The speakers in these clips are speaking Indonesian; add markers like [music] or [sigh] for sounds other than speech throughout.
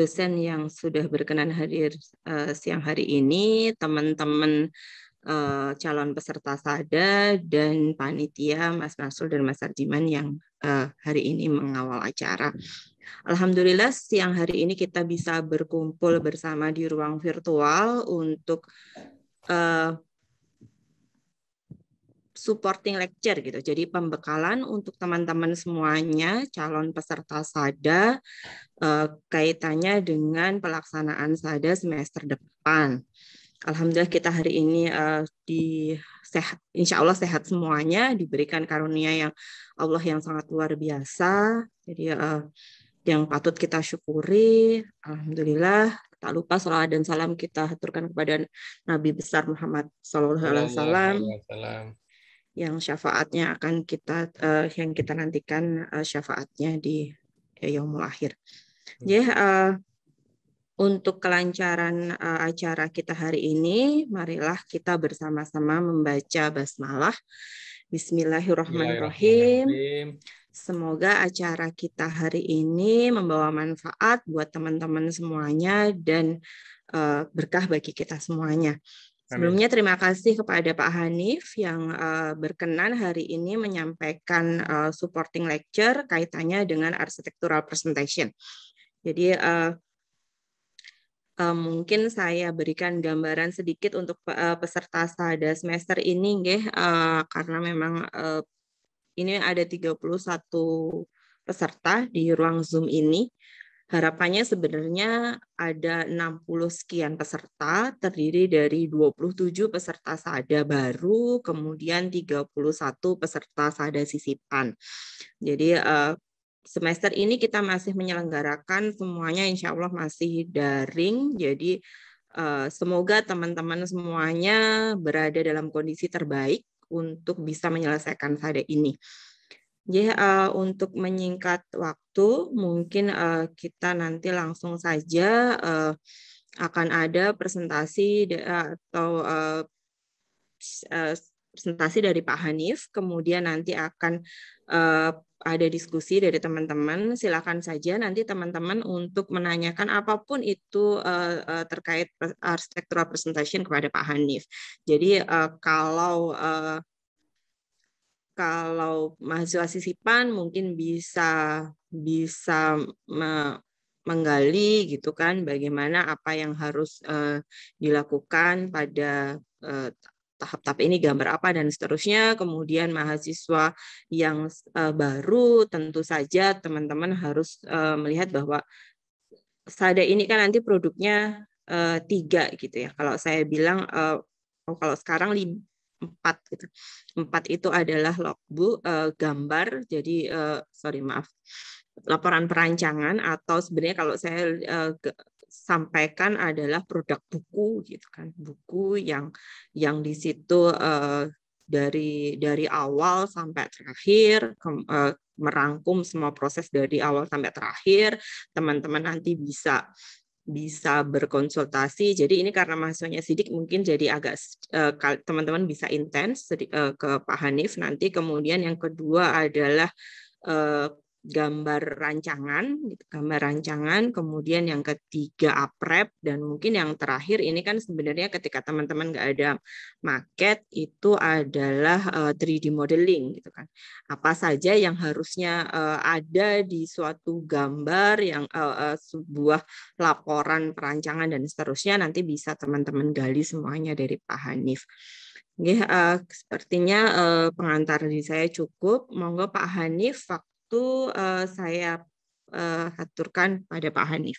dosen yang sudah berkenan hadir uh, siang hari ini, teman-teman uh, calon peserta SADA, dan panitia Mas Nasrul dan Mas Arjiman yang uh, hari ini mengawal acara. Alhamdulillah siang hari ini kita bisa berkumpul bersama di ruang virtual untuk uh, supporting lecture gitu. Jadi pembekalan untuk teman-teman semuanya calon peserta SADA eh, kaitannya dengan pelaksanaan SADA semester depan. Alhamdulillah kita hari ini uh, di sehat, insya Allah sehat semuanya, diberikan karunia yang Allah yang sangat luar biasa. Jadi uh, yang patut kita syukuri. Alhamdulillah. Tak lupa salam dan salam kita haturkan kepada Nabi besar Muhammad Sallallahu Alaihi Wasallam yang syafaatnya akan kita uh, yang kita nantikan uh, syafaatnya di eh, yaumul akhir. Hmm. Jadi uh, untuk kelancaran uh, acara kita hari ini, marilah kita bersama-sama membaca basmalah. Bismillahirrahmanirrahim. Semoga acara kita hari ini membawa manfaat buat teman-teman semuanya dan uh, berkah bagi kita semuanya. Sebelumnya terima kasih kepada Pak Hanif yang uh, berkenan hari ini menyampaikan uh, supporting lecture kaitannya dengan architectural presentation. Jadi uh, uh, mungkin saya berikan gambaran sedikit untuk uh, peserta SADA semester ini uh, karena memang uh, ini ada 31 peserta di ruang Zoom ini. Harapannya sebenarnya ada 60 sekian peserta, terdiri dari 27 peserta SADA baru, kemudian 31 peserta SADA sisipan. Jadi eh, semester ini kita masih menyelenggarakan semuanya insya Allah masih daring, jadi eh, semoga teman-teman semuanya berada dalam kondisi terbaik untuk bisa menyelesaikan SADA ini. Jadi uh, untuk menyingkat waktu, mungkin uh, kita nanti langsung saja uh, akan ada presentasi atau uh, presentasi dari Pak Hanif, kemudian nanti akan uh, ada diskusi dari teman-teman. Silakan saja nanti teman-teman untuk menanyakan apapun itu uh, uh, terkait arsitektural presentation kepada Pak Hanif. Jadi uh, kalau uh, kalau mahasiswa sisipan mungkin bisa bisa me menggali gitu kan bagaimana apa yang harus uh, dilakukan pada uh, tahap-tahap ini gambar apa dan seterusnya. Kemudian mahasiswa yang uh, baru tentu saja teman-teman harus uh, melihat bahwa sada ini kan nanti produknya uh, tiga gitu ya. Kalau saya bilang uh, kalau sekarang lim empat gitu. Empat itu adalah logbook uh, gambar, jadi uh, sorry maaf laporan perancangan atau sebenarnya kalau saya uh, sampaikan adalah produk buku gitu kan buku yang yang di situ uh, dari dari awal sampai terakhir ke, uh, merangkum semua proses dari awal sampai terakhir teman-teman nanti bisa bisa berkonsultasi. Jadi ini karena mahasiswanya sidik mungkin jadi agak eh, teman-teman uh, bisa intens uh, ke Pak Hanif nanti. Kemudian yang kedua adalah uh, gambar rancangan, gitu, gambar rancangan, kemudian yang ketiga aprep dan mungkin yang terakhir ini kan sebenarnya ketika teman-teman nggak ada market itu adalah uh, eh, 3D modeling gitu kan. Apa saja yang harusnya uh, ada di suatu gambar yang uh, uh, sebuah laporan perancangan dan seterusnya nanti bisa teman-teman gali semuanya dari Pak Hanif. Ya, uh, sepertinya uh, pengantar di saya cukup. Monggo Pak Hanif, itu uh, saya uh, aturkan pada Pak Hanif.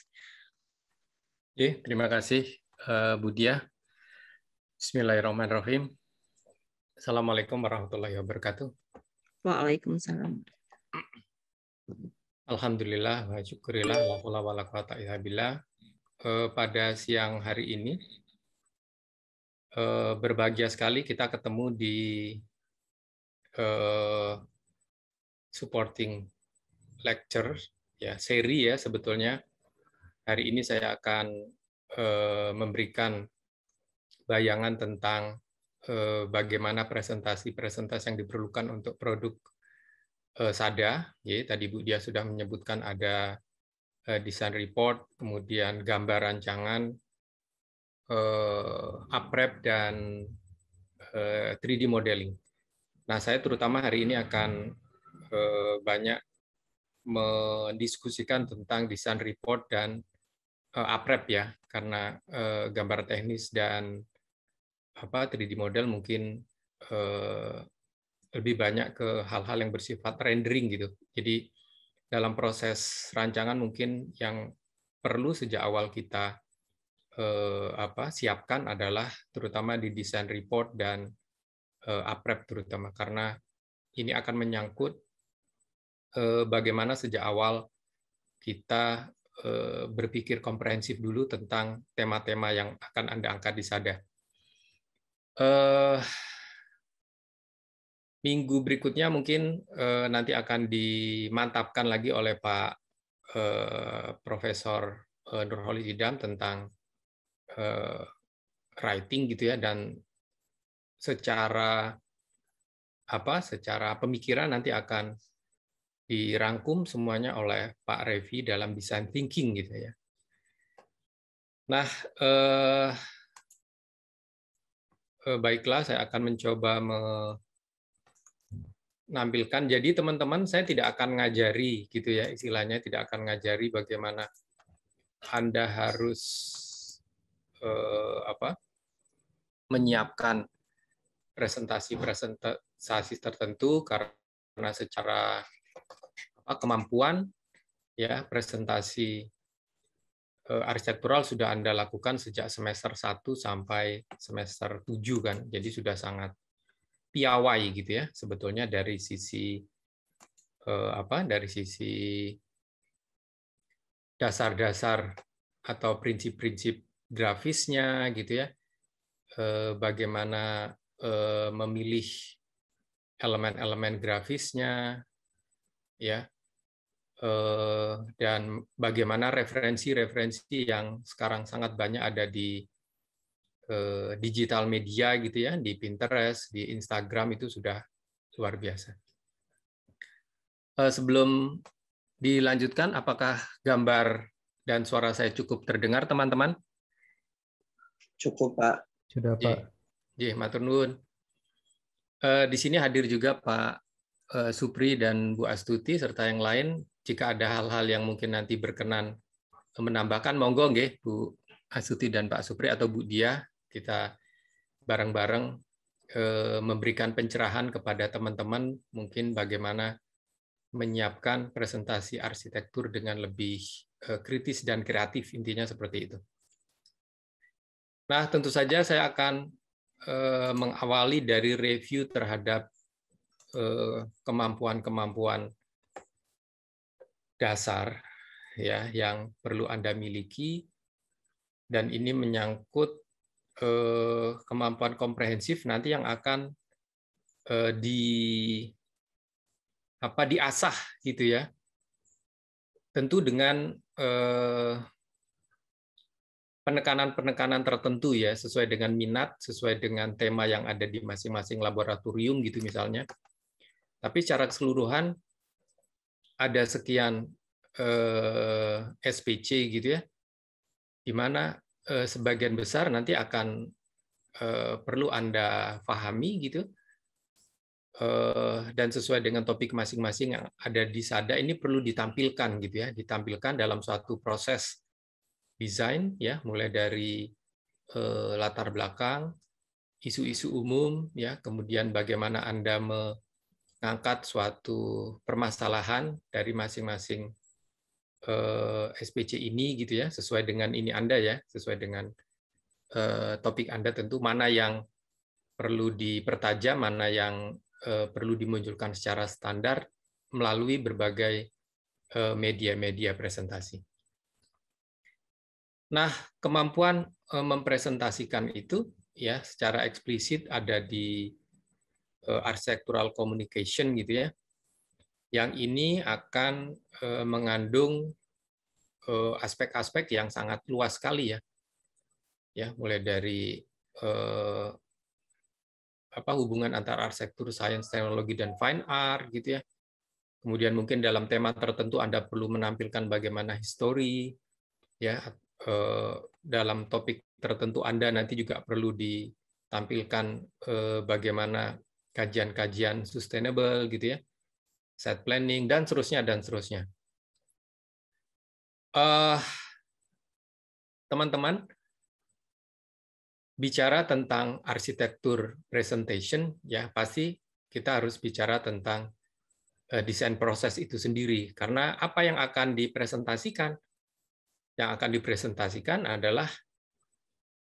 Oke, terima kasih uh, eh, Budia. Bismillahirrahmanirrahim. Assalamualaikum warahmatullahi wabarakatuh. Waalaikumsalam. Alhamdulillah wa syukurillah wa kula wa la quwata Uh, pada siang hari ini uh, berbahagia sekali kita ketemu di uh, supporting lecture ya seri ya sebetulnya hari ini saya akan eh, memberikan bayangan tentang eh, bagaimana presentasi-presentasi yang diperlukan untuk produk eh, Sada. Jadi tadi Bu Dia sudah menyebutkan ada eh, desain report, kemudian gambar rancangan, eh, APREP dan eh, 3D modeling. Nah, saya terutama hari ini akan banyak mendiskusikan tentang desain report dan eh, APREP ya, karena eh, gambar teknis dan apa 3D model mungkin eh, lebih banyak ke hal-hal yang bersifat rendering gitu. Jadi dalam proses rancangan mungkin yang perlu sejak awal kita eh, apa siapkan adalah terutama di desain report dan eh, APREP terutama karena ini akan menyangkut Eh, bagaimana sejak awal kita eh, berpikir komprehensif dulu tentang tema-tema yang akan Anda angkat di SADA. Eh, minggu berikutnya mungkin nanti akan dimantapkan lagi oleh Pak Profesor Nurholis Idam tentang writing gitu ya dan secara apa secara pemikiran nanti akan dirangkum semuanya oleh Pak Revi dalam design thinking gitu ya. Nah, eh, eh, baiklah saya akan mencoba menampilkan. Jadi teman-teman saya tidak akan ngajari gitu ya istilahnya tidak akan ngajari bagaimana anda harus eh, apa menyiapkan presentasi presentasi tertentu karena secara Eh, kemampuan ya presentasi eh, arsitektural sudah Anda lakukan sejak semester 1 sampai semester 7 kan. Jadi sudah sangat piawai gitu ya sebetulnya dari sisi eh, apa? dari sisi dasar-dasar atau prinsip-prinsip grafisnya gitu ya. bagaimana memilih elemen-elemen grafisnya ya Eh, dan bagaimana referensi-referensi yang sekarang sangat banyak ada di eh, digital media gitu ya, di Pinterest, di Instagram itu sudah luar biasa. Eh, sebelum dilanjutkan, apakah gambar dan suara saya cukup terdengar teman-teman? Cukup Pak. Sudah Pak. Iya, matur Di sini hadir juga Pak Supri dan Bu Astuti serta yang lain jika ada hal-hal yang mungkin nanti berkenan menambahkan monggo nggih Bu Asuti dan Pak Supri atau Bu Dia kita bareng-bareng eh, memberikan pencerahan kepada teman-teman mungkin bagaimana menyiapkan presentasi arsitektur dengan lebih eh, kritis dan kreatif intinya seperti itu. Nah, tentu saja saya akan eh, mengawali dari review terhadap kemampuan-kemampuan dasar ya yang perlu Anda miliki dan ini menyangkut eh, kemampuan komprehensif nanti yang akan eh, di apa diasah gitu ya. Tentu dengan eh, penekanan-penekanan tertentu ya sesuai dengan minat, sesuai dengan tema yang ada di masing-masing laboratorium gitu misalnya. Tapi secara keseluruhan ada sekian eh, SPC gitu ya, di mana eh, sebagian besar nanti akan eh, perlu Anda pahami gitu, eh, dan sesuai dengan topik masing-masing yang ada di SADA ini perlu ditampilkan gitu ya, ditampilkan dalam suatu proses desain ya, mulai dari eh, latar belakang, isu-isu umum ya, kemudian bagaimana Anda me, ngangkat suatu permasalahan dari masing-masing eh, SPC ini gitu ya sesuai dengan ini Anda ya sesuai dengan eh, topik Anda tentu mana yang perlu dipertajam mana yang eh, perlu dimunculkan secara standar melalui berbagai eh, media-media presentasi. Nah, kemampuan eh, mempresentasikan itu ya secara eksplisit ada di Eh, Arsitektural communication gitu ya, yang ini akan eh, mengandung eh, aspek-aspek yang sangat luas sekali ya, ya mulai dari apa hubungan antara arsitektur, sains, teknologi, dan fine art gitu ya. Kemudian mungkin dalam tema tertentu Anda perlu menampilkan bagaimana history ya dalam topik tertentu Anda nanti juga perlu ditampilkan bagaimana kajian-kajian sustainable gitu ya, set planning dan seterusnya dan seterusnya. Uh, teman-teman bicara tentang arsitektur presentation ya pasti kita harus bicara tentang eh, desain proses itu sendiri karena apa yang akan dipresentasikan yang akan dipresentasikan adalah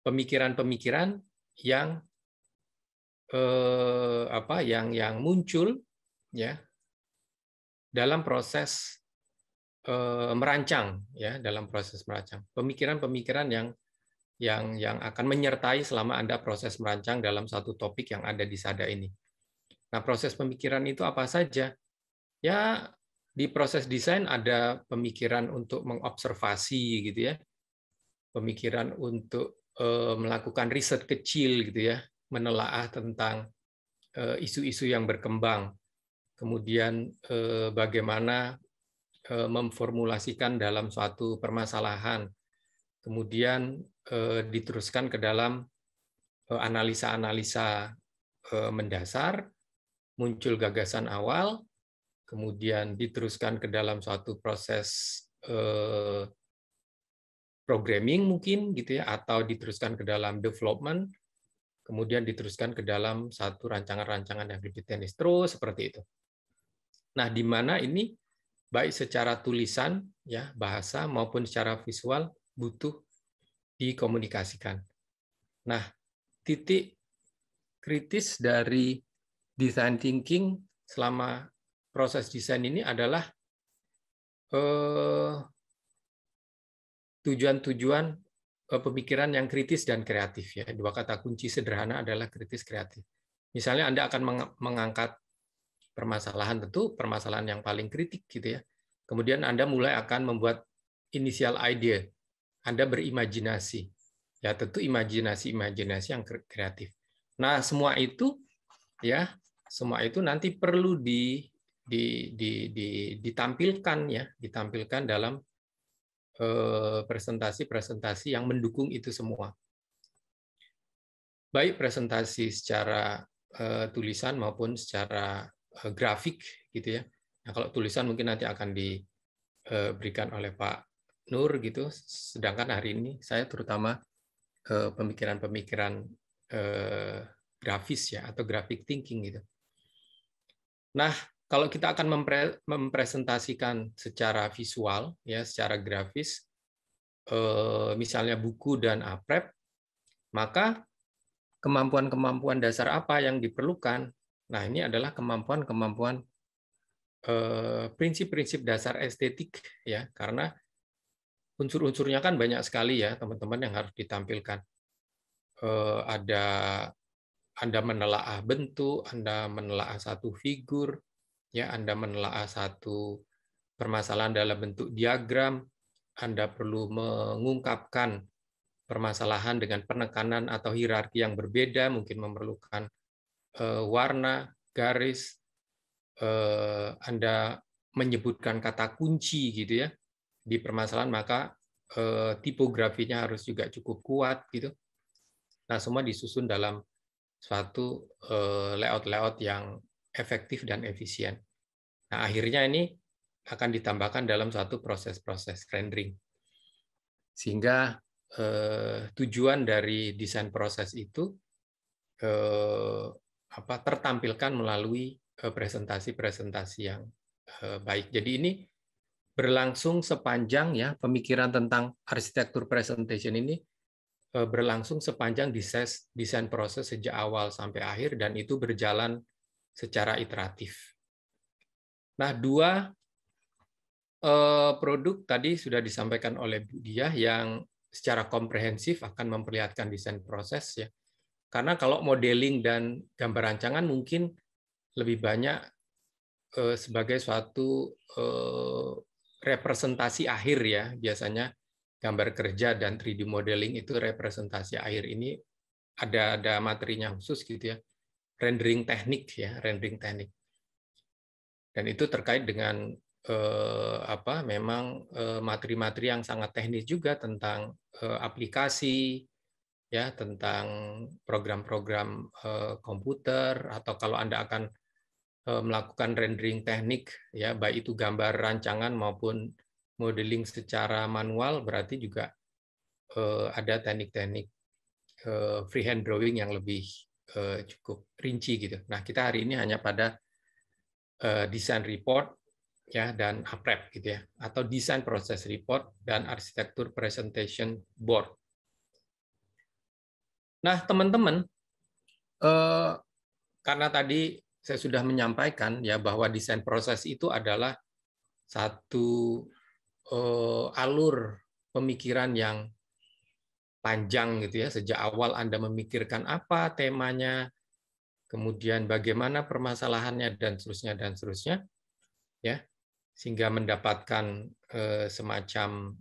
pemikiran-pemikiran yang eh, apa yang yang muncul ya dalam proses eh, merancang ya dalam proses merancang pemikiran-pemikiran yang yang yang akan menyertai selama Anda proses merancang dalam satu topik yang ada di sada ini. Nah, proses pemikiran itu apa saja? Ya, di proses desain ada pemikiran untuk mengobservasi gitu ya. Pemikiran untuk eh, melakukan riset kecil gitu ya menelaah tentang eh, isu-isu yang berkembang, kemudian eh, bagaimana eh, memformulasikan dalam suatu permasalahan, kemudian diteruskan ke dalam analisa-analisa mendasar, muncul gagasan awal, kemudian diteruskan ke dalam suatu proses programming mungkin gitu ya atau diteruskan ke dalam development kemudian diteruskan ke dalam satu rancangan-rancangan yang lebih teknis terus seperti itu. Nah, di mana ini baik secara tulisan ya bahasa maupun secara visual butuh dikomunikasikan. Nah, titik kritis dari design thinking selama proses desain ini adalah eh, tujuan-tujuan Eh, pemikiran yang kritis dan kreatif ya. Dua kata kunci sederhana adalah kritis kreatif. Misalnya Anda akan mengangkat permasalahan tentu permasalahan yang paling kritik gitu ya. Kemudian Anda mulai akan membuat inisial ide. Anda berimajinasi. Ya tentu imajinasi-imajinasi yang kreatif. Nah, semua itu ya, semua itu nanti perlu di di, di, di, ditampilkan ya, ditampilkan dalam Eh, presentasi-presentasi yang mendukung itu semua. Baik presentasi secara eh, tulisan maupun secara eh, grafik gitu ya. Nah, kalau tulisan mungkin nanti akan diberikan oleh Pak Nur gitu. Sedangkan hari ini saya terutama pemikiran-pemikiran grafis ya atau graphic thinking gitu. Nah, kalau kita akan mempre mempresentasikan secara visual ya secara grafis eh, misalnya buku dan aprep maka kemampuan-kemampuan dasar apa yang diperlukan nah ini adalah kemampuan-kemampuan eh, prinsip-prinsip eh, dasar estetik ya karena unsur-unsurnya kan banyak sekali ya teman-teman yang harus ditampilkan eh, ada anda menelaah bentuk, Anda menelaah satu figur, ya Anda menelaah satu permasalahan dalam bentuk diagram, Anda perlu mengungkapkan permasalahan dengan penekanan atau hierarki yang berbeda, mungkin memerlukan uh, warna, garis, uh, Anda menyebutkan kata kunci gitu ya di permasalahan, maka uh, tipografinya harus juga cukup kuat gitu. Nah, semua disusun dalam suatu layout-layout yang efektif dan efisien. Nah, akhirnya ini akan ditambahkan dalam satu proses-proses rendering. Sehingga eh, tujuan dari desain proses itu eh, apa tertampilkan melalui eh, presentasi-presentasi yang eh, baik. Jadi ini berlangsung sepanjang ya pemikiran tentang arsitektur presentation ini eh, berlangsung sepanjang desain proses sejak awal sampai akhir dan itu berjalan secara iteratif. Nah, dua eh, produk tadi sudah disampaikan oleh Bu Diah yang secara komprehensif akan memperlihatkan desain proses ya. Karena kalau modeling dan gambar rancangan mungkin lebih banyak eh, sebagai suatu eh, representasi akhir ya biasanya gambar kerja dan 3D modeling itu representasi akhir ini ada ada materinya khusus gitu ya rendering teknik ya, rendering teknik. Dan itu terkait dengan eh, apa memang eh, materi-materi eh, yang sangat teknis juga tentang eh, aplikasi ya, tentang program-program eh, komputer atau kalau Anda akan eh, melakukan rendering teknik ya, baik itu gambar rancangan maupun modeling secara manual berarti juga eh, ada teknik-teknik eh, freehand drawing yang lebih Eh, cukup rinci gitu. Nah kita hari ini hanya pada eh, desain report ya dan APREP gitu ya atau desain proses report dan arsitektur presentation board. Nah teman-teman eh, karena tadi saya sudah menyampaikan ya bahwa desain proses itu adalah satu alur pemikiran yang panjang gitu ya sejak awal Anda memikirkan apa temanya kemudian bagaimana permasalahannya dan seterusnya dan seterusnya ya sehingga mendapatkan eh, semacam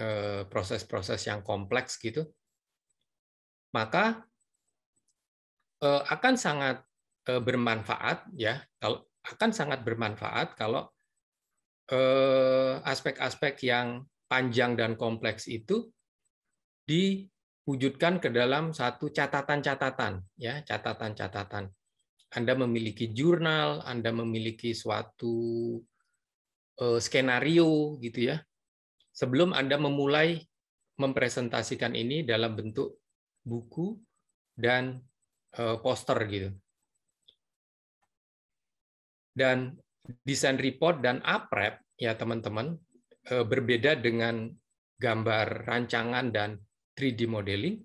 eh, proses-proses yang kompleks gitu maka eh, akan sangat bermanfaat ya kalau akan sangat bermanfaat kalau aspek-aspek yang panjang dan kompleks itu diwujudkan ke dalam satu catatan-catatan, ya catatan-catatan. Anda memiliki jurnal, Anda memiliki suatu uh, skenario, gitu ya. Sebelum Anda memulai mempresentasikan ini dalam bentuk buku dan uh, poster, gitu. Dan desain report dan APREP, ya teman-teman, eh, berbeda dengan gambar rancangan dan 3D modeling,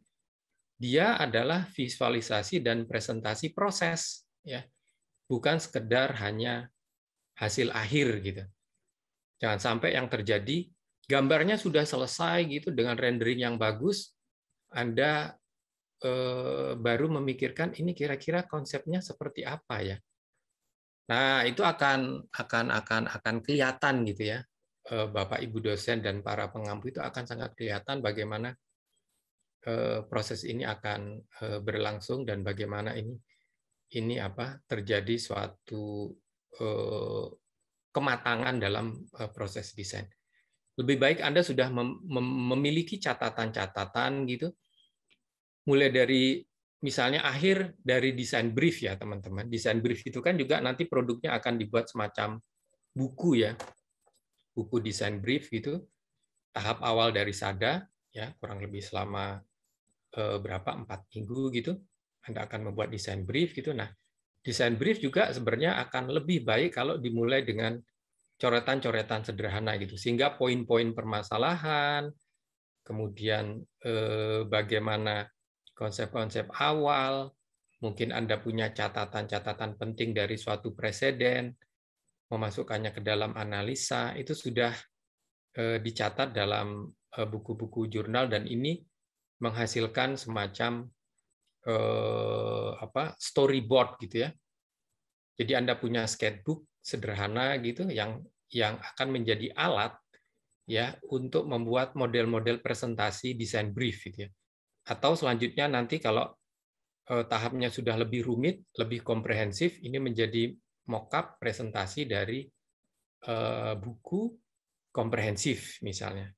dia adalah visualisasi dan presentasi proses, ya, bukan sekedar hanya hasil akhir gitu. Jangan sampai yang terjadi gambarnya sudah selesai gitu dengan rendering yang bagus, Anda eh, baru memikirkan ini kira-kira konsepnya seperti apa ya. Nah, itu akan akan akan akan kelihatan gitu ya. Eh, Bapak Ibu dosen dan para pengampu itu akan sangat kelihatan bagaimana Eh, proses ini akan eh, berlangsung dan bagaimana ini ini apa terjadi suatu eh, kematangan dalam proses desain. Lebih baik Anda sudah memiliki catatan-catatan gitu. Mulai dari misalnya akhir dari desain brief ya teman-teman. Desain brief itu kan juga nanti produknya akan dibuat semacam buku ya. Buku desain brief gitu. Tahap awal dari SADA ya kurang lebih selama Eh, berapa empat minggu gitu anda akan membuat desain brief gitu nah desain brief juga sebenarnya akan lebih baik kalau dimulai dengan coretan-coretan sederhana gitu sehingga poin-poin permasalahan kemudian eh, bagaimana konsep-konsep awal mungkin anda punya catatan-catatan penting dari suatu presiden memasukkannya ke dalam analisa itu sudah eh, dicatat dalam buku-buku jurnal dan ini menghasilkan semacam eh, apa storyboard gitu ya. Jadi Anda punya sketchbook sederhana gitu yang yang akan menjadi alat ya untuk membuat model-model presentasi desain brief gitu ya. Atau selanjutnya nanti kalau eh, tahapnya sudah lebih rumit, lebih komprehensif, ini menjadi mockup presentasi dari eh, buku komprehensif misalnya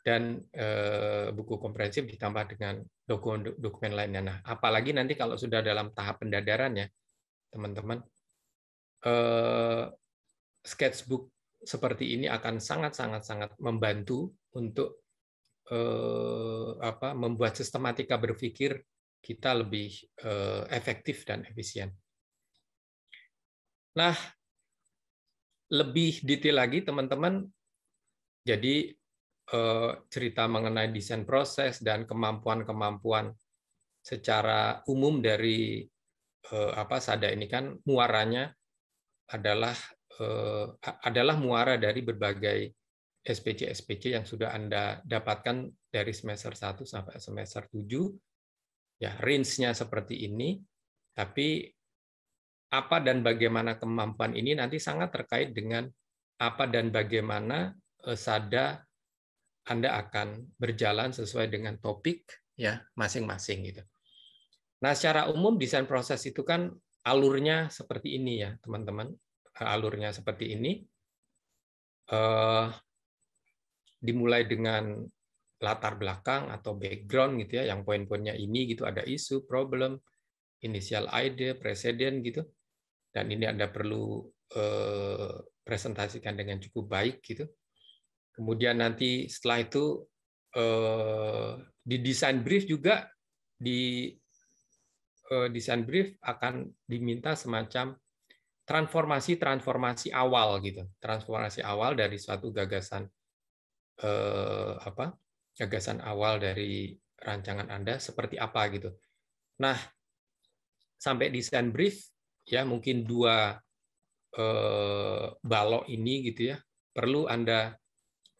dan eh, buku komprehensif ditambah dengan dokumen, dokumen lainnya. Nah, apalagi nanti kalau sudah dalam tahap pendadaran ya, teman-teman, eh, sketchbook seperti ini akan sangat-sangat-sangat membantu untuk eh, apa, membuat sistematika berpikir kita lebih efektif dan efisien. Nah, lebih detail lagi, teman-teman. Jadi Eh, cerita mengenai desain proses dan kemampuan-kemampuan secara umum dari eh, apa sada ini kan muaranya adalah eh, adalah muara dari berbagai SPC SPC yang sudah Anda dapatkan dari semester 1 sampai semester 7. Ya, range-nya seperti ini, tapi apa dan bagaimana kemampuan ini nanti sangat terkait dengan apa dan bagaimana sada anda akan berjalan sesuai dengan topik ya masing-masing gitu. Nah, secara umum desain proses itu kan alurnya seperti ini ya, teman-teman. Alurnya seperti ini. Eh, dimulai dengan latar belakang atau background gitu ya, yang poin-poinnya ini gitu, ada isu, problem, inisial idea, presiden gitu. Dan ini Anda perlu eh, presentasikan dengan cukup baik gitu. Kemudian nanti setelah itu eh, di desain brief juga di eh, desain brief akan diminta semacam transformasi-transformasi awal gitu, transformasi awal dari suatu gagasan eh, apa? gagasan awal dari rancangan Anda seperti apa gitu. Nah, sampai desain brief ya mungkin dua balok ini gitu ya perlu Anda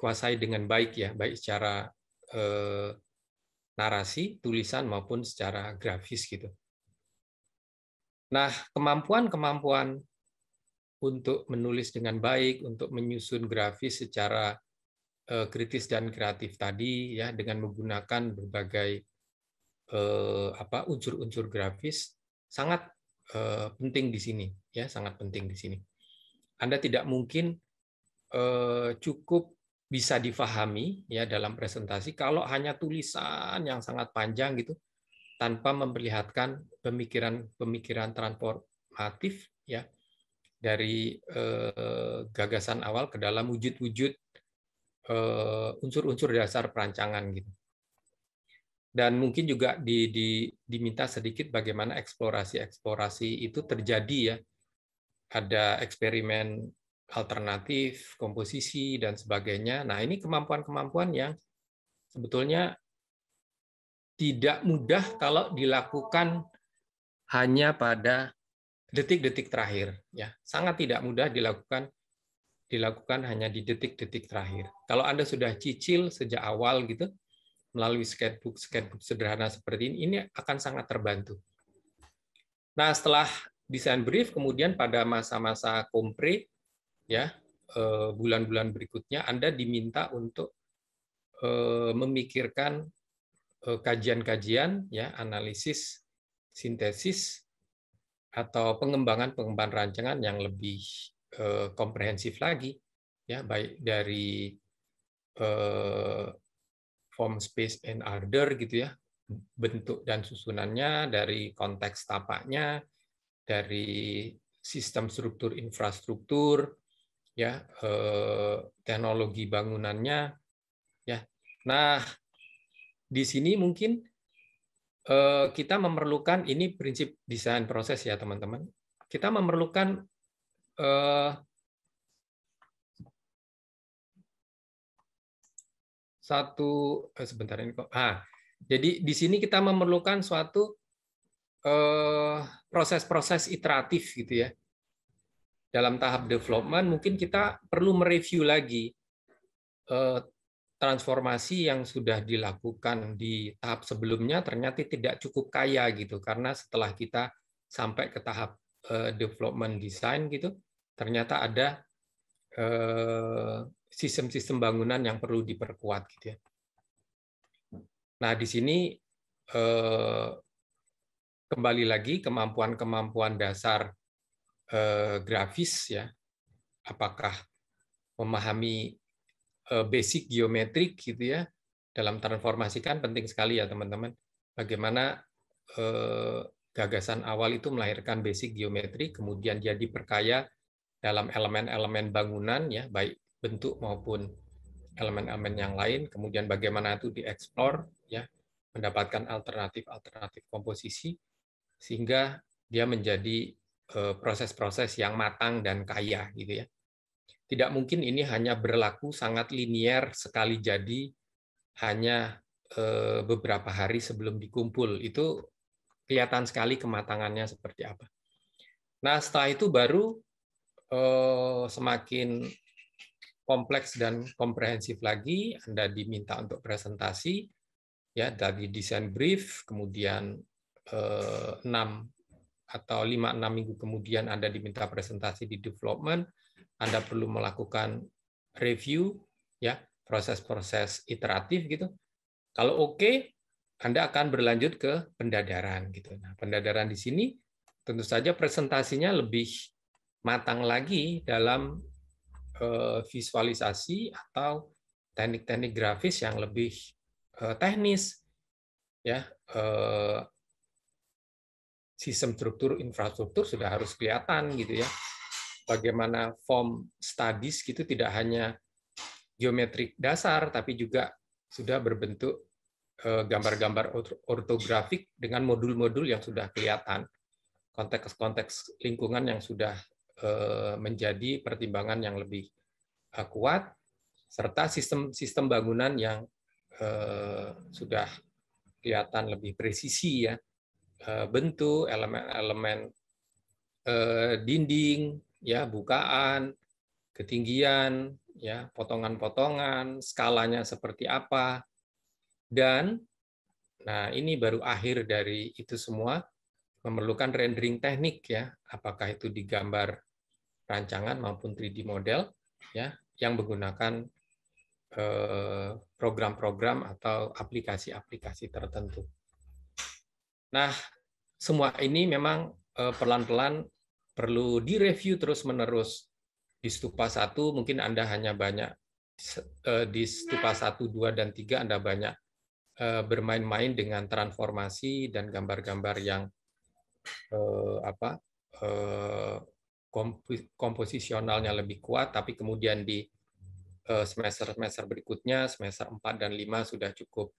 kuasai dengan baik ya, baik secara eh, narasi, tulisan maupun secara grafis gitu. Nah, kemampuan-kemampuan untuk menulis dengan baik, untuk menyusun grafis secara eh, kritis dan kreatif tadi ya dengan menggunakan berbagai eh, apa unsur-unsur grafis sangat eh, penting di sini ya, sangat penting di sini. Anda tidak mungkin eh, cukup bisa difahami ya dalam presentasi kalau hanya tulisan yang sangat panjang gitu tanpa memperlihatkan pemikiran-pemikiran transformatif ya dari eh, gagasan awal ke dalam wujud-wujud unsur eh, unsur-unsur dasar perancangan gitu dan mungkin juga di, di, diminta sedikit bagaimana eksplorasi eksplorasi itu terjadi ya ada eksperimen alternatif, komposisi, dan sebagainya. Nah, ini kemampuan-kemampuan yang sebetulnya tidak mudah kalau dilakukan hanya pada detik-detik terakhir ya sangat tidak mudah dilakukan dilakukan hanya di detik-detik terakhir kalau anda sudah cicil sejak awal gitu melalui sketchbook sketchbook sederhana seperti ini ini akan sangat terbantu nah setelah desain brief kemudian pada masa-masa kompre ya eh, bulan-bulan berikutnya Anda diminta untuk eh, memikirkan eh, kajian-kajian ya analisis sintesis atau pengembangan-pengembangan rancangan yang lebih komprehensif lagi ya baik dari form space and order gitu ya bentuk dan susunannya dari konteks tapaknya dari sistem struktur infrastruktur ya eh, teknologi bangunannya ya nah di sini mungkin eh, kita memerlukan ini prinsip desain proses ya teman-teman kita memerlukan eh, satu eh, sebentar ini kok ah jadi di sini kita memerlukan suatu eh, proses-proses iteratif gitu ya dalam tahap development mungkin kita perlu mereview lagi eh, transformasi yang sudah dilakukan di tahap sebelumnya ternyata tidak cukup kaya gitu karena setelah kita sampai ke tahap eh, development design gitu ternyata ada eh, sistem-sistem eh, bangunan yang perlu diperkuat gitu ya. Nah, di sini eh, kembali lagi kemampuan-kemampuan dasar Eh, grafis ya, apakah memahami eh, basic geometrik gitu ya dalam transformasikan penting sekali ya teman-teman. Bagaimana eh, gagasan awal itu melahirkan basic geometri, kemudian dia diperkaya dalam elemen-elemen bangunan ya, baik bentuk maupun elemen-elemen yang lain. Kemudian bagaimana itu dieksplor ya, mendapatkan alternatif-alternatif komposisi sehingga dia menjadi Eh, proses-proses yang matang dan kaya gitu ya. Tidak mungkin ini hanya berlaku sangat linier sekali jadi hanya eh, beberapa hari sebelum dikumpul. Itu kelihatan sekali kematangannya seperti apa. Nah, setelah itu baru eh, semakin kompleks dan komprehensif lagi, Anda diminta untuk presentasi ya dari desain brief, kemudian enam atau 5-6 minggu kemudian Anda diminta presentasi di development, Anda perlu melakukan review, ya proses-proses iteratif gitu. Kalau oke, okay, Anda akan berlanjut ke pendadaran gitu. Nah, pendadaran di sini tentu saja presentasinya lebih matang lagi dalam eh, visualisasi atau teknik-teknik grafis yang lebih eh, teknis ya eh, sistem struktur infrastruktur sudah harus kelihatan gitu ya. Bagaimana form studies gitu tidak hanya geometrik dasar tapi juga sudah berbentuk eh, gambar-gambar ortografik dengan modul-modul yang sudah kelihatan. Konteks-konteks lingkungan yang sudah eh, menjadi pertimbangan yang lebih eh, kuat serta sistem-sistem bangunan yang sudah kelihatan lebih presisi ya Eh, bentuk, elemen-elemen eh, dinding, ya bukaan, ketinggian, ya potongan-potongan, skalanya seperti apa, dan nah ini baru akhir dari itu semua memerlukan rendering teknik ya, apakah itu digambar rancangan maupun 3D model ya yang menggunakan eh, program-program atau aplikasi-aplikasi tertentu. Nah, semua ini memang eh, pelan-pelan perlu direview terus-menerus. Di stupa satu mungkin Anda hanya banyak eh, di stupa satu dua dan tiga Anda banyak eh, bermain-main dengan transformasi dan gambar-gambar yang apa komposisionalnya lebih kuat, tapi kemudian di semester-semester berikutnya, semester 4 dan 5 sudah cukup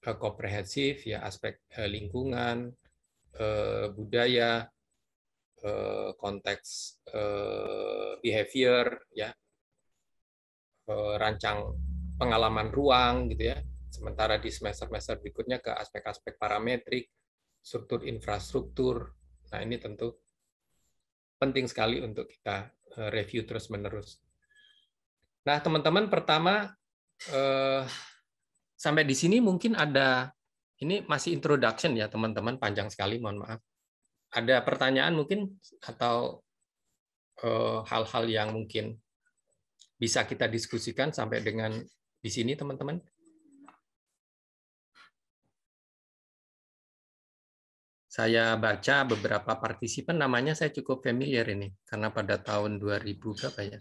Eh, komprehensif ya aspek eh, lingkungan, eh, budaya, konteks behavior ya rancang pengalaman ruang gitu ya. Sementara di semester-semester berikutnya ke aspek-aspek parametrik, struktur infrastruktur. Nah, ini tentu penting sekali untuk kita review terus-menerus. Nah, teman-teman pertama eh, sampai di sini mungkin ada ini masih introduction ya teman-teman panjang sekali mohon maaf. Ada pertanyaan mungkin atau eh, hal-hal uh, yang mungkin bisa kita diskusikan sampai dengan di sini teman-teman. Saya baca beberapa partisipan namanya saya cukup familiar ini karena pada tahun 2000 berapa ya?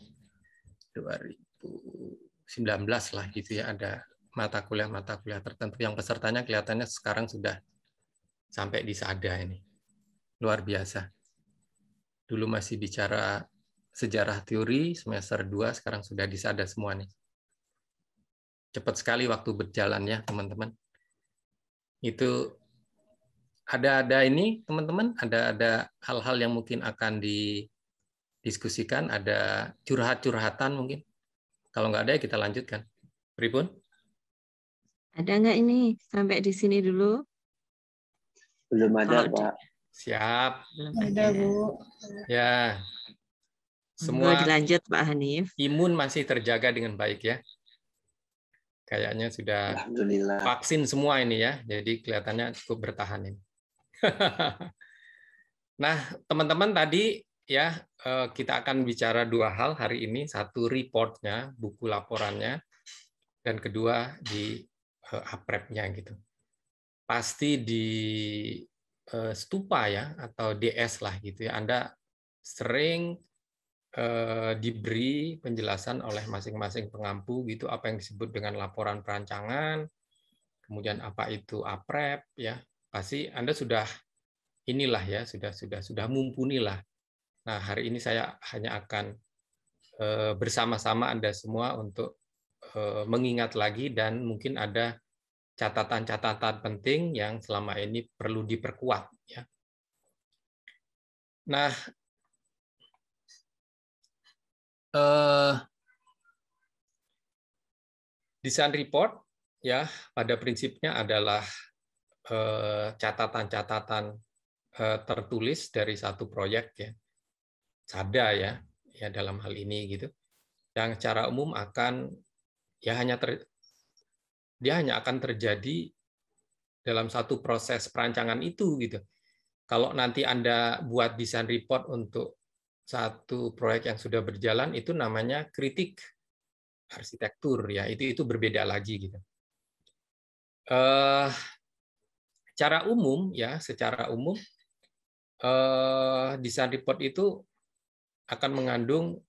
2019 lah gitu ya ada mata kuliah-mata kuliah tertentu yang pesertanya kelihatannya sekarang sudah sampai di sada ini. Luar biasa. Dulu masih bicara sejarah teori semester 2, sekarang sudah di sada semua nih. Cepat sekali waktu berjalan ya, teman-teman. Itu ada ada ini teman-teman ada ada hal-hal yang mungkin akan didiskusikan ada curhat-curhatan mungkin kalau nggak ada ya kita lanjutkan Pripun? Ada nggak ini? Sampai di sini dulu. Belum ada, oh, Pak. Siap. Belum ada, Bu. Ya. Semua dilanjut, Pak Hanif. Imun masih terjaga dengan baik ya. Kayaknya sudah vaksin semua ini ya. Jadi kelihatannya cukup bertahan ini. [laughs] nah, teman-teman tadi ya eh, kita akan bicara dua hal hari ini. Satu reportnya, buku laporannya, dan kedua di Eh, aprepnya gitu. Pasti di eh, stupa ya atau DS lah gitu ya. Anda sering eh, diberi penjelasan oleh masing-masing pengampu gitu apa yang disebut dengan laporan perancangan, kemudian apa itu aprep ya. Pasti Anda sudah inilah ya sudah sudah sudah mumpunilah. Nah, hari ini saya hanya akan bersama-sama Anda semua untuk Eh, mengingat lagi dan mungkin ada catatan-catatan penting yang selama ini perlu diperkuat. Ya. Nah, eh, desain report ya pada prinsipnya adalah eh, catatan-catatan eh, eh, tertulis dari satu proyek ya, sada ya, ya dalam hal ini gitu, yang secara umum akan ya hanya ter, dia hanya akan terjadi dalam satu proses perancangan itu gitu. Kalau nanti Anda buat desain report untuk satu proyek yang sudah berjalan itu namanya kritik arsitektur ya itu itu berbeda lagi gitu. Eh, cara umum ya secara umum eh, desain report itu akan mengandung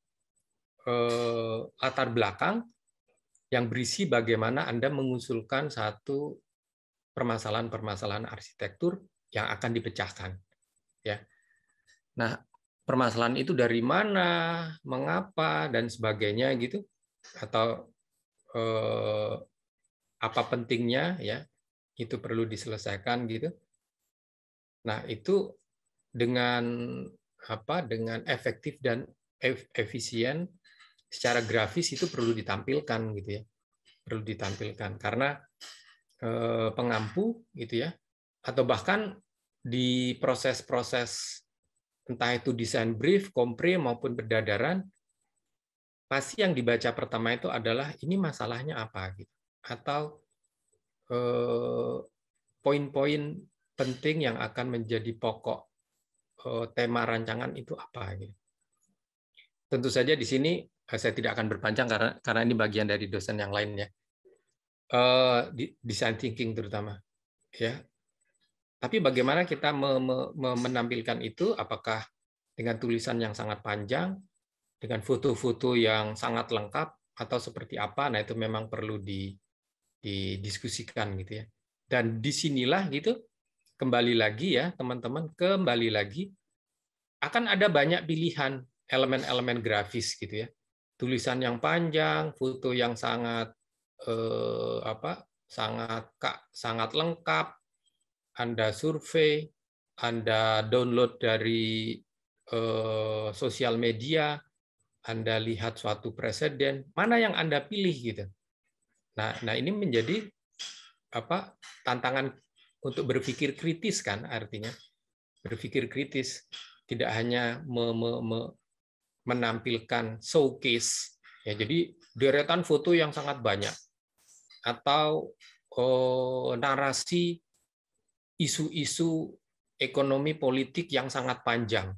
eh, latar belakang yang berisi bagaimana Anda mengusulkan satu permasalahan-permasalahan arsitektur yang akan dipecahkan. Ya. Nah, permasalahan itu dari mana, mengapa dan sebagainya gitu atau eh, apa pentingnya ya itu perlu diselesaikan gitu. Nah, itu dengan apa dengan efektif dan e-, efisien secara grafis itu perlu ditampilkan gitu ya perlu ditampilkan karena eh, pengampu gitu ya atau bahkan di proses-proses entah itu desain brief, kompre maupun berdadaran pasti yang dibaca pertama itu adalah ini masalahnya apa gitu atau eh, poin-poin penting yang akan menjadi pokok eh, tema rancangan itu apa gitu. Tentu saja di sini saya tidak akan berpanjang karena karena ini bagian dari dosen yang lainnya. Uh, eh, design thinking terutama, ya. Tapi bagaimana kita menampilkan itu? Apakah dengan tulisan yang sangat panjang, dengan foto-foto yang sangat lengkap, atau seperti apa? Nah itu memang perlu didiskusikan gitu ya. Dan disinilah gitu kembali lagi ya teman-teman kembali lagi akan ada banyak pilihan elemen-elemen grafis gitu ya tulisan yang panjang, foto yang sangat eh, apa? sangat sangat lengkap. Anda survei, Anda download dari eh, sosial media, Anda lihat suatu presiden, mana yang Anda pilih gitu. Nah, nah ini menjadi apa? tantangan untuk berpikir kritis kan artinya. Berpikir kritis tidak hanya me, me, me, menampilkan showcase ya jadi deretan foto yang sangat banyak atau oh, narasi isu-isu ekonomi politik yang sangat panjang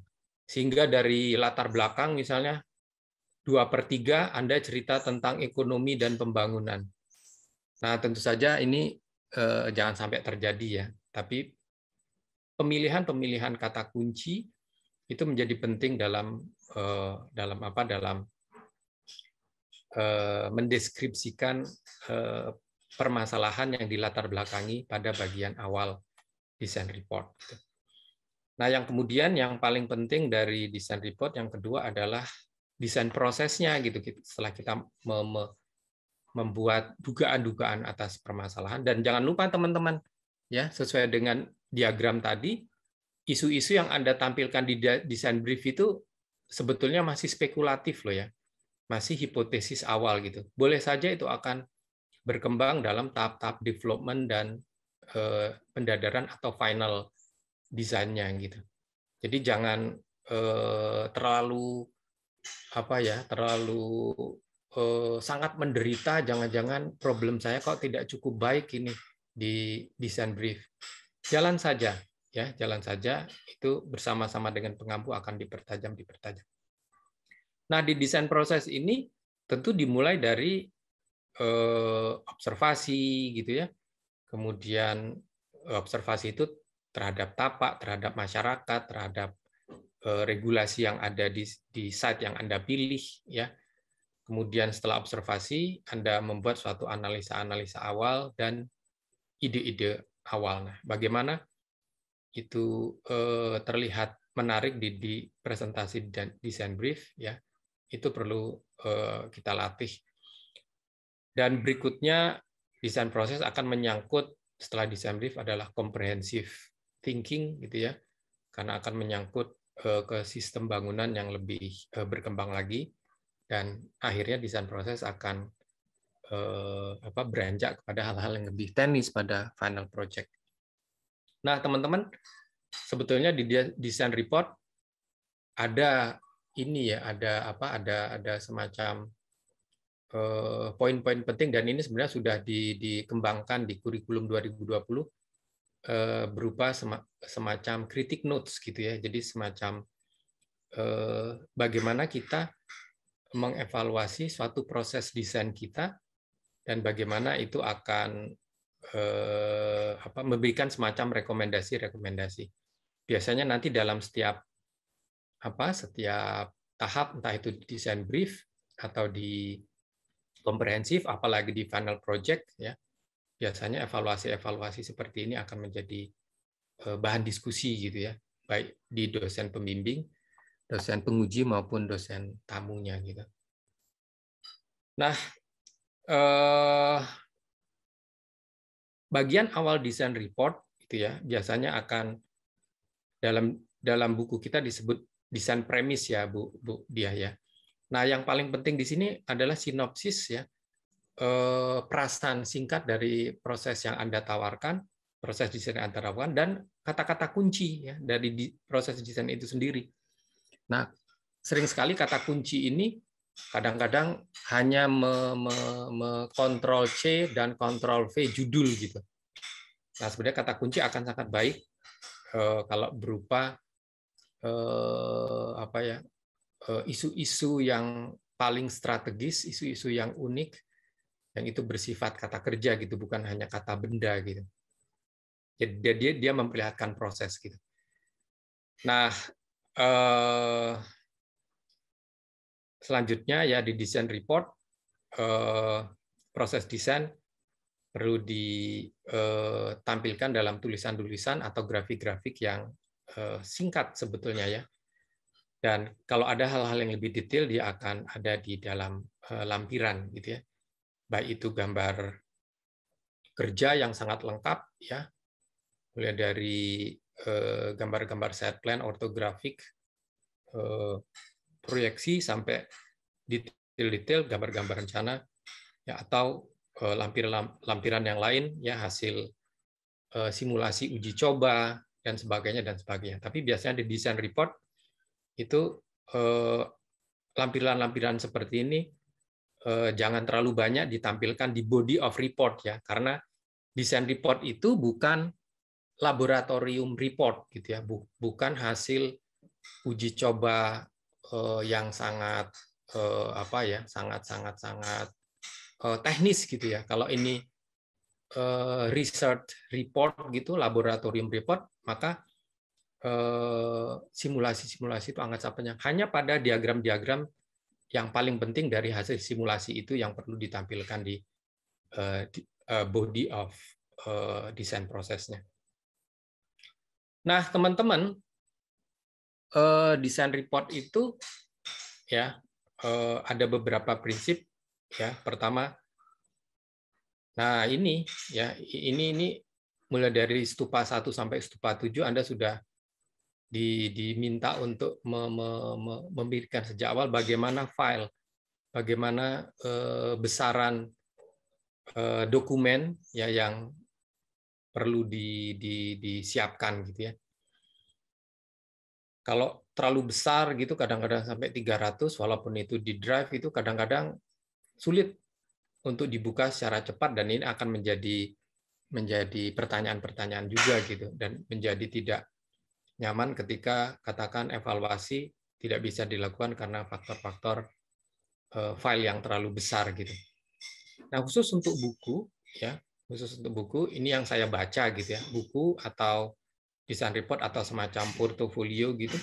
sehingga dari latar belakang misalnya dua per tiga Anda cerita tentang ekonomi dan pembangunan nah tentu saja ini eh, jangan sampai terjadi ya tapi pemilihan-pemilihan kata kunci itu menjadi penting dalam Eh, dalam apa dalam eh, mendeskripsikan eh, permasalahan yang dilatar belakangi pada bagian awal desain report. Gitu. Nah, yang kemudian yang paling penting dari desain report yang kedua adalah desain prosesnya gitu. Setelah kita membuat dugaan-dugaan atas permasalahan dan jangan lupa teman-teman ya sesuai dengan diagram tadi isu-isu yang Anda tampilkan di desain brief itu sebetulnya masih spekulatif loh ya, masih hipotesis awal gitu. Boleh saja itu akan berkembang dalam tahap-tahap development dan eh, pendadaran atau final desainnya gitu. Jadi jangan eh, terlalu apa ya, terlalu eh, sangat menderita. Jangan-jangan problem saya kok tidak cukup baik ini di desain brief. Jalan saja, ya jalan saja itu bersama-sama dengan pengampu akan dipertajam dipertajam. Nah di desain proses ini tentu dimulai dari eh, observasi gitu ya, kemudian eh, observasi itu terhadap tapak, terhadap masyarakat, terhadap eh, regulasi yang ada di di site yang anda pilih ya. Kemudian setelah observasi, Anda membuat suatu analisa-analisa awal dan ide-ide awal. Nah, bagaimana itu eh, terlihat menarik di, di presentasi dan desain brief ya itu perlu eh, kita latih dan berikutnya desain proses akan menyangkut setelah desain brief adalah comprehensive thinking gitu ya karena akan menyangkut eh, ke sistem bangunan yang lebih eh, berkembang lagi dan akhirnya desain proses akan eh, apa beranjak kepada hal-hal yang lebih teknis pada final project Nah, teman-teman, sebetulnya di desain report ada ini ya, ada apa? Ada ada semacam eh, poin-poin eh, penting dan ini sebenarnya sudah di, dikembangkan di kurikulum 2020 eh, berupa semacam kritik notes gitu ya. Jadi semacam eh, bagaimana kita mengevaluasi suatu proses desain kita dan bagaimana itu akan eh, apa, memberikan semacam rekomendasi-rekomendasi. Biasanya nanti dalam setiap apa setiap tahap entah itu desain brief atau di komprehensif apalagi di final project ya biasanya evaluasi-evaluasi seperti ini akan menjadi eh, bahan diskusi gitu ya baik di dosen pembimbing dosen penguji maupun dosen tamunya gitu nah eh, bagian awal desain report itu ya biasanya akan dalam dalam buku kita disebut desain premis ya Bu Bu dia ya. Nah, yang paling penting di sini adalah sinopsis ya. Eh, perasaan singkat dari proses yang Anda tawarkan, proses desain yang Anda tawarkan dan kata-kata kunci ya dari proses desain itu sendiri. Nah, sering sekali kata kunci ini kadang-kadang hanya mengontrol me, me C dan kontrol V judul gitu. Nah sebenarnya kata kunci akan sangat baik eh, kalau berupa eh, apa ya eh, isu-isu eh, yang paling strategis, isu-isu yang unik, yang itu bersifat kata kerja gitu, bukan hanya kata benda gitu. Jadi dia dia, dia memperlihatkan proses gitu. Nah eh, selanjutnya ya di desain report eh, proses desain perlu ditampilkan eh, dalam tulisan-tulisan atau grafik-grafik yang eh, singkat sebetulnya ya. Dan kalau ada hal-hal yang lebih detail dia akan ada di dalam lampiran gitu ya. Baik itu gambar kerja yang sangat lengkap ya. Mulai dari gambar-gambar set plan ortografik proyeksi sampai detail-detail gambar-gambar rencana ya atau eh, lampiran-lampiran yang lain ya hasil eh, simulasi uji coba dan sebagainya dan sebagainya. Tapi biasanya di design report itu eh, lampiran-lampiran seperti ini jangan terlalu banyak ditampilkan di body of report ya karena desain report itu bukan laboratorium report gitu ya bukan hasil uji coba Eh, yang sangat eh, apa ya sangat sangat sangat eh, teknis gitu ya kalau ini research report gitu laboratorium report maka simulasi-simulasi itu sangat capeknya hanya pada diagram-diagram yang paling penting dari hasil simulasi itu yang perlu ditampilkan di body of design prosesnya. Nah, teman-teman, uh, desain report itu ya uh, ada beberapa prinsip ya. Pertama, nah ini ya ini ini mulai dari stupa 1 sampai stupa 7 Anda sudah di, diminta untuk me, me, me, memikirkan sejak awal bagaimana file, bagaimana uh, besaran uh, dokumen ya yang perlu di, di, disiapkan gitu ya. Kalau terlalu besar gitu kadang-kadang sampai 300 walaupun itu di drive itu kadang-kadang sulit untuk dibuka secara cepat dan ini akan menjadi menjadi pertanyaan-pertanyaan juga gitu dan menjadi tidak nyaman ketika katakan evaluasi tidak bisa dilakukan karena faktor-faktor eh, file yang terlalu besar gitu. Nah khusus untuk buku ya khusus untuk buku ini yang saya baca gitu ya buku atau desain report atau semacam portfolio gitu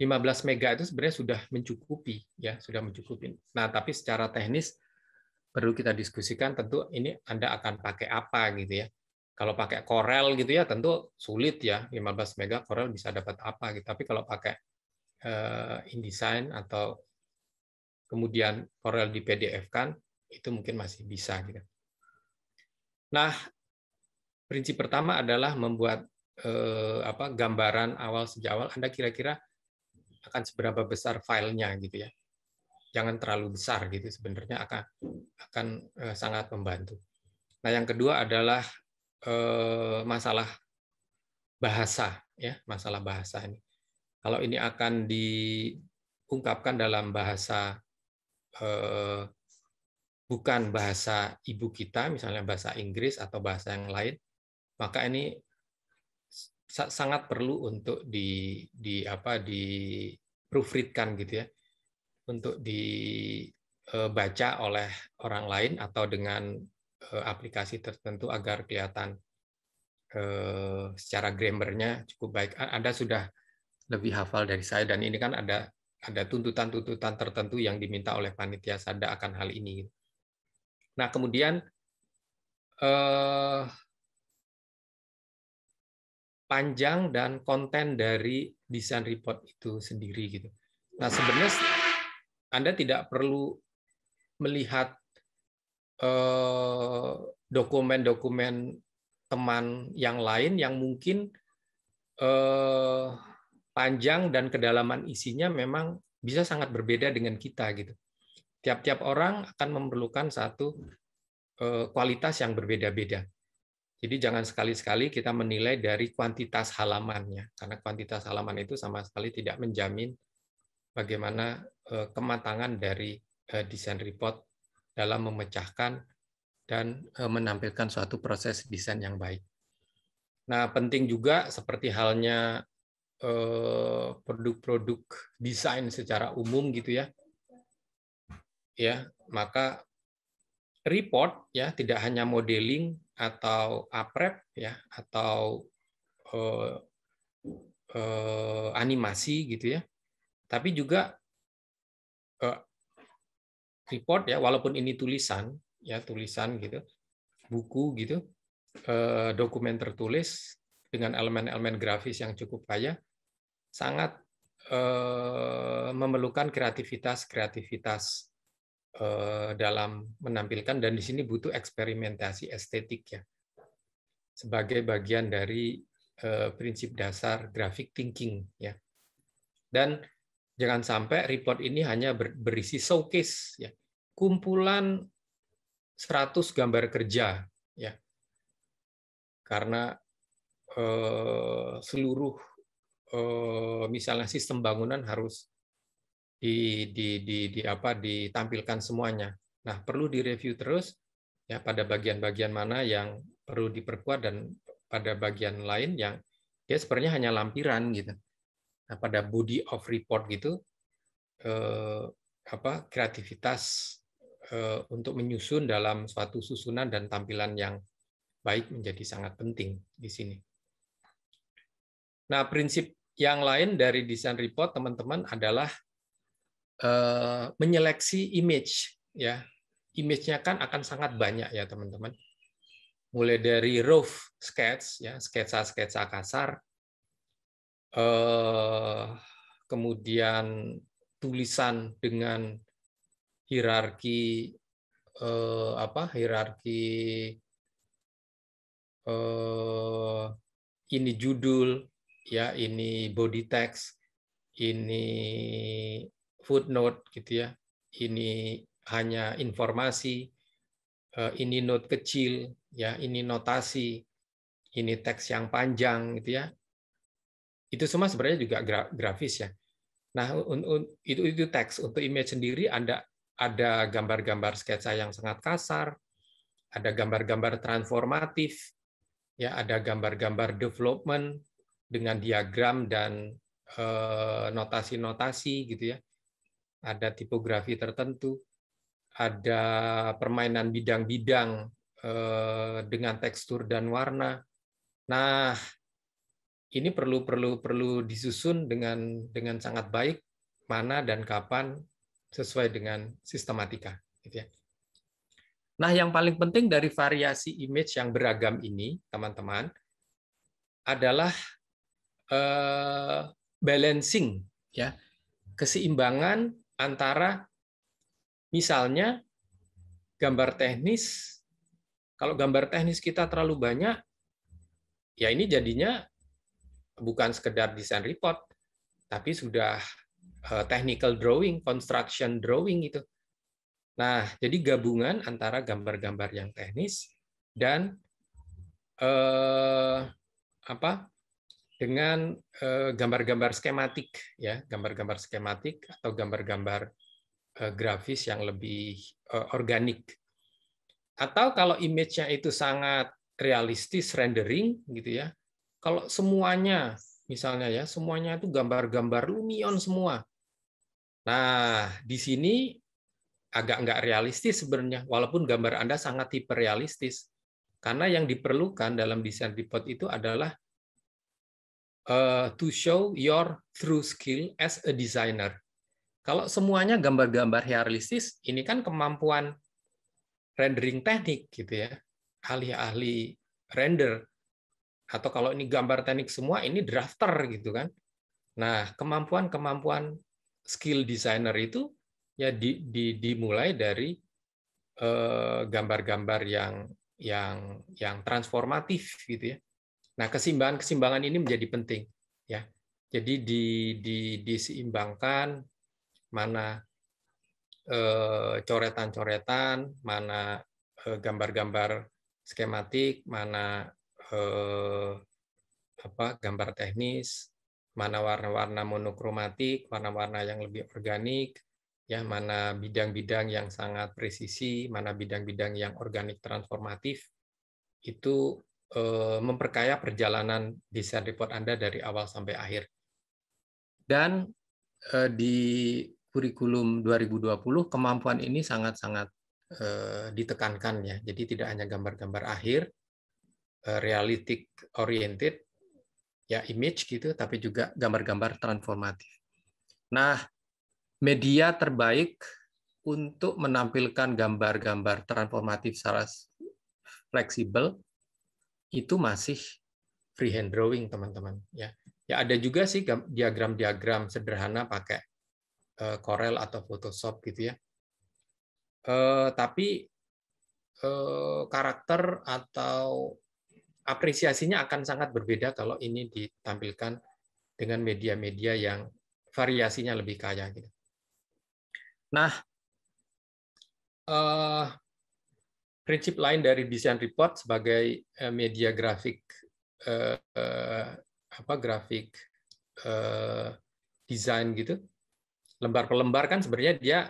15 mega itu sebenarnya sudah mencukupi ya sudah mencukupi nah tapi secara teknis perlu kita diskusikan tentu ini anda akan pakai apa gitu ya kalau pakai Corel gitu ya tentu sulit ya 15 mega Corel bisa dapat apa gitu tapi kalau pakai eh, InDesign atau kemudian Corel di PDF kan itu mungkin masih bisa gitu nah prinsip pertama adalah membuat eh, apa gambaran awal sejak awal Anda kira-kira akan seberapa besar filenya gitu ya. Jangan terlalu besar gitu sebenarnya akan akan eh, sangat membantu. Nah, yang kedua adalah eh, masalah bahasa ya, masalah bahasa ini. Kalau ini akan diungkapkan dalam bahasa eh, bukan bahasa ibu kita, misalnya bahasa Inggris atau bahasa yang lain, maka ini sangat perlu untuk di di apa di proofreadkan gitu ya untuk dibaca eh, oleh orang lain atau dengan eh, aplikasi tertentu agar kelihatan eh, secara grammarnya cukup baik. Anda sudah lebih hafal dari saya dan ini kan ada ada tuntutan-tuntutan tertentu yang diminta oleh panitia sada akan hal ini. Nah kemudian eh, panjang dan konten dari desain report itu sendiri gitu. Nah sebenarnya Anda tidak perlu melihat eh, dokumen-dokumen eh, teman yang lain yang mungkin eh, panjang dan kedalaman isinya memang bisa sangat berbeda dengan kita gitu. Tiap-tiap orang akan memerlukan satu eh, kualitas yang berbeda-beda. Jadi jangan sekali-sekali kita menilai dari kuantitas halamannya, karena kuantitas halaman itu sama sekali tidak menjamin bagaimana eh, kematangan dari eh, desain report dalam memecahkan dan eh, menampilkan suatu proses desain yang baik. Nah, penting juga seperti halnya produk-produk desain secara umum gitu ya. Ya, maka report ya tidak hanya modeling atau aprep ya atau eh, eh, animasi gitu ya tapi juga eh, report ya walaupun ini tulisan ya tulisan gitu buku gitu eh, dokumen tertulis dengan elemen-elemen grafis yang cukup kaya sangat eh, memerlukan kreativitas kreativitas Eh, dalam menampilkan dan di sini butuh eksperimentasi estetik ya sebagai bagian dari eh, prinsip dasar graphic thinking ya dan jangan sampai report ini hanya berisi showcase ya kumpulan 100 gambar kerja ya karena eh, seluruh misalnya sistem bangunan harus di, di, di, di apa ditampilkan semuanya. Nah, perlu direview terus ya pada bagian-bagian mana yang perlu diperkuat dan pada bagian lain yang ya sebenarnya hanya lampiran gitu. Nah, pada body of report gitu eh, apa kreativitas eh, untuk menyusun dalam suatu susunan dan tampilan yang baik menjadi sangat penting di sini. Nah, prinsip yang lain dari desain report teman-teman adalah Eh, menyeleksi image ya image-nya kan akan sangat banyak ya teman-teman mulai dari rough sketch ya sketsa sketsa kasar eh, kemudian tulisan dengan hierarki eh, apa hierarki ini judul ya ini body text ini footnote gitu ya. Ini hanya informasi, eh, ini note kecil, ya, ini notasi, ini teks yang panjang gitu ya. Itu semua sebenarnya juga grafis ya. Nah, itu itu teks untuk image sendiri ada ada gambar-gambar sketsa yang sangat kasar, ada gambar-gambar transformatif, ya ada gambar-gambar development dengan diagram dan eh, notasi-notasi gitu ya ada tipografi tertentu, ada permainan bidang-bidang eh, dengan tekstur dan warna. Nah, ini perlu perlu perlu disusun dengan dengan sangat baik mana dan kapan sesuai dengan sistematika. Gitu ya. Nah, yang paling penting dari variasi image yang beragam ini, teman-teman, adalah eh, balancing, ya, keseimbangan antara misalnya gambar teknis, kalau gambar teknis kita terlalu banyak, ya ini jadinya bukan sekedar desain report, tapi sudah eh, technical drawing, construction drawing itu. Nah, jadi gabungan antara gambar-gambar yang teknis dan eh, apa dengan eh, gambar-gambar skematik ya, gambar-gambar skematik atau gambar-gambar eh, grafis yang lebih eh, organik. Atau kalau image-nya itu sangat realistis rendering gitu ya. Kalau semuanya misalnya ya, semuanya itu gambar-gambar Lumion semua. Nah, di sini agak nggak realistis sebenarnya, walaupun gambar Anda sangat hiperrealistis. Karena yang diperlukan dalam desain report itu adalah uh, to show your true skill as a designer. Kalau semuanya gambar-gambar realistis, ini kan kemampuan rendering teknik gitu ya, ahli-ahli render. Atau kalau ini gambar teknik semua, ini drafter gitu kan. Nah, kemampuan-kemampuan skill designer itu ya di, di, dimulai dari uh, gambar-gambar eh, yang yang yang transformatif gitu ya Nah, kesimbangan keseimbangan ini menjadi penting ya. Jadi di, di diseimbangkan mana eh, coretan-coretan, eh, mana gambar-gambar eh, skematik, mana eh, apa gambar teknis, mana warna-warna monokromatik, warna-warna yang lebih organik, ya mana bidang-bidang yang sangat presisi, mana bidang-bidang yang organik transformatif itu Eh, memperkaya perjalanan desain report Anda dari awal sampai akhir. Dan eh, di kurikulum 2020 kemampuan ini sangat-sangat eh, ditekankan ya. Jadi tidak hanya gambar-gambar akhir realistic oriented ya image gitu tapi juga gambar-gambar transformatif. Nah, media terbaik untuk menampilkan gambar-gambar transformatif secara fleksibel itu masih freehand drawing teman-teman ya ya ada juga sih diagram-diagram sederhana pakai eh, Corel atau Photoshop gitu ya eh, tapi eh, karakter atau apresiasinya akan sangat berbeda kalau ini ditampilkan dengan media-media yang variasinya lebih kaya gitu nah prinsip lain dari desain report sebagai eh, media grafik eh, apa grafik eh, desain gitu lembar per lembar kan sebenarnya dia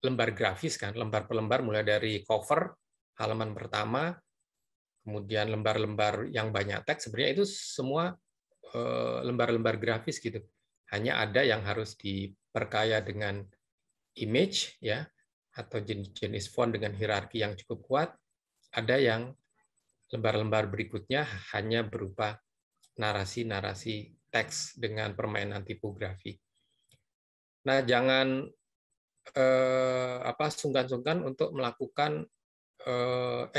lembar grafis kan lembar per lembar mulai dari cover halaman pertama kemudian lembar-lembar yang banyak teks sebenarnya itu semua eh, lembar-lembar grafis gitu hanya ada yang harus diperkaya dengan image ya atau jenis-jenis font dengan hierarki yang cukup kuat, ada yang lembar-lembar berikutnya hanya berupa narasi-narasi teks dengan permainan tipografi. Nah, jangan eh, apa sungkan-sungkan untuk melakukan eksperimen eh,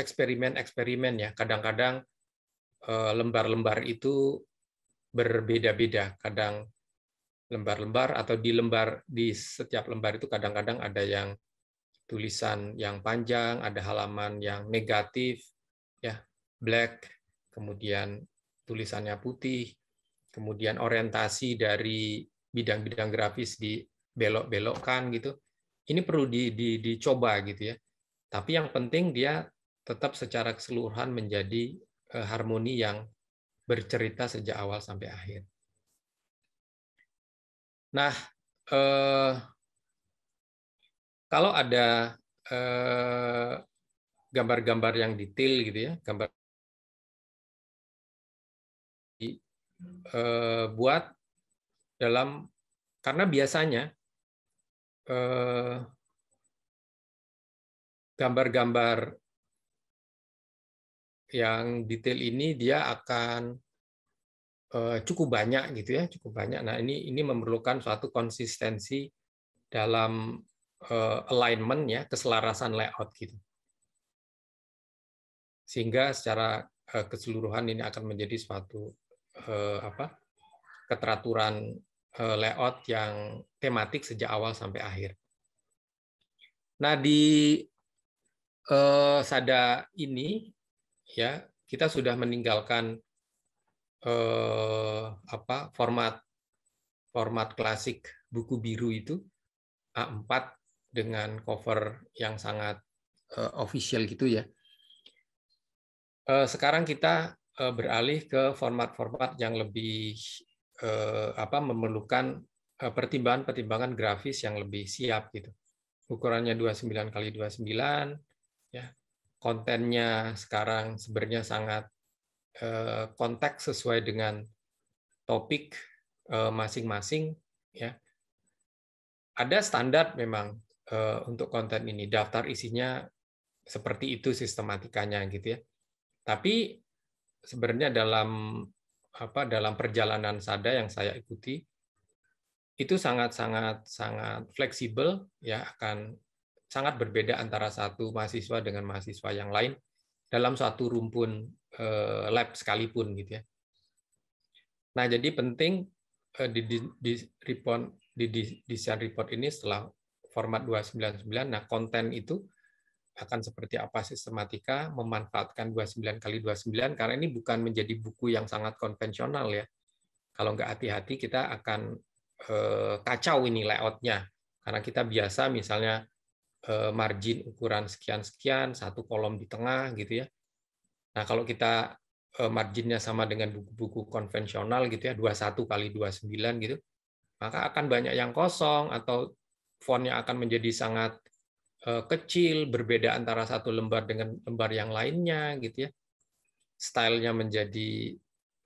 eksperimen-eksperimen ya. Kadang-kadang eh, lembar-lembar itu berbeda-beda. Kadang kadang lembar lembar lembar itu berbeda beda kadang lembar lembar atau di lembar di setiap lembar itu kadang-kadang ada yang tulisan yang panjang, ada halaman yang negatif, ya black, kemudian tulisannya putih, kemudian orientasi dari bidang-bidang grafis dibelok-belokkan gitu. Ini perlu di, di, dicoba gitu ya. Tapi yang penting dia tetap secara keseluruhan menjadi e, harmoni yang bercerita sejak awal sampai akhir. Nah, eh, kalau ada eh, gambar-gambar yang detail gitu ya, gambar eh, buat dalam karena biasanya eh, gambar-gambar yang detail ini dia akan cukup banyak gitu ya, cukup banyak. Nah, ini ini memerlukan suatu konsistensi dalam Eh, alignment ya, keselarasan layout gitu. Sehingga secara eh, keseluruhan ini akan menjadi suatu eh, apa? keteraturan layout yang tematik sejak awal sampai akhir. Nah, di sada ini ya, kita sudah meninggalkan apa format format klasik buku biru itu A4 dengan cover yang sangat uh, official gitu ya. Uh, sekarang kita uh, beralih ke format-format yang lebih uh, apa memerlukan pertimbangan-pertimbangan grafis yang lebih siap gitu. Ukurannya 29 kali 29 ya. Kontennya sekarang sebenarnya sangat konteks sesuai dengan topik masing-masing ya. Ada standar memang Eh, untuk konten ini. Daftar isinya seperti itu sistematikanya gitu ya. Tapi sebenarnya dalam apa dalam perjalanan sada yang saya ikuti itu sangat sangat sangat fleksibel ya akan sangat berbeda antara satu mahasiswa dengan mahasiswa yang lain dalam satu rumpun eh, lab sekalipun gitu ya. Nah jadi penting eh, di, di, di report di, di desain report ini setelah format 299. Nah, konten itu akan seperti apa sistematika memanfaatkan 29 kali 29 karena ini bukan menjadi buku yang sangat konvensional ya. Kalau nggak hati-hati kita akan eh, kacau ini layoutnya karena kita biasa misalnya eh, margin ukuran sekian-sekian satu kolom di tengah gitu ya. Nah kalau kita eh, marginnya sama dengan buku-buku konvensional gitu ya 21 kali 29 gitu maka akan banyak yang kosong atau fontnya akan menjadi sangat eh, kecil, berbeda antara satu lembar dengan lembar yang lainnya, gitu ya. Stylenya menjadi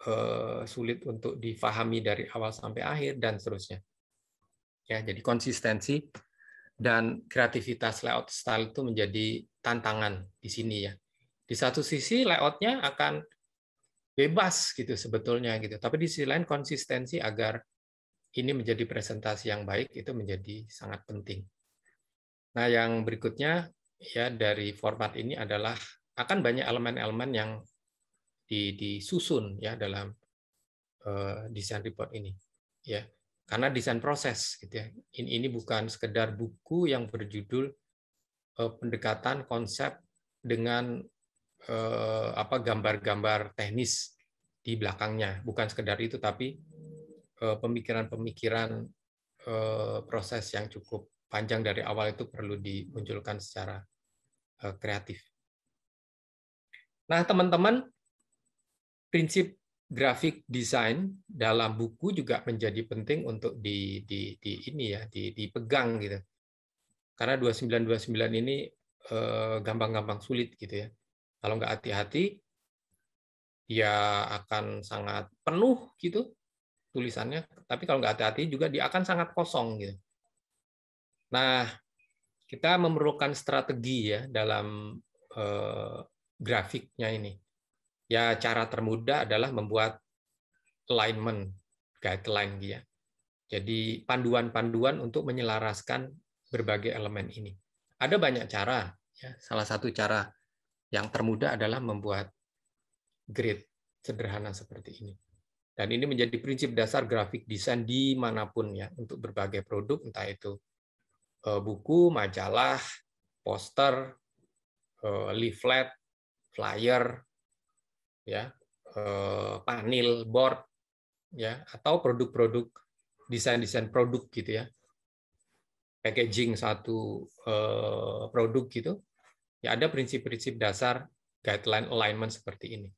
eh, sulit untuk difahami dari awal sampai akhir dan seterusnya. Ya, jadi konsistensi dan kreativitas layout style itu menjadi tantangan di sini ya. Di satu sisi layoutnya akan bebas gitu sebetulnya gitu, tapi di sisi lain konsistensi agar ini menjadi presentasi yang baik itu menjadi sangat penting. Nah, yang berikutnya ya dari format ini adalah akan banyak elemen-elemen yang disusun ya dalam eh, desain report ini ya karena desain proses gitu ya ini, ini bukan sekedar buku yang berjudul eh, pendekatan konsep dengan eh, apa gambar-gambar teknis di belakangnya bukan sekedar itu tapi Eh, pemikiran-pemikiran eh, proses yang cukup panjang dari awal itu perlu dimunculkan secara eh, kreatif. Nah, teman-teman, prinsip grafik desain dalam buku juga menjadi penting untuk di, di, di ini ya, di, dipegang gitu. Karena 2929 ini gampang-gampang sulit gitu ya. Kalau nggak hati-hati, ya akan sangat penuh gitu tulisannya, tapi kalau nggak hati-hati juga dia akan sangat kosong gitu. Nah, kita memerlukan strategi ya dalam eh, grafiknya ini. Ya cara termudah adalah membuat alignment guideline ya. Jadi panduan-panduan untuk menyelaraskan berbagai elemen ini. Ada banyak cara. Ya. Salah satu cara yang termudah adalah membuat grid sederhana seperti ini. Dan ini menjadi prinsip dasar grafik desain dimanapun ya, untuk berbagai produk, entah itu eh, buku, majalah, poster, eh, leaflet, flyer, ya, eh, panel, board, ya, atau produk-produk desain-desain produk gitu ya, packaging satu produk gitu, ya ada prinsip-prinsip dasar guideline alignment seperti ini.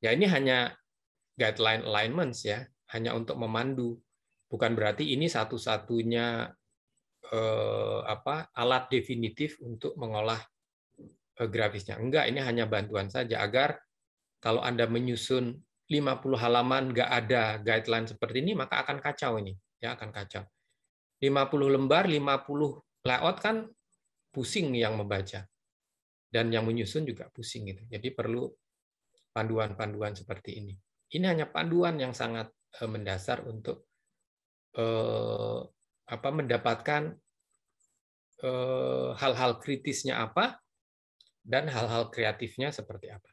Ya ini hanya guideline alignments ya, hanya untuk memandu. Bukan berarti ini satu-satunya eh, apa alat definitif untuk mengolah eh, grafisnya. Enggak, ini hanya bantuan saja agar kalau Anda menyusun 50 halaman enggak ada guideline seperti ini, maka akan kacau ini. ya akan kacau. 50 lembar, 50 layout kan pusing yang membaca. Dan yang menyusun juga pusing. Gitu. Jadi perlu panduan-panduan seperti ini. Ini hanya panduan yang sangat eh, mendasar untuk eh, apa mendapatkan eh, hal-hal kritisnya apa dan hal-hal kreatifnya seperti apa.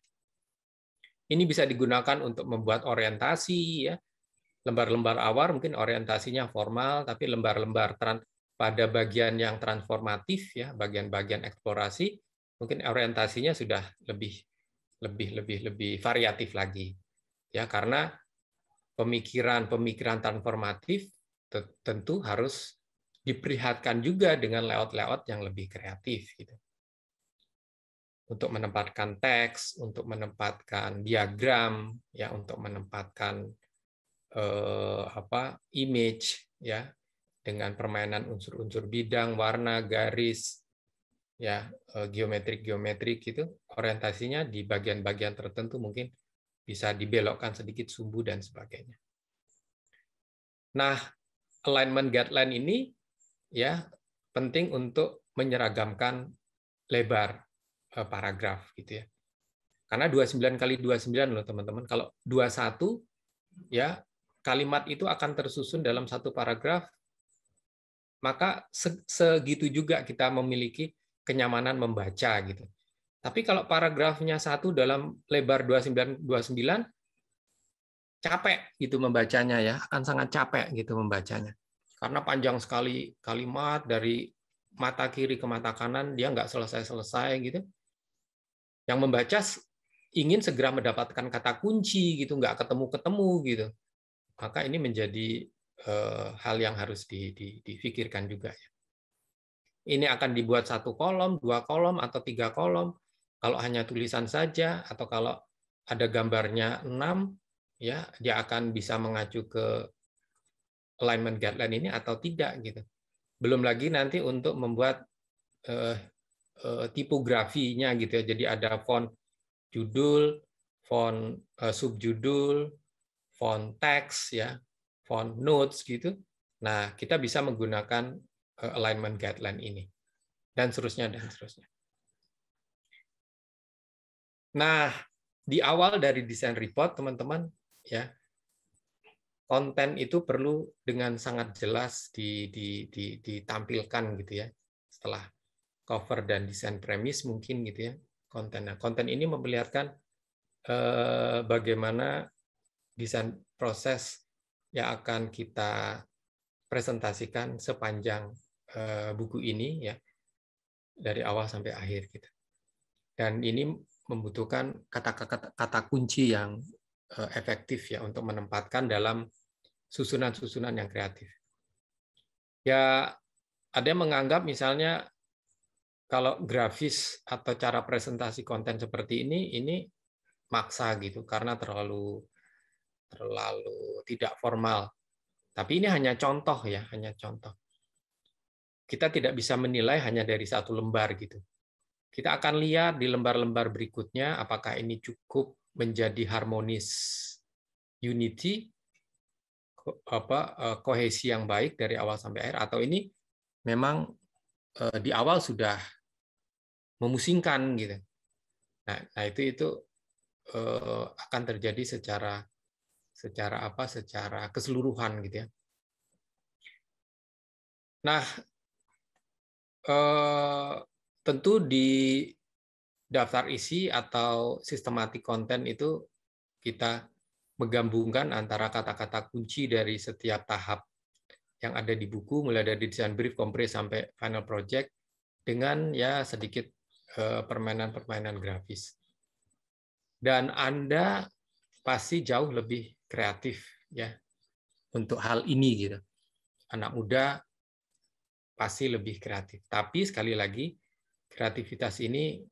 Ini bisa digunakan untuk membuat orientasi ya. Lembar-lembar awal mungkin orientasinya formal tapi lembar-lembar pada bagian yang transformatif ya, bagian-bagian eksplorasi mungkin orientasinya sudah lebih lebih lebih lebih variatif lagi ya karena pemikiran-pemikiran transformatif tentu harus diperlihatkan juga dengan layout-layout yang lebih kreatif gitu. Untuk menempatkan teks, untuk menempatkan diagram, ya untuk menempatkan eh, apa image ya dengan permainan unsur-unsur bidang, warna, garis ya eh, geometrik-geometrik gitu. Orientasinya di bagian-bagian tertentu mungkin bisa dibelokkan sedikit sumbu dan sebagainya. Nah, alignment guideline ini ya penting untuk menyeragamkan lebar eh, paragraf gitu ya. Karena 29 kali 29 loh teman-teman. Kalau 21 ya kalimat itu akan tersusun dalam satu paragraf maka segitu juga kita memiliki kenyamanan membaca gitu. Tapi kalau paragrafnya satu dalam lebar 2929 capek gitu membacanya ya, akan sangat capek gitu membacanya. Karena panjang sekali kalimat dari mata kiri ke mata kanan dia nggak selesai-selesai gitu. Yang membaca ingin segera mendapatkan kata kunci gitu, nggak ketemu-ketemu gitu. Maka ini menjadi eh, hal yang harus di, difikirkan juga ya. Ini akan dibuat satu kolom, dua kolom, atau tiga kolom. Kalau hanya tulisan saja atau kalau ada gambarnya 6 ya dia akan bisa mengacu ke alignment guideline ini atau tidak gitu. Belum lagi nanti untuk membuat eh, eh, tipografinya gitu ya. Jadi ada font judul, font eh, subjudul, font text ya, font notes gitu. Nah, kita bisa menggunakan eh, alignment guideline ini dan seterusnya dan seterusnya. Nah, di awal dari desain report, teman-teman, ya konten itu perlu dengan sangat jelas ditampilkan gitu ya. Setelah cover dan desain premis mungkin gitu ya konten. Nah, konten ini memperlihatkan eh, bagaimana desain proses yang akan kita presentasikan sepanjang eh, buku ini ya dari awal sampai akhir gitu. Dan ini membutuhkan kata-kata kunci yang eh, efektif ya untuk menempatkan dalam susunan-susunan yang kreatif. Ya ada yang menganggap misalnya kalau grafis atau cara presentasi konten seperti ini ini maksa gitu karena terlalu terlalu tidak formal. Tapi ini hanya contoh ya, hanya contoh. Kita tidak bisa menilai hanya dari satu lembar gitu. Kita akan lihat di lembar-lembar berikutnya apakah ini cukup menjadi harmonis unity apa eh, kohesi yang baik dari awal sampai akhir atau ini memang eh, di awal sudah memusingkan gitu. Nah, nah itu itu eh, akan terjadi secara secara apa? secara keseluruhan gitu ya. Nah, eh, tentu di daftar isi atau sistematik konten itu kita menggabungkan antara kata-kata kunci dari setiap tahap yang ada di buku, mulai dari desain brief, kompres, sampai final project, dengan ya sedikit eh, permainan-permainan grafis. Dan Anda pasti jauh lebih kreatif ya untuk hal ini gitu. Anak muda pasti lebih kreatif. Tapi sekali lagi kreativitas ini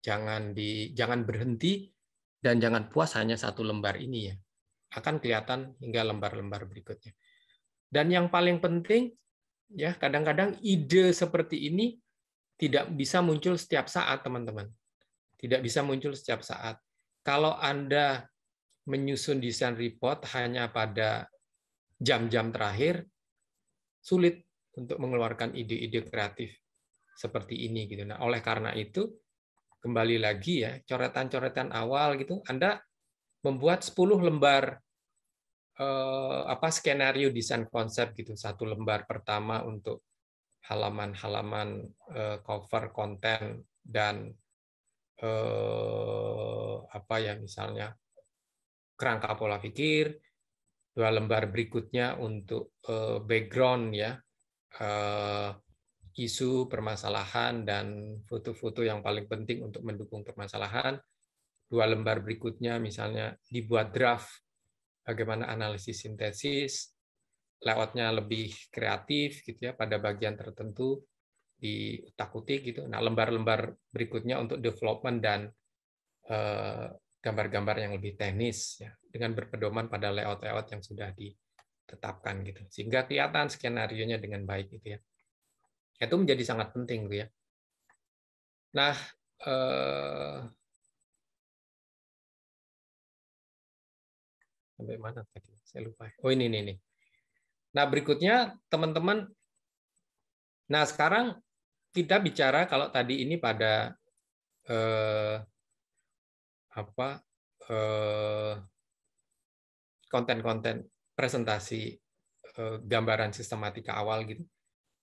jangan di jangan berhenti dan jangan puas hanya satu lembar ini ya. Akan kelihatan hingga lembar-lembar berikutnya. Dan yang paling penting ya kadang-kadang ide seperti ini tidak bisa muncul setiap saat, teman-teman. Tidak bisa muncul setiap saat. Kalau Anda menyusun desain report hanya pada jam-jam terakhir, sulit untuk mengeluarkan ide-ide kreatif seperti ini gitu. Nah, oleh karena itu kembali lagi ya, coretan-coretan awal gitu, Anda membuat 10 lembar eh, apa skenario desain konsep gitu. Satu lembar pertama untuk halaman-halaman eh, cover konten dan eh, apa ya misalnya kerangka pola pikir, dua lembar berikutnya untuk eh, background ya. Eh, isu permasalahan dan foto-foto yang paling penting untuk mendukung permasalahan. Dua lembar berikutnya misalnya dibuat draft bagaimana analisis sintesis, lewatnya lebih kreatif gitu ya pada bagian tertentu di takuti gitu. Nah lembar-lembar berikutnya untuk development dan eh, gambar-gambar eh, yang lebih teknis ya dengan berpedoman pada layout-layout yang sudah ditetapkan gitu sehingga kelihatan skenario nya dengan baik gitu ya itu menjadi sangat penting gitu ya. Nah, eh, sampai mana tadi? Saya lupa. Oh ini ini ini. Nah berikutnya teman-teman. Nah sekarang kita bicara kalau tadi ini pada eh, apa konten eh, konten-konten presentasi eh, gambaran sistematika awal gitu.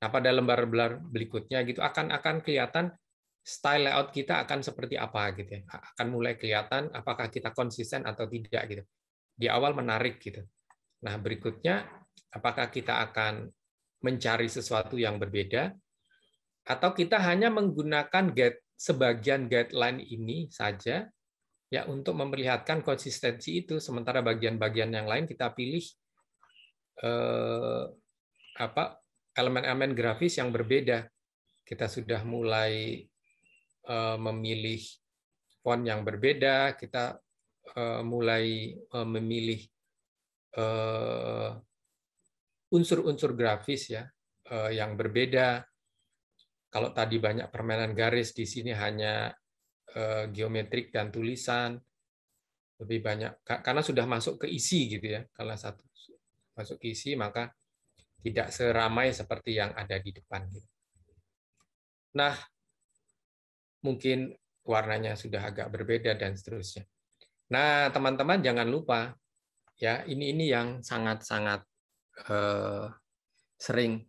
Nah, pada lembar berikutnya gitu akan akan kelihatan style layout kita akan seperti apa gitu ya. Akan mulai kelihatan apakah kita konsisten atau tidak gitu. Di awal menarik gitu. Nah, berikutnya apakah kita akan mencari sesuatu yang berbeda atau kita hanya menggunakan get sebagian guideline ini saja ya untuk memperlihatkan konsistensi itu sementara bagian-bagian yang lain kita pilih eh, apa elemen-elemen grafis yang berbeda. Kita sudah mulai eh, memilih font yang berbeda, kita eh, mulai eh, memilih unsur-unsur grafis ya yang berbeda. Kalau tadi banyak permainan garis, di sini hanya geometrik dan tulisan lebih banyak karena sudah masuk ke isi gitu ya. Kalau satu masuk ke isi maka tidak seramai seperti yang ada di depan. Gitu. Nah, mungkin warnanya sudah agak berbeda dan seterusnya. Nah, teman-teman jangan lupa ya ini ini yang sangat-sangat eh, sering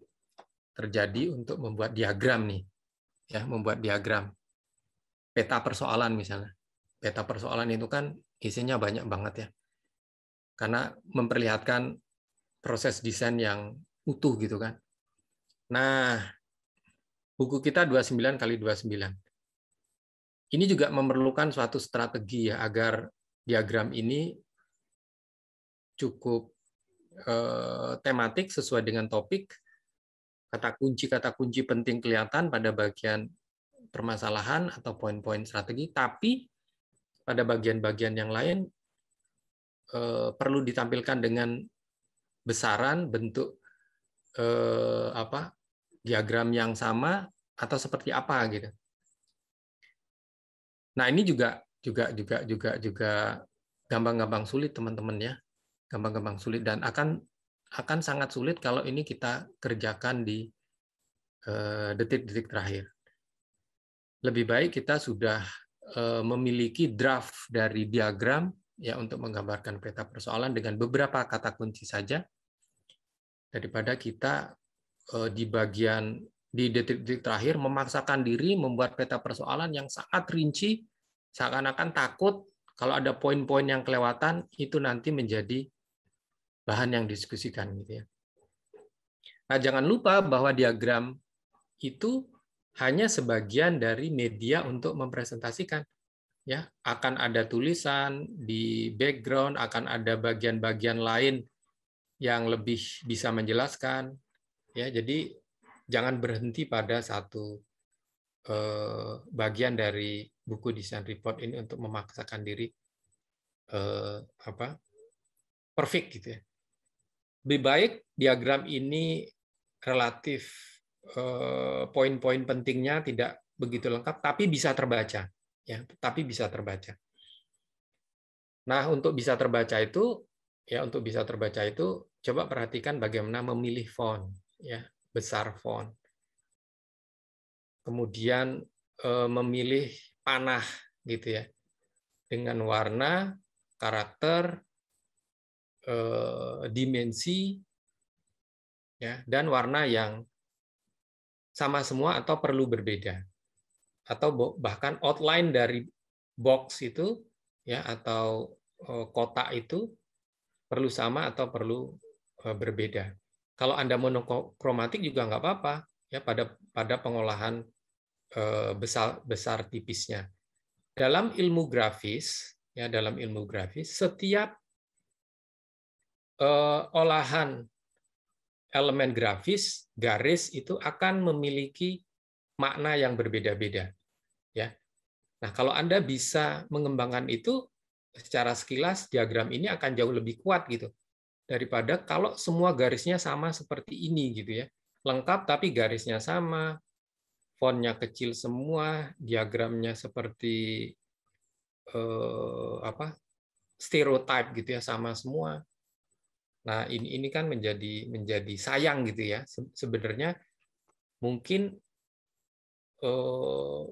terjadi untuk membuat diagram nih. Ya, membuat diagram peta persoalan misalnya. Peta persoalan itu kan isinya banyak banget ya. Karena memperlihatkan proses desain yang utuh gitu kan. Nah, buku kita 29 kali 29. Ini juga memerlukan suatu strategi ya agar diagram ini cukup eh, tematik sesuai dengan topik. Kata kunci kata kunci penting kelihatan pada bagian permasalahan atau poin-poin strategi, tapi pada bagian-bagian yang lain eh, perlu ditampilkan dengan besaran bentuk eh, apa diagram yang sama atau seperti apa gitu. Nah ini juga juga juga juga juga gampang-gampang sulit teman-teman ya, gampang-gampang sulit dan akan akan sangat sulit kalau ini kita kerjakan di eh, detik-detik terakhir. Lebih baik kita sudah eh, memiliki draft dari diagram ya untuk menggambarkan peta persoalan dengan beberapa kata kunci saja daripada kita eh, di bagian di detik-detik terakhir memaksakan diri membuat peta persoalan yang sangat rinci seakan-akan takut kalau ada poin-poin yang kelewatan itu nanti menjadi bahan yang diskusikan gitu ya. Nah, jangan lupa bahwa diagram itu hanya sebagian dari media untuk mempresentasikan. Ya, akan ada tulisan di background, akan ada bagian-bagian lain yang lebih bisa menjelaskan. Ya, jadi jangan berhenti pada satu eh, bagian dari buku desain report ini untuk memaksakan diri eh, apa perfect gitu ya. Lebih baik diagram ini relatif eh, poin-poin pentingnya tidak begitu lengkap tapi bisa terbaca ya, tapi bisa terbaca. Nah, untuk bisa terbaca itu ya untuk bisa terbaca itu coba perhatikan bagaimana memilih font ya besar font kemudian eh, memilih panah gitu ya dengan warna karakter eh, dimensi ya dan warna yang sama semua atau perlu berbeda atau bahkan outline dari box itu ya atau eh, kotak itu perlu sama atau perlu eh, berbeda. Kalau Anda monokromatik juga nggak apa-apa ya pada pada pengolahan eh, besar besar tipisnya. Dalam ilmu grafis ya dalam ilmu grafis setiap uh, olahan elemen grafis garis itu akan memiliki makna yang berbeda-beda ya. Nah, kalau Anda bisa mengembangkan itu secara sekilas diagram ini akan jauh lebih kuat gitu daripada kalau semua garisnya sama seperti ini gitu ya. Lengkap tapi garisnya sama, fontnya kecil semua, diagramnya seperti eh, apa? stereotype gitu ya sama semua. Nah, ini ini kan menjadi menjadi sayang gitu ya. Sebenarnya mungkin eh,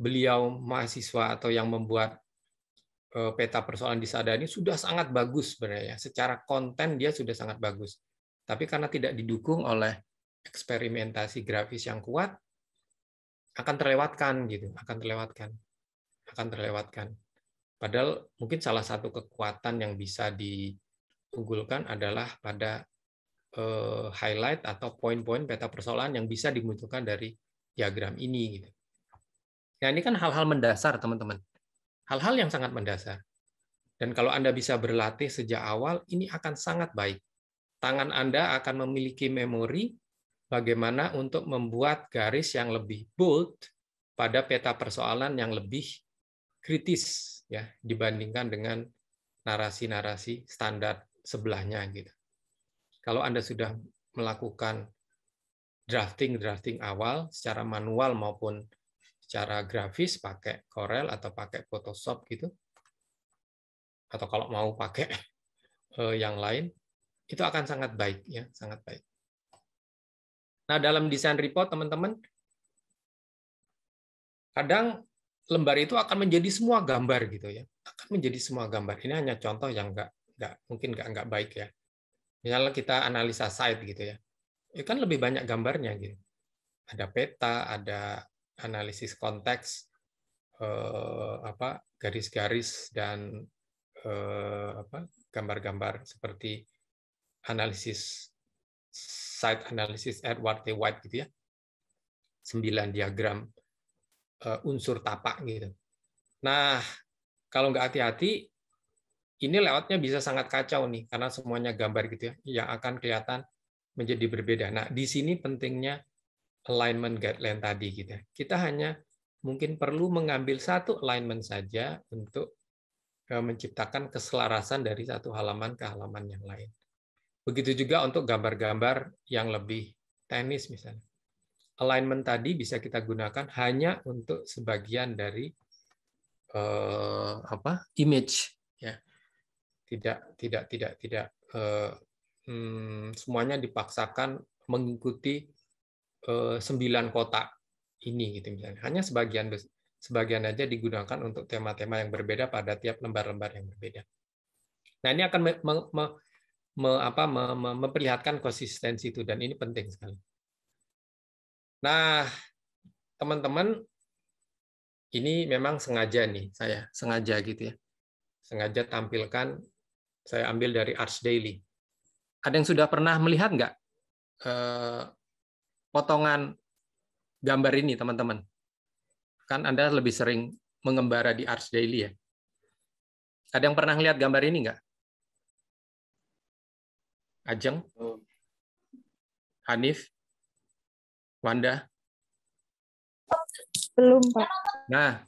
beliau mahasiswa atau yang membuat Eh, peta persoalan di ini sudah sangat bagus sebenarnya. Ya. Secara konten dia sudah sangat bagus. Tapi karena tidak didukung oleh eksperimentasi grafis yang kuat, akan terlewatkan gitu, akan terlewatkan, akan terlewatkan. Padahal mungkin salah satu kekuatan yang bisa diunggulkan adalah pada eh, highlight atau poin-poin peta persoalan yang bisa dimunculkan dari diagram ini. Gitu. Nah ini kan hal-hal mendasar teman-teman Hal-hal yang sangat mendasar. Dan kalau Anda bisa berlatih sejak awal, ini akan sangat baik. Tangan Anda akan memiliki memori bagaimana untuk membuat garis yang lebih bold pada peta persoalan yang lebih kritis ya dibandingkan dengan narasi-narasi standar sebelahnya gitu. Kalau Anda sudah melakukan drafting-drafting awal secara manual maupun secara grafis pakai Corel atau pakai Photoshop gitu atau kalau mau pakai [laughs] eh, yang lain itu akan sangat baik ya sangat baik nah dalam desain report teman-teman kadang lembar itu akan menjadi semua gambar gitu ya akan menjadi semua gambar ini hanya contoh yang nggak nggak mungkin nggak nggak baik ya misalnya kita analisa site gitu ya itu ya kan lebih banyak gambarnya gitu ada peta ada analisis konteks eh, apa garis-garis dan eh, apa gambar-gambar seperti analisis site analisis Edward T. White gitu ya. sembilan diagram eh, unsur tapak gitu. Nah, kalau nggak hati-hati ini lewatnya bisa sangat kacau nih karena semuanya gambar gitu ya yang akan kelihatan menjadi berbeda. Nah, di sini pentingnya alignment guideline tadi gitu. Ya. Kita hanya mungkin perlu mengambil satu alignment saja untuk eh, menciptakan keselarasan dari satu halaman ke halaman yang lain. Begitu juga untuk gambar-gambar yang lebih teknis misalnya. Alignment tadi bisa kita gunakan hanya untuk sebagian dari uh, apa? image ya. Tidak tidak tidak tidak uh, hmm, semuanya dipaksakan mengikuti Eh, sembilan kota ini gitu misalnya. Hanya sebagian sebagian aja digunakan untuk tema-tema yang berbeda pada tiap lembar-lembar yang berbeda. Nah, ini akan me, me, me, apa, me, me, memperlihatkan konsistensi itu dan ini penting sekali. Nah, teman-teman ini memang sengaja nih saya sengaja gitu ya. Sengaja tampilkan saya ambil dari Arts Daily. Ada yang sudah pernah melihat nggak eh, potongan gambar ini, teman-teman. Kan Anda lebih sering mengembara di Ars Daily ya. Ada yang pernah lihat gambar ini nggak? Ajeng? Hanif? Wanda? Belum, Pak. Nah,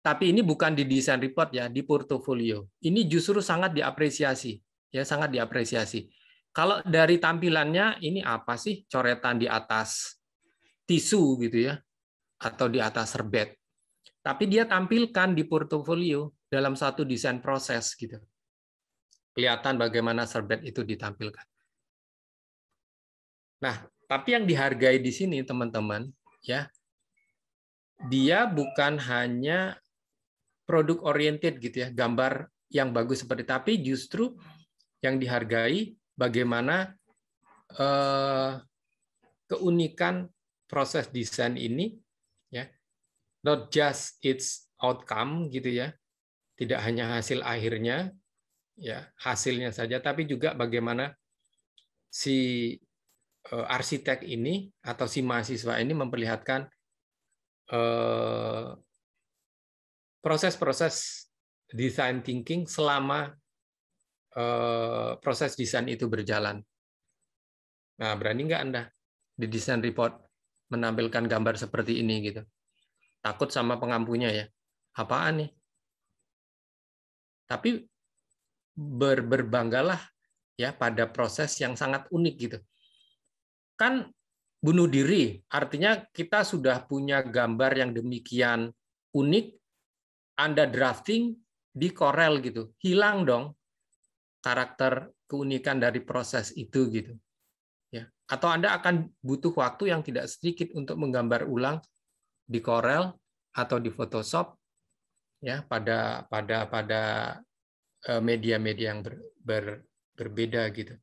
tapi ini bukan di desain report ya, di portofolio. Ini justru sangat diapresiasi, ya sangat diapresiasi. Kalau dari tampilannya ini apa sih coretan di atas tisu gitu ya atau di atas serbet. Tapi dia tampilkan di portofolio dalam satu desain proses gitu. Kelihatan bagaimana serbet itu ditampilkan. Nah, tapi yang dihargai di sini teman-teman ya dia bukan hanya produk oriented gitu ya, gambar yang bagus seperti tapi justru yang dihargai bagaimana eh, keunikan proses desain ini ya not just its outcome gitu ya tidak hanya hasil akhirnya ya hasilnya saja tapi juga bagaimana si eh, arsitek ini atau si mahasiswa ini memperlihatkan eh, proses-proses eh, design thinking selama Eh, proses desain itu berjalan. Nah, berani nggak Anda di desain report menampilkan gambar seperti ini gitu? Takut sama pengampunya ya? Apaan nih? Tapi ber berbanggalah ya pada proses yang sangat unik gitu. Kan bunuh diri artinya kita sudah punya gambar yang demikian unik Anda drafting di Corel gitu. Hilang dong karakter keunikan dari proses itu gitu. Ya. Atau Anda akan butuh waktu yang tidak sedikit untuk menggambar ulang di Corel atau di Photoshop ya pada pada pada eh, media-media yang ber, ber, berbeda gitu.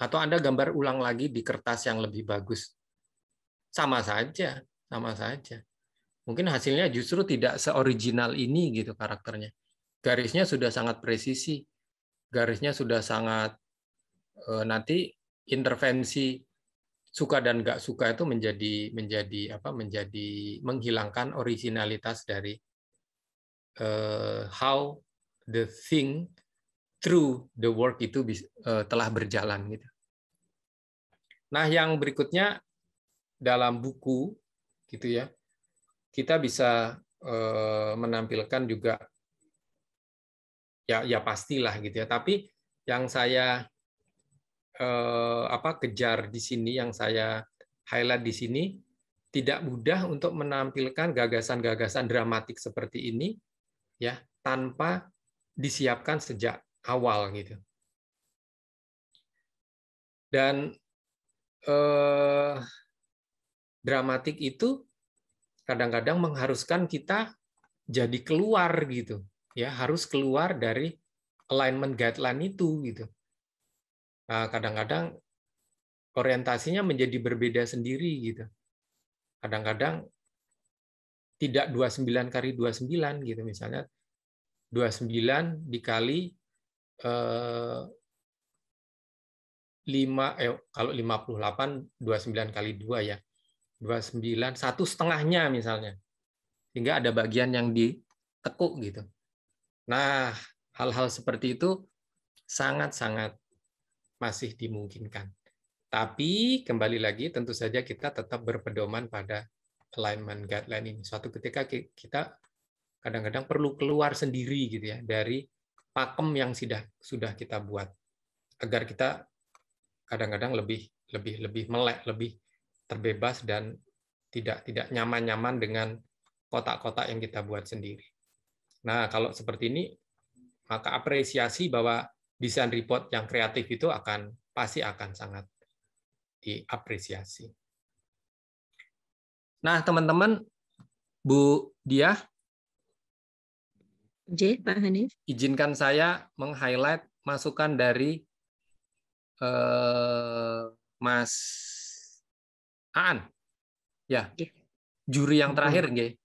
Atau Anda gambar ulang lagi di kertas yang lebih bagus. Sama saja, sama saja. Mungkin hasilnya justru tidak seoriginal ini gitu karakternya. Garisnya sudah sangat presisi, garisnya sudah sangat eh, nanti intervensi suka dan nggak suka itu menjadi menjadi apa menjadi menghilangkan originalitas dari eh, how the thing through the work itu eh, telah berjalan gitu. Nah yang berikutnya dalam buku gitu ya kita bisa menampilkan juga ya ya pastilah gitu ya tapi yang saya eh, apa kejar di sini yang saya highlight di sini tidak mudah untuk menampilkan gagasan-gagasan dramatik seperti ini ya tanpa disiapkan sejak awal gitu dan eh, dramatik itu kadang-kadang mengharuskan kita jadi keluar gitu ya harus keluar dari alignment guideline itu gitu. Nah, kadang-kadang orientasinya menjadi berbeda sendiri gitu. Kadang-kadang tidak 29 kali 29 gitu misalnya 29 dikali eh, 5 eh kalau 58 29 kali 2 ya. 29 satu setengahnya misalnya. Sehingga ada bagian yang ditekuk gitu. Nah, hal-hal seperti itu sangat-sangat masih dimungkinkan. Tapi kembali lagi tentu saja kita tetap berpedoman pada alignment guideline ini. Suatu ketika kita kadang-kadang perlu keluar sendiri gitu ya dari pakem yang sudah sudah kita buat agar kita kadang-kadang lebih lebih lebih melek, lebih terbebas dan tidak tidak nyaman-nyaman dengan kotak-kotak yang kita buat sendiri. Nah, kalau seperti ini, maka apresiasi bahwa desain report yang kreatif itu akan pasti akan sangat diapresiasi. Nah, teman-teman, Bu Diah, J, Pak Hanif. Izinkan saya meng-highlight masukan dari eh, Mas Aan. Ya. Juri yang terakhir, G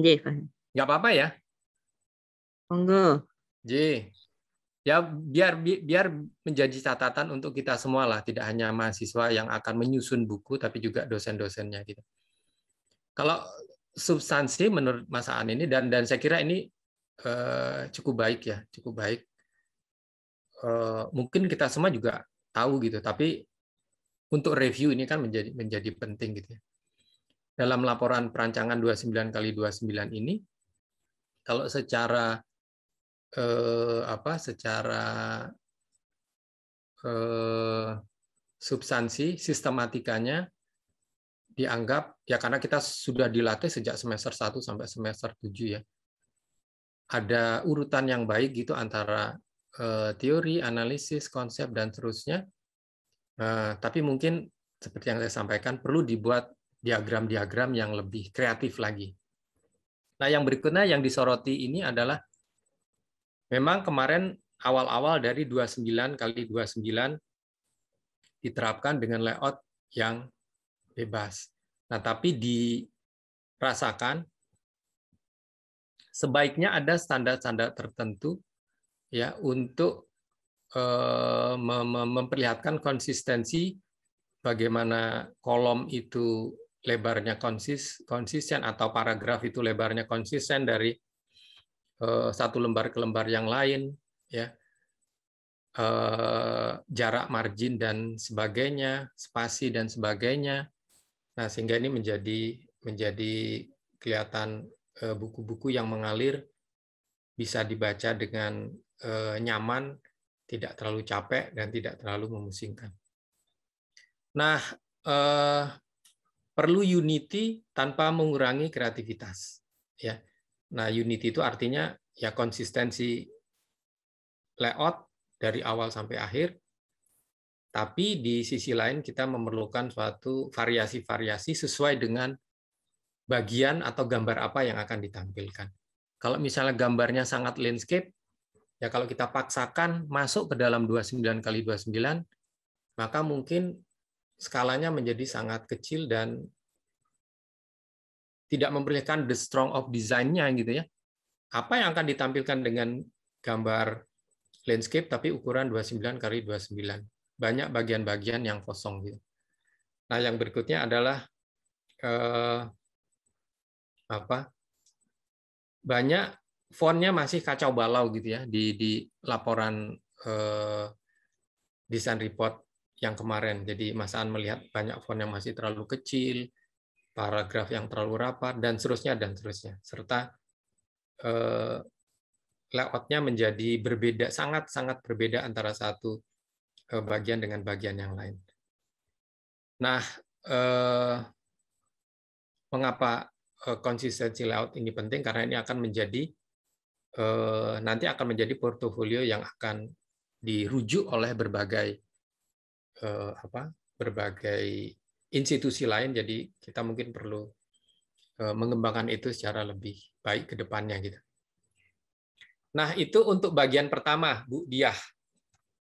J, Pak. Nggak apa-apa ya? Monggo. J. Ya biar biar menjadi catatan untuk kita semua lah, tidak hanya mahasiswa yang akan menyusun buku, tapi juga dosen-dosennya gitu. Kalau substansi menurut Mas Aan ini dan dan saya kira ini eh, cukup baik ya, cukup baik. Eh, mungkin kita semua juga tahu gitu, tapi untuk review ini kan menjadi menjadi penting gitu ya. Dalam laporan perancangan 29 kali 29 ini kalau secara eh, apa secara eh, substansi sistematikanya dianggap ya karena kita sudah dilatih sejak semester 1 sampai semester 7 ya. Ada urutan yang baik gitu antara eh, teori, analisis, konsep dan seterusnya. Eh, tapi mungkin seperti yang saya sampaikan perlu dibuat diagram-diagram yang lebih kreatif lagi. Nah, yang berikutnya yang disoroti ini adalah Memang kemarin awal-awal dari 29 kali 29 diterapkan dengan layout yang bebas. Nah, tapi dirasakan sebaiknya ada standar-standar tertentu ya untuk eh, memperlihatkan konsistensi bagaimana kolom itu lebarnya konsis konsisten atau paragraf itu lebarnya konsisten dari Eh, satu lembar ke lembar yang lain, ya eh, jarak margin dan sebagainya, spasi dan sebagainya. Nah, sehingga ini menjadi menjadi kelihatan eh, buku-buku yang mengalir bisa dibaca dengan nyaman, tidak terlalu capek dan tidak terlalu memusingkan. Nah, perlu unity tanpa mengurangi kreativitas, ya. Nah, unity itu artinya ya konsistensi layout dari awal sampai akhir. Tapi di sisi lain kita memerlukan suatu variasi-variasi sesuai dengan bagian atau gambar apa yang akan ditampilkan. Kalau misalnya gambarnya sangat landscape, ya kalau kita paksakan masuk ke dalam 29 kali 29, maka mungkin skalanya menjadi sangat kecil dan tidak memperlihatkan the strong of desainnya gitu ya. Apa yang akan ditampilkan dengan gambar landscape tapi ukuran 29 kali 29. Banyak bagian-bagian yang kosong gitu. Nah, yang berikutnya adalah eh, apa? Banyak fontnya masih kacau balau gitu ya di di laporan eh, desain report yang kemarin. Jadi Mas An melihat banyak font yang masih terlalu kecil, paragraf yang terlalu rapat, dan seterusnya, dan seterusnya. Serta eh, layoutnya menjadi berbeda, sangat-sangat berbeda antara satu eh, bagian dengan bagian yang lain. Nah, eh, mengapa eh, konsistensi layout ini penting? Karena ini akan menjadi eh, nanti akan menjadi portofolio yang akan dirujuk oleh berbagai eh, apa berbagai institusi lain, jadi kita mungkin perlu eh, mengembangkan itu secara lebih baik ke depannya gitu. Nah, itu untuk bagian pertama, Bu Diah.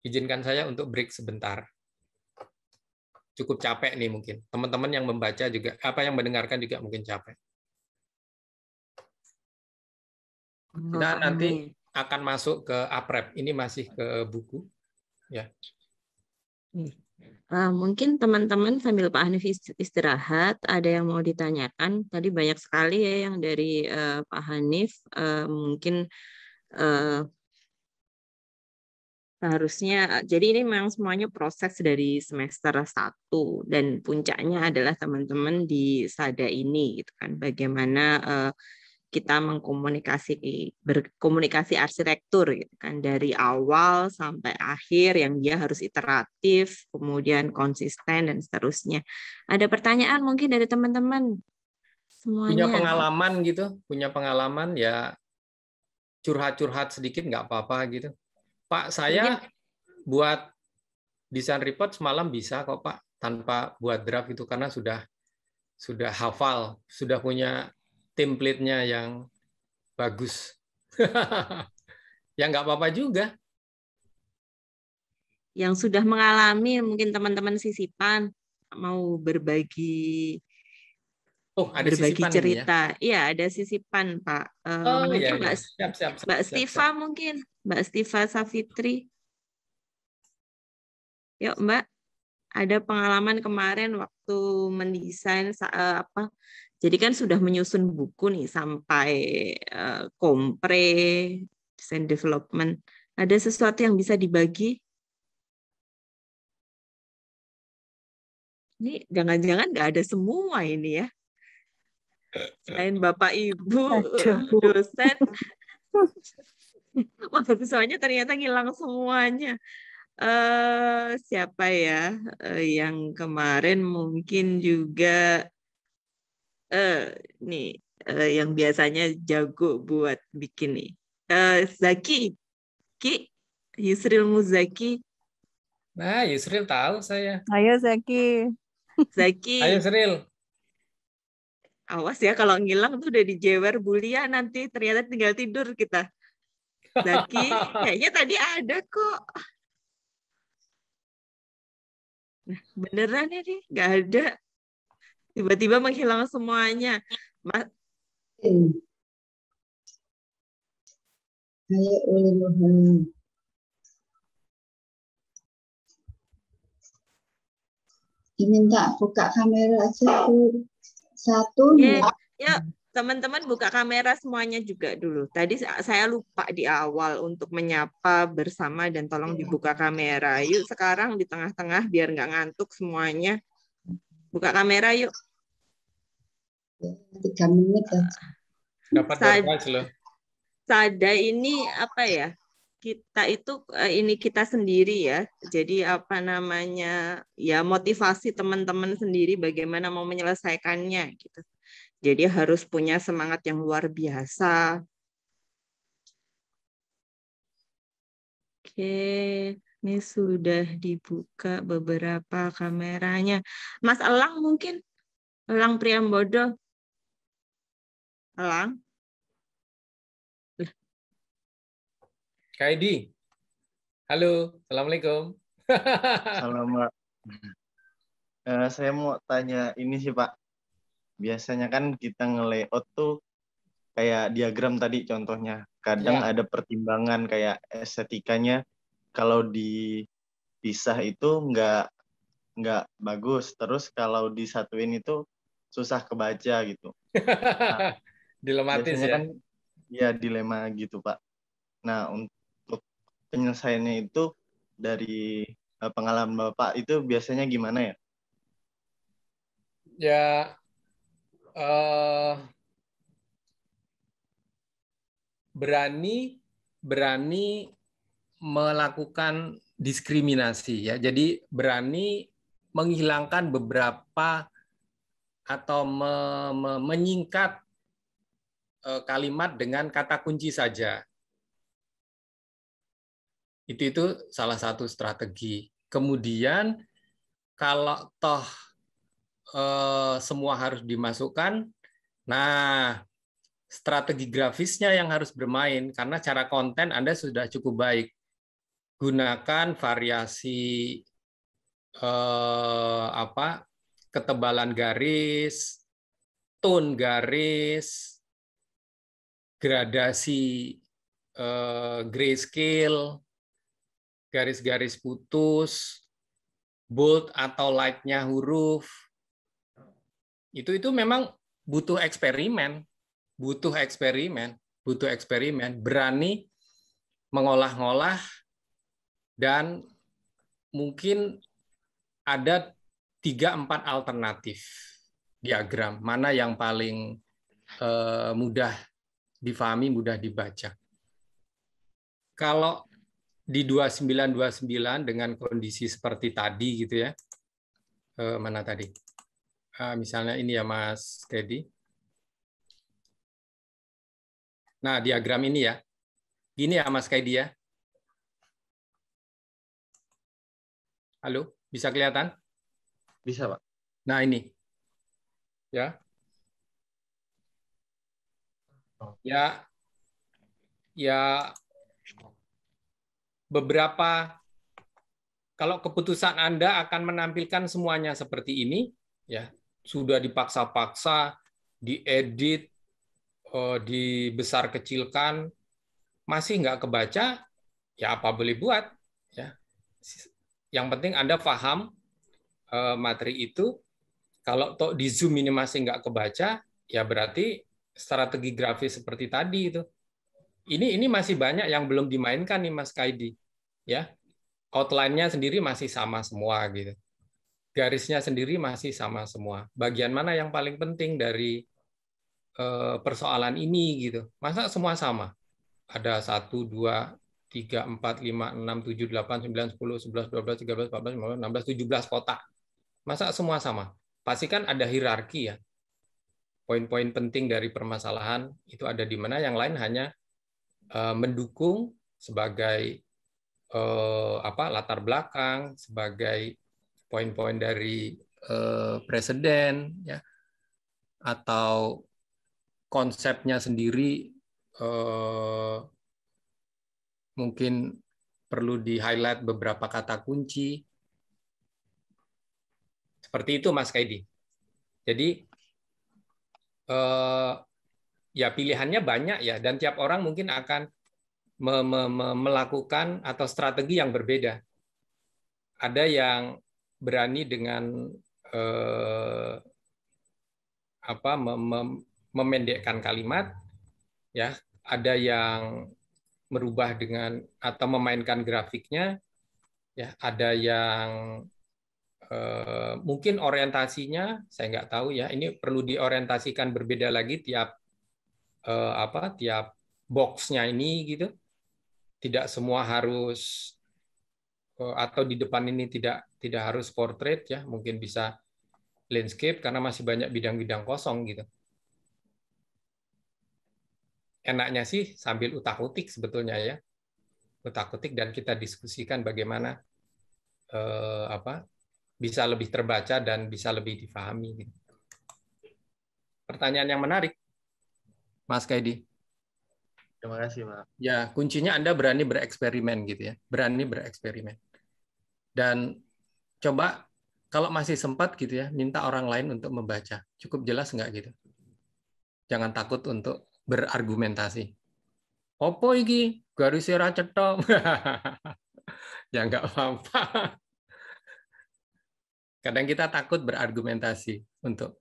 Izinkan saya untuk break sebentar. Cukup capek nih mungkin. Teman-teman yang membaca juga, apa yang mendengarkan juga mungkin capek. Nah nanti akan masuk ke APREP. Ini masih ke buku. ya. Uh, mungkin teman-teman sambil Pak Hanif istirahat, ada yang mau ditanyakan. Tadi banyak sekali ya yang dari uh, Pak Hanif. Uh, mungkin uh, harusnya jadi ini memang semuanya proses dari semester 1 dan puncaknya adalah teman-teman di sada ini gitu kan bagaimana uh, kita mengkomunikasi berkomunikasi arsitektur gitu kan dari awal sampai akhir yang dia harus iteratif, kemudian konsisten dan seterusnya. Ada pertanyaan mungkin dari teman-teman? Semuanya. Punya pengalaman gitu, punya pengalaman ya curhat-curhat sedikit nggak apa-apa gitu. Pak, saya mungkin. Iya. buat desain report semalam bisa kok Pak tanpa buat draft itu karena sudah sudah hafal, sudah punya template-nya yang bagus. [laughs] ya nggak apa-apa juga. Yang sudah mengalami mungkin teman-teman sisipan mau berbagi Oh, ada berbagi sisipan ya? cerita. Iya, ya, ada sisipan, Pak. Eh, oh, mungkin iya, iya. Mbak, siap, siap, siap, Mbak siap, Stiva siap. mungkin, Mbak Stiva Safitri. Yuk, Mbak. Ada pengalaman kemarin waktu mendesain eh, apa jadi kan sudah menyusun buku nih sampai uh, kompre, design development. Ada sesuatu yang bisa dibagi? Ini jangan-jangan nggak ada semua ini ya. Selain Bapak Ibu, dosen, [laughs] soalnya ternyata ngilang semuanya. Uh, siapa ya uh, yang kemarin mungkin juga uh, nih uh, yang biasanya jago buat bikin nih. Uh, Zaki, Ki, Yusril Muzaki. Nah, Yusril tahu saya. Ayo Zaki. Zaki. Ayo Yusril. Awas ya kalau ngilang tuh udah dijewer bulia nanti ternyata tinggal tidur kita. Zaki, [laughs] kayaknya tadi ada kok. Nah, beneran ini nih, nggak ada tiba-tiba menghilang semuanya. Mas iya. Diminta buka kamera satu. Satu. Yeah. Ya, teman-teman buka kamera semuanya juga dulu. Tadi saya lupa di awal untuk menyapa bersama dan tolong iya. dibuka kamera. Yuk sekarang di tengah-tengah biar nggak ngantuk semuanya. Buka kamera yuk tiga menit ya. ah. Dapat loh. Sada ini apa ya? Kita itu eh, ini kita sendiri ya. Jadi apa namanya? Ya motivasi teman-teman sendiri bagaimana mau menyelesaikannya gitu. Jadi harus punya semangat yang luar biasa. Oke, ini sudah dibuka beberapa kameranya. Mas Elang mungkin Elang Priambodo Elang. Kaidi. Halo, Assalamualaikum. Salam, Pak. Uh, eh, saya mau tanya ini sih, Pak. Biasanya kan kita nge-layout tuh kayak diagram tadi contohnya. Kadang ya. ada pertimbangan kayak estetikanya kalau dipisah itu nggak nggak bagus. Terus kalau disatuin itu susah kebaca gitu. [laughs] dilematis Biasanya ya kan ya dilema gitu pak nah untuk penyelesaiannya itu dari eh, pengalaman bapak itu biasanya gimana ya ya uh, berani berani melakukan diskriminasi ya. Jadi berani menghilangkan beberapa atau me me menyingkat Eh, kalimat dengan kata kunci saja. Itu itu salah satu strategi. Kemudian kalau toh eh, semua harus dimasukkan, nah strategi grafisnya yang harus bermain karena cara konten Anda sudah cukup baik. Gunakan variasi eh, apa ketebalan garis, tone garis, gradasi eh, grayscale, garis-garis putus, bold atau lightnya huruf, itu itu memang butuh eksperimen, butuh eksperimen, butuh eksperimen, berani mengolah-ngolah dan mungkin ada tiga empat alternatif diagram mana yang paling eh, mudah difahami, mudah dibaca. Kalau di 2929 dengan kondisi seperti tadi gitu ya. Eh, mana tadi? Ah, misalnya ini ya Mas Teddy. Nah, diagram ini ya. Gini ya Mas Kaidi ya. Halo, bisa kelihatan? Bisa, Pak. Nah, ini. Ya ya ya beberapa kalau keputusan Anda akan menampilkan semuanya seperti ini ya sudah dipaksa-paksa diedit eh, dibesar kecilkan masih nggak kebaca ya apa boleh buat ya yang penting Anda paham eh, materi itu kalau di zoom ini masih nggak kebaca ya berarti strategi grafis seperti tadi itu. Ini ini masih banyak yang belum dimainkan nih Mas Kaidi. Ya. Outline-nya sendiri masih sama semua gitu. Garisnya sendiri masih sama semua. Bagian mana yang paling penting dari eh, persoalan ini gitu. Masa semua sama? Ada 1 2 3 4 5 6 7 8 9 10 11 12 13 14 15 16 17 kotak. Masa semua sama? Pasti kan ada hierarki ya poin-poin penting dari permasalahan itu ada di mana yang lain hanya eh, mendukung sebagai eh, apa latar belakang sebagai poin-poin dari eh, presiden ya atau konsepnya sendiri mungkin perlu di highlight beberapa kata kunci seperti itu Mas Kaidi. Jadi Eh, ya pilihannya banyak ya dan tiap orang mungkin akan me me me melakukan atau strategi yang berbeda. Ada yang berani dengan eh, apa mem mem memendekkan kalimat, ya. Ada yang merubah dengan atau memainkan grafiknya, ya. Ada yang Eh, mungkin orientasinya saya nggak tahu ya ini perlu diorientasikan berbeda lagi tiap eh, apa tiap boxnya ini gitu tidak semua harus eh, atau di depan ini tidak tidak harus portrait ya mungkin bisa landscape karena masih banyak bidang-bidang kosong gitu enaknya sih sambil utak-utik sebetulnya ya utak-utik dan kita diskusikan bagaimana eh, apa bisa lebih terbaca dan bisa lebih difahami. Gitu. Pertanyaan yang menarik, Mas Kaidi. Terima kasih, Pak. Ya, kuncinya Anda berani bereksperimen gitu ya. Berani bereksperimen. Dan coba kalau masih sempat gitu ya, minta orang lain untuk membaca. Cukup jelas nggak gitu? Jangan takut untuk berargumentasi. Opo iki garis ora cetok. [laughs] ya nggak apa-apa. Kadang kita takut berargumentasi untuk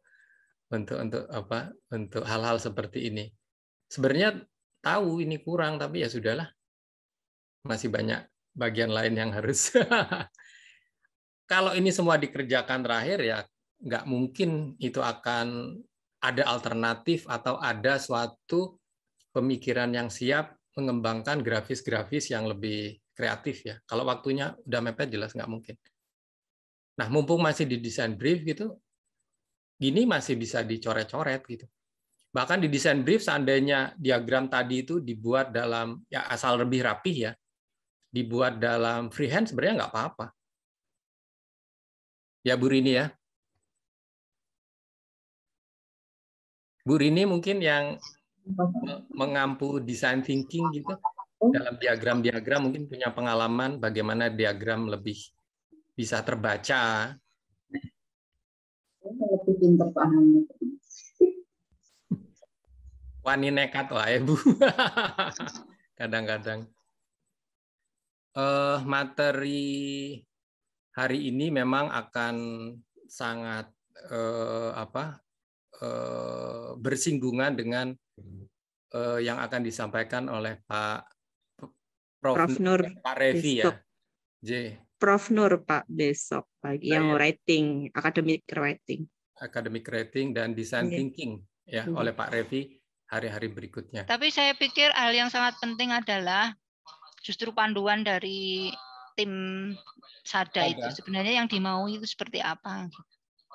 untuk untuk apa? Untuk hal-hal seperti ini. Sebenarnya tahu ini kurang tapi ya sudahlah. Masih banyak bagian lain yang harus. [laughs] Kalau ini semua dikerjakan terakhir ya nggak mungkin itu akan ada alternatif atau ada suatu pemikiran yang siap mengembangkan grafis-grafis yang lebih kreatif ya. Kalau waktunya udah mepet jelas nggak mungkin. Nah, mumpung masih di desain brief gitu, gini masih bisa dicoret-coret gitu. Bahkan di desain brief seandainya diagram tadi itu dibuat dalam ya asal lebih rapih ya, dibuat dalam freehand sebenarnya nggak apa-apa. Ya Bu Rini ya. Bu Rini mungkin yang mengampu design thinking gitu dalam diagram-diagram mungkin punya pengalaman bagaimana diagram lebih bisa terbaca. ibu Wani nekat Bu. [laughs] Kadang-kadang. Uh, materi hari ini memang akan sangat uh, apa uh, bersinggungan dengan uh, yang akan disampaikan oleh Pak Prof, Prof. Nur Pak Revi ya. J. Prof Nur Pak besok pagi yang writing, academic writing. Academic writing dan design yeah. thinking ya hmm. oleh Pak Revi hari-hari berikutnya. Tapi saya pikir hal yang sangat penting adalah justru panduan dari tim Sada Ada. itu sebenarnya yang dimau itu seperti apa.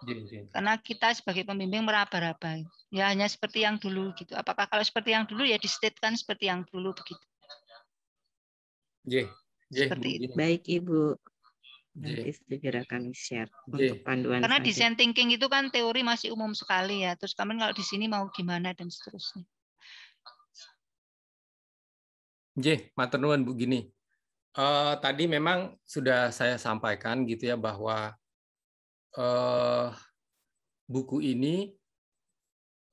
Iya, iya. Karena kita sebagai pembimbing meraba-raba. Ya hanya seperti yang dulu gitu. Apakah kalau seperti yang dulu ya di state kan seperti yang dulu begitu. J, J, seperti itu. Baik Ibu. Nanti iya. segera kami share iya. untuk panduan. Karena saja. design thinking itu kan teori masih umum sekali ya. Terus kami kalau di sini mau gimana dan seterusnya. J, maternuan Bu gini. Uh, tadi memang sudah saya sampaikan gitu ya bahwa uh, buku ini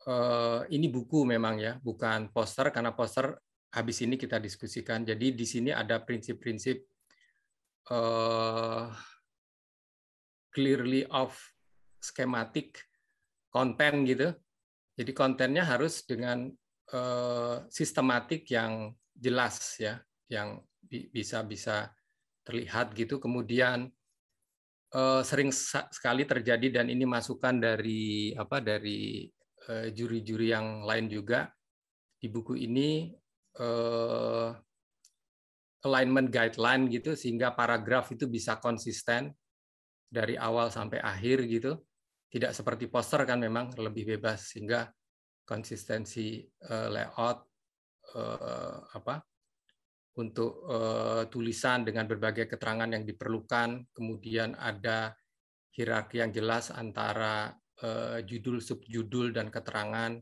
uh, ini buku memang ya, bukan poster karena poster habis ini kita diskusikan. Jadi di sini ada prinsip-prinsip uh, clearly of schematic konten gitu. Jadi kontennya harus dengan uh, sistematik yang jelas ya, yang bisa bisa terlihat gitu. Kemudian uh, sering sekali terjadi dan ini masukan dari apa dari juri-juri uh, yang lain juga di buku ini uh, alignment guideline gitu sehingga paragraf itu bisa konsisten dari awal sampai akhir gitu. Tidak seperti poster kan memang lebih bebas sehingga konsistensi uh, layout uh, apa untuk uh, tulisan dengan berbagai keterangan yang diperlukan, kemudian ada hierarki yang jelas antara uh, judul, subjudul, dan keterangan.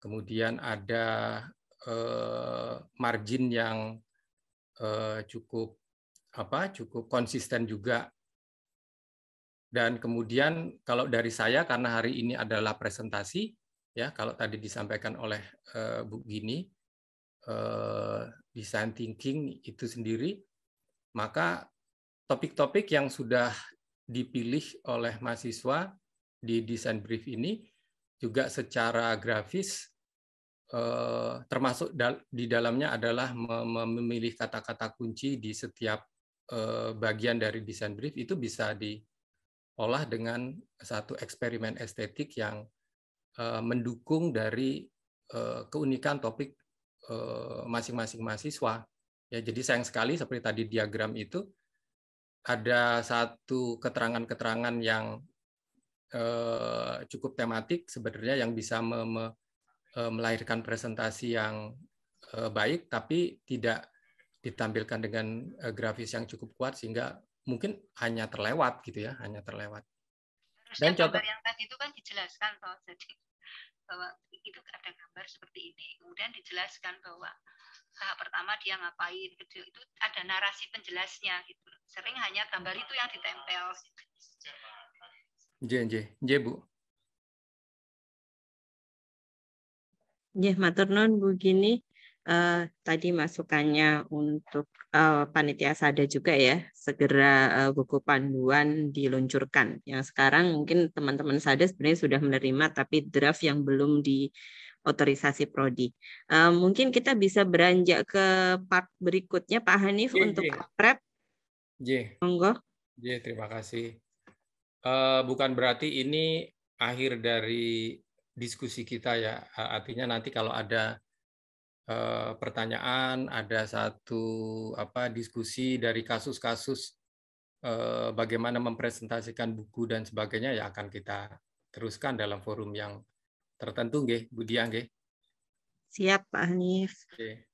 Kemudian ada uh, margin yang Eh, cukup apa cukup konsisten juga dan kemudian kalau dari saya karena hari ini adalah presentasi ya kalau tadi disampaikan oleh uh, Bu Gini uh, design thinking itu sendiri maka topik-topik yang sudah dipilih oleh mahasiswa di desain brief ini juga secara grafis Eh, termasuk di dalamnya adalah memilih kata-kata kunci di setiap eh, bagian dari desain brief itu bisa diolah dengan satu eksperimen estetik yang eh, mendukung dari keunikan topik masing-masing mahasiswa. Ya, jadi sayang sekali seperti tadi diagram itu ada satu keterangan-keterangan yang cukup tematik sebenarnya yang bisa me Eh, melahirkan presentasi yang eh, baik tapi tidak ditampilkan dengan eh, grafis yang cukup kuat sehingga mungkin hanya terlewat gitu ya hanya terlewat Harusnya dan kan contoh yang tadi itu kan dijelaskan toh jadi bahwa itu ada gambar seperti ini kemudian dijelaskan bahwa tahap pertama dia ngapain gitu. itu ada narasi penjelasnya gitu sering hanya gambar itu yang ditempel J J J bu Ya, matur nuwun Bu Gini. Uh, tadi masukannya untuk uh, panitia sada juga ya segera uh, buku panduan diluncurkan. Yang sekarang mungkin teman-teman sada sebenarnya sudah menerima tapi draft yang belum di otorisasi prodi. Uh, mungkin kita bisa beranjak ke part berikutnya Pak Hanif yeah, untuk yeah. prep. J. Iya. Monggo. J, iya, terima kasih. Uh, bukan berarti ini akhir dari diskusi kita ya artinya nanti kalau ada e, pertanyaan ada satu apa diskusi dari kasus-kasus e, bagaimana mempresentasikan buku dan sebagainya ya akan kita teruskan dalam forum yang tertentu nggih Budi, ya, Siap Pak Hanif. Oke.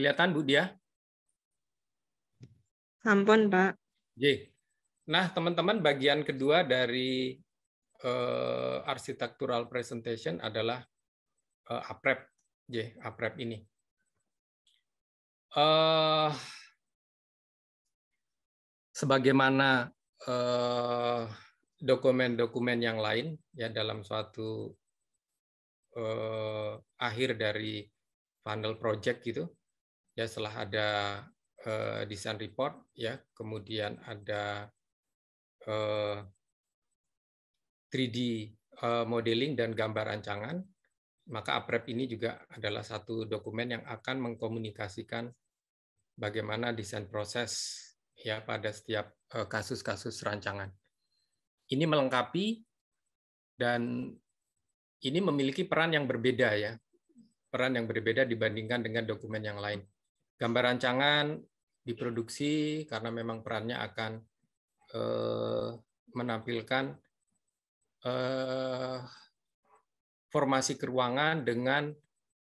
Kelihatan Bu Dia? Sampun Pak. Ye. Nah teman-teman bagian kedua dari uh, arsitektural presentation adalah uh, APREP. Ye, APREP ini. Uh, sebagaimana dokumen eh, dokumen-dokumen yang lain ya dalam suatu uh, akhir dari panel project gitu ya setelah ada uh, desain report ya kemudian ada uh, 3D uh, modeling dan gambar rancangan maka APREP ini juga adalah satu dokumen yang akan mengkomunikasikan bagaimana desain proses ya pada setiap eh, kasus-kasus uh, rancangan. Ini melengkapi dan ini memiliki peran yang berbeda ya peran yang berbeda dibandingkan dengan dokumen yang lain. Gambar rancangan diproduksi karena memang perannya akan eh, menampilkan eh, formasi keruangan dengan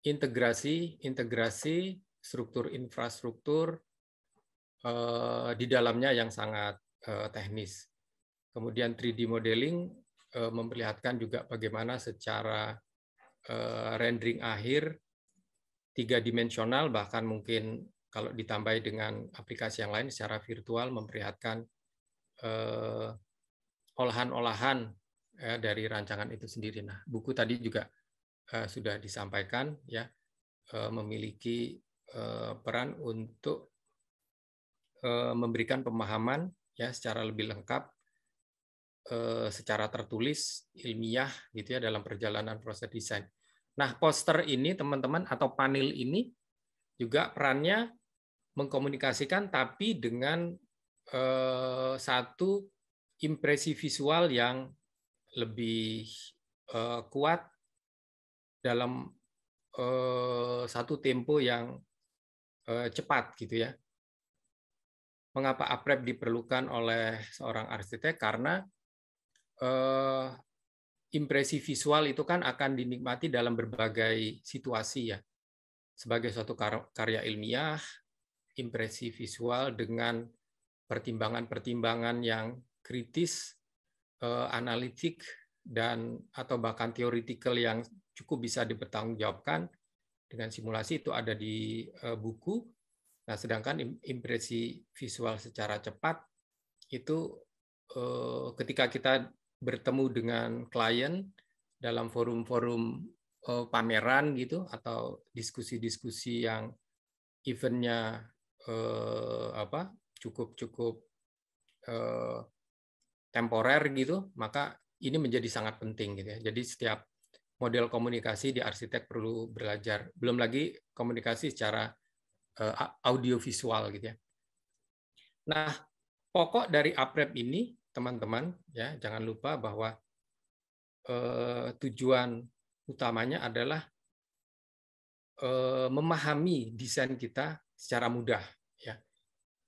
integrasi integrasi struktur infrastruktur eh, di dalamnya yang sangat eh, teknis. Kemudian 3D modeling eh, memperlihatkan juga bagaimana secara eh, rendering akhir tiga dimensional bahkan mungkin kalau ditambah dengan aplikasi yang lain secara virtual memperlihatkan eh, olahan-olahan eh, dari rancangan itu sendiri. Nah, buku tadi juga eh, sudah disampaikan ya eh, memiliki eh, peran untuk eh, memberikan pemahaman ya secara lebih lengkap eh, secara tertulis ilmiah gitu ya dalam perjalanan proses desain. Nah, poster ini teman-teman atau panel ini juga perannya mengkomunikasikan tapi dengan eh, satu impresi visual yang lebih eh, kuat dalam eh, satu tempo yang eh, cepat gitu ya. Mengapa APREP diperlukan oleh seorang arsitek? Karena eh, impresi visual itu kan akan dinikmati dalam berbagai situasi ya. Sebagai suatu karya ilmiah, impresi visual dengan pertimbangan-pertimbangan yang kritis, eh, analitik, dan atau bahkan teoritikal yang cukup bisa dipertanggungjawabkan dengan simulasi itu ada di eh, buku. Nah, sedangkan impresi visual secara cepat itu eh, ketika kita bertemu dengan klien dalam forum-forum eh, pameran gitu atau diskusi-diskusi yang eventnya uh, apa cukup cukup uh, eh, temporer gitu maka ini menjadi sangat penting gitu ya jadi setiap model komunikasi di arsitek perlu belajar belum lagi komunikasi secara uh, audiovisual gitu ya nah pokok dari APREP e ini teman-teman ya jangan lupa bahwa eh, tujuan utamanya adalah eh, memahami desain kita secara mudah ya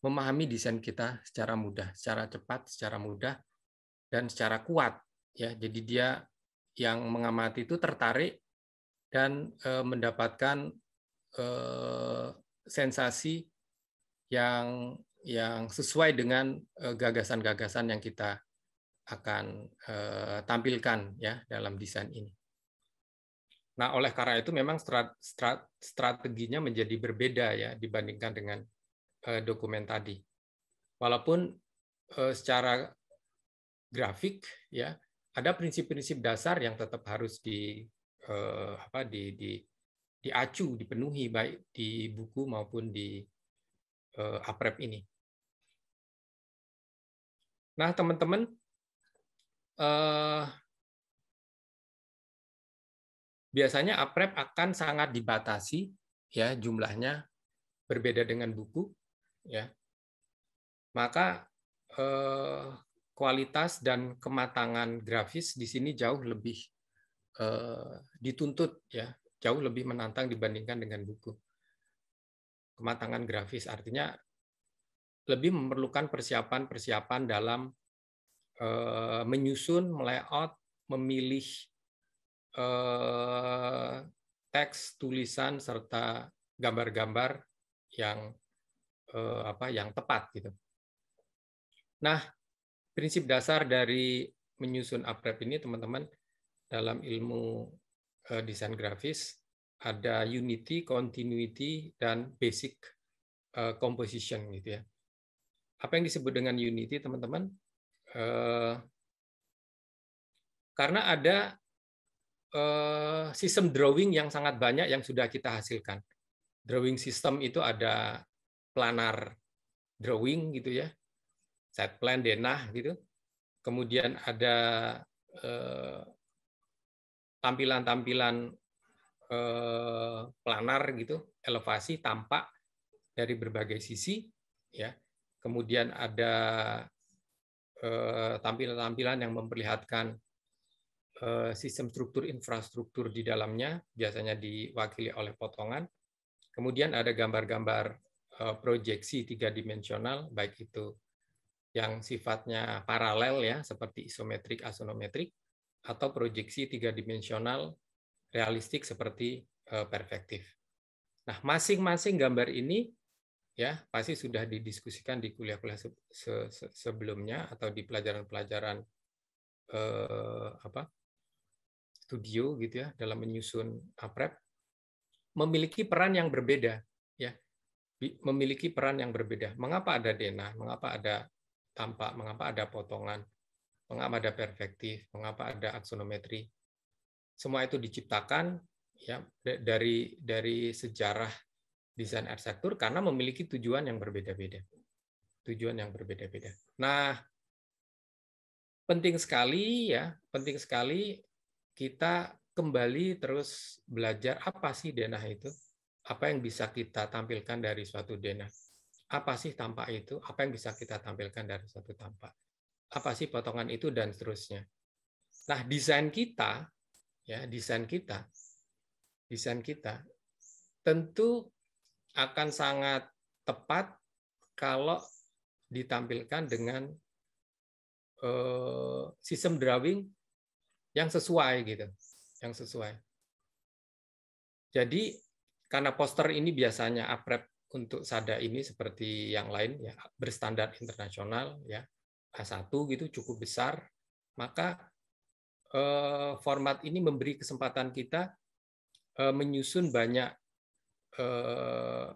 memahami desain kita secara mudah secara cepat secara mudah dan secara kuat ya jadi dia yang mengamati itu tertarik dan eh, mendapatkan eh, sensasi yang yang sesuai dengan eh, gagasan-gagasan yang kita akan eh, tampilkan ya dalam desain ini. Nah, oleh karena itu memang strateginya menjadi berbeda ya dibandingkan dengan eh, dokumen tadi. Walaupun secara grafik ya ada prinsip-prinsip dasar yang tetap harus di apa di, di diacu dipenuhi baik di buku maupun di uh, aprep ini Nah, teman-teman, eh, biasanya APREP akan sangat dibatasi ya jumlahnya berbeda dengan buku ya. Maka eh, kualitas dan kematangan grafis di sini jauh lebih eh, dituntut ya, jauh lebih menantang dibandingkan dengan buku. Kematangan grafis artinya lebih memerlukan persiapan-persiapan dalam uh, menyusun, melayout, memilih uh, teks, tulisan serta gambar-gambar yang uh, apa yang tepat gitu. Nah, prinsip dasar dari menyusun APREP ini teman-teman dalam ilmu uh, desain grafis ada unity, continuity dan basic uh, composition gitu ya apa yang disebut dengan unity, teman-teman? Eh, karena ada eh, sistem drawing yang sangat banyak yang sudah kita hasilkan. Drawing system itu ada planar drawing gitu ya, site plan, denah gitu. Kemudian ada eh, tampilan-tampilan planar gitu, elevasi tampak dari berbagai sisi ya kemudian ada eh, tampilan-tampilan yang memperlihatkan eh, sistem struktur infrastruktur di dalamnya, biasanya diwakili oleh potongan. Kemudian ada gambar-gambar eh, proyeksi tiga dimensional, baik itu yang sifatnya paralel ya, seperti isometrik, asonometrik, atau proyeksi tiga dimensional realistik seperti perspektif. Nah, masing-masing gambar ini ya pasti sudah didiskusikan di kuliah-kuliah se se sebelumnya atau di pelajaran-pelajaran eh, apa studio gitu ya dalam menyusun aprep eh, memiliki peran yang berbeda ya memiliki peran yang berbeda mengapa ada denah mengapa ada tampak mengapa ada potongan mengapa ada perspektif mengapa ada aksonometri semua itu diciptakan ya dari dari sejarah desain arsitektur karena memiliki tujuan yang berbeda-beda. Tujuan yang berbeda-beda. Nah, penting sekali ya, penting sekali kita kembali terus belajar apa sih denah itu? Apa yang bisa kita tampilkan dari suatu denah? Apa sih tampak itu? Apa yang bisa kita tampilkan dari suatu tampak? Apa sih potongan itu dan seterusnya? Nah, desain kita ya, desain kita desain kita tentu akan sangat tepat kalau ditampilkan dengan uh, sistem drawing yang sesuai gitu, yang sesuai. Jadi karena poster ini biasanya aprep untuk sada ini seperti yang lain ya berstandar internasional ya A1 gitu cukup besar, maka uh, format ini memberi kesempatan kita uh, menyusun banyak Eh,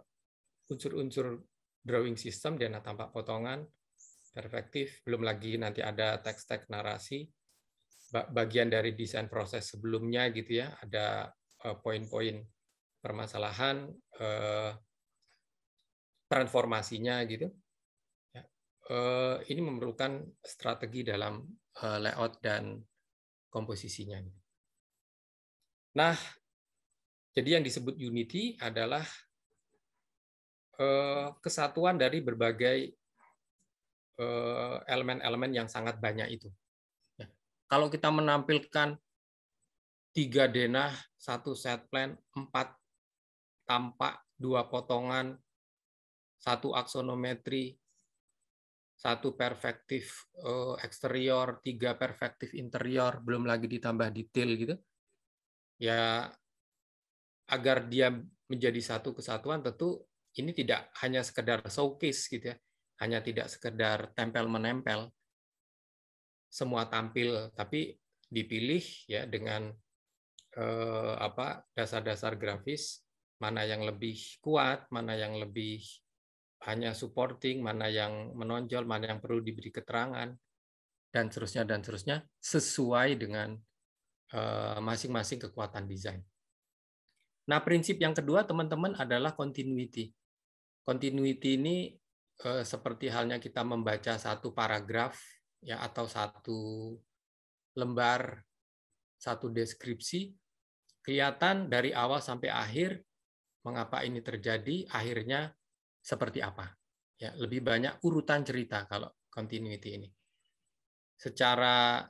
unsur-unsur drawing system dan tampak potongan perspektif, belum lagi nanti ada teks-teks narasi bagian dari desain proses sebelumnya gitu ya ada eh, poin-poin permasalahan eh, transformasinya gitu ya, ini memerlukan strategi dalam layout dan komposisinya nah jadi yang disebut unity adalah eh, kesatuan dari berbagai eh, elemen-elemen yang sangat banyak itu. Ya. Kalau kita menampilkan tiga denah, satu set plan, empat tampak, dua potongan, satu aksonometri, satu perfektif eh, eksterior, tiga perfektif interior, belum lagi ditambah detail gitu. Ya agar dia menjadi satu kesatuan tentu ini tidak hanya sekedar showcase gitu ya, hanya tidak sekedar tempel menempel. Semua tampil tapi dipilih ya dengan eh, apa dasar-dasar grafis mana yang lebih kuat, mana yang lebih hanya supporting, mana yang menonjol, mana yang perlu diberi keterangan dan seterusnya dan seterusnya sesuai dengan eh, masing-masing eh, kekuatan desain. Nah, prinsip yang kedua teman-teman adalah continuity. Continuity ini eh, seperti halnya kita membaca satu paragraf ya atau satu lembar satu deskripsi kelihatan dari awal sampai akhir mengapa ini terjadi, akhirnya seperti apa. Ya, lebih banyak urutan cerita kalau continuity ini. Secara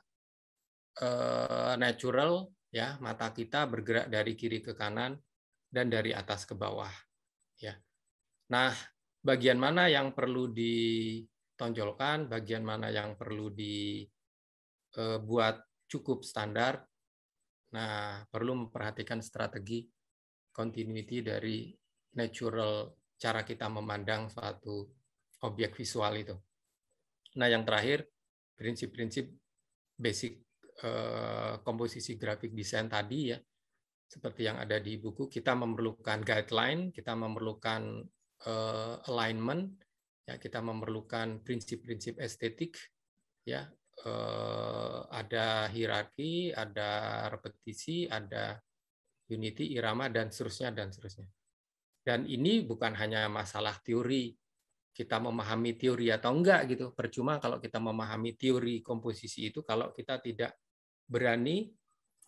eh, natural ya mata kita bergerak dari kiri ke kanan dan dari atas ke bawah ya nah bagian mana yang perlu ditonjolkan bagian mana yang perlu dibuat e, cukup standar nah perlu memperhatikan strategi continuity dari natural cara kita memandang suatu objek visual itu nah yang terakhir prinsip-prinsip basic Eh, komposisi grafik desain tadi ya, seperti yang ada di buku, kita memerlukan guideline, kita memerlukan eh, alignment, ya kita memerlukan prinsip-prinsip estetik, ya eh, ada hierarki, ada repetisi, ada unity, irama dan seterusnya dan seterusnya. Dan ini bukan hanya masalah teori kita memahami teori atau enggak gitu. Percuma kalau kita memahami teori komposisi itu kalau kita tidak berani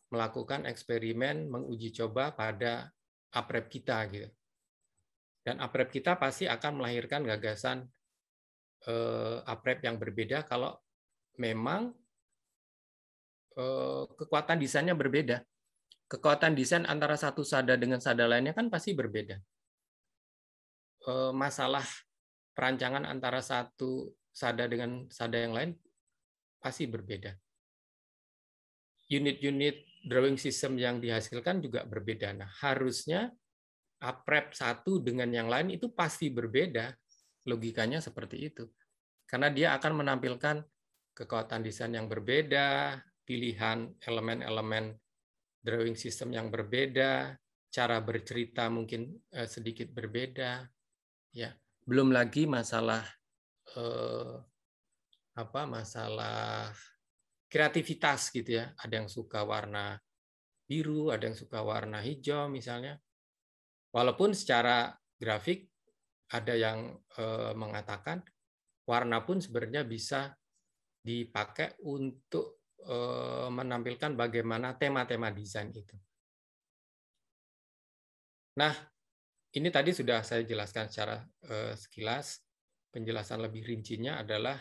melakukan eksperimen menguji coba pada aprep kita gitu. Dan aprep kita pasti akan melahirkan gagasan eh, aprep yang berbeda kalau memang eh, kekuatan desainnya berbeda. Kekuatan desain antara satu sada dengan sada lainnya kan pasti berbeda. Eh, masalah perancangan antara satu sada dengan sada yang lain pasti berbeda unit-unit drawing system yang dihasilkan juga berbeda. Nah, harusnya APREP satu dengan yang lain itu pasti berbeda. Logikanya seperti itu. Karena dia akan menampilkan kekuatan desain yang berbeda, pilihan elemen-elemen drawing system yang berbeda, cara bercerita mungkin eh, sedikit berbeda. Ya, belum lagi masalah eh, apa masalah kreativitas gitu ya. Ada yang suka warna biru, ada yang suka warna hijau misalnya. Walaupun secara grafik ada yang eh, mengatakan warna pun sebenarnya bisa dipakai untuk eh, menampilkan bagaimana tema-tema desain itu. Nah, ini tadi sudah saya jelaskan secara eh, sekilas. Penjelasan lebih rincinya adalah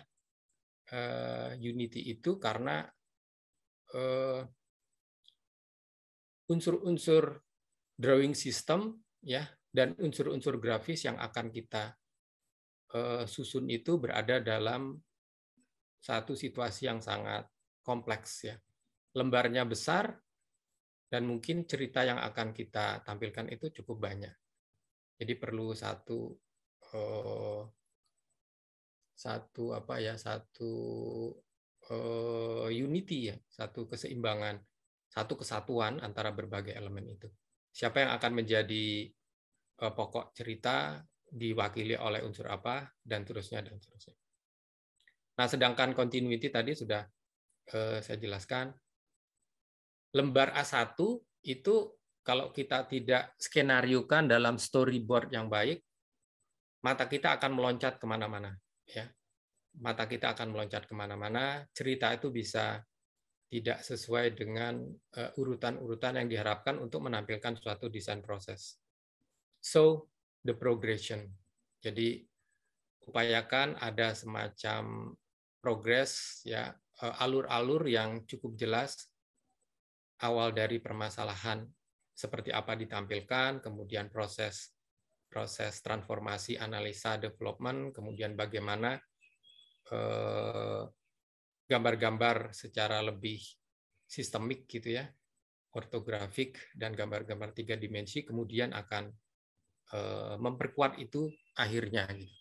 Eh, unity itu karena eh, unsur-unsur uh, drawing system ya dan unsur-unsur grafis yang akan kita uh, susun itu berada dalam satu situasi yang sangat kompleks ya. Lembarnya besar dan mungkin cerita yang akan kita tampilkan itu cukup banyak. Jadi perlu satu uh, satu apa ya satu uh, unity ya satu keseimbangan satu kesatuan antara berbagai elemen itu siapa yang akan menjadi uh, pokok cerita diwakili oleh unsur apa dan terusnya dan terusnya nah sedangkan continuity tadi sudah uh, saya jelaskan lembar A1 itu kalau kita tidak skenariokan dalam storyboard yang baik mata kita akan meloncat kemana-mana ya mata kita akan meloncat kemana-mana cerita itu bisa tidak sesuai dengan eh, urutan-urutan yang diharapkan untuk menampilkan suatu desain proses. So, the progression. Jadi, upayakan ada semacam progres, ya eh, alur-alur yang cukup jelas awal dari permasalahan, seperti apa ditampilkan, kemudian proses proses transformasi analisa development, kemudian bagaimana eh, gambar-gambar eh, secara lebih sistemik gitu ya, ortografik dan gambar-gambar tiga dimensi, kemudian akan eh, memperkuat itu akhirnya. Gitu.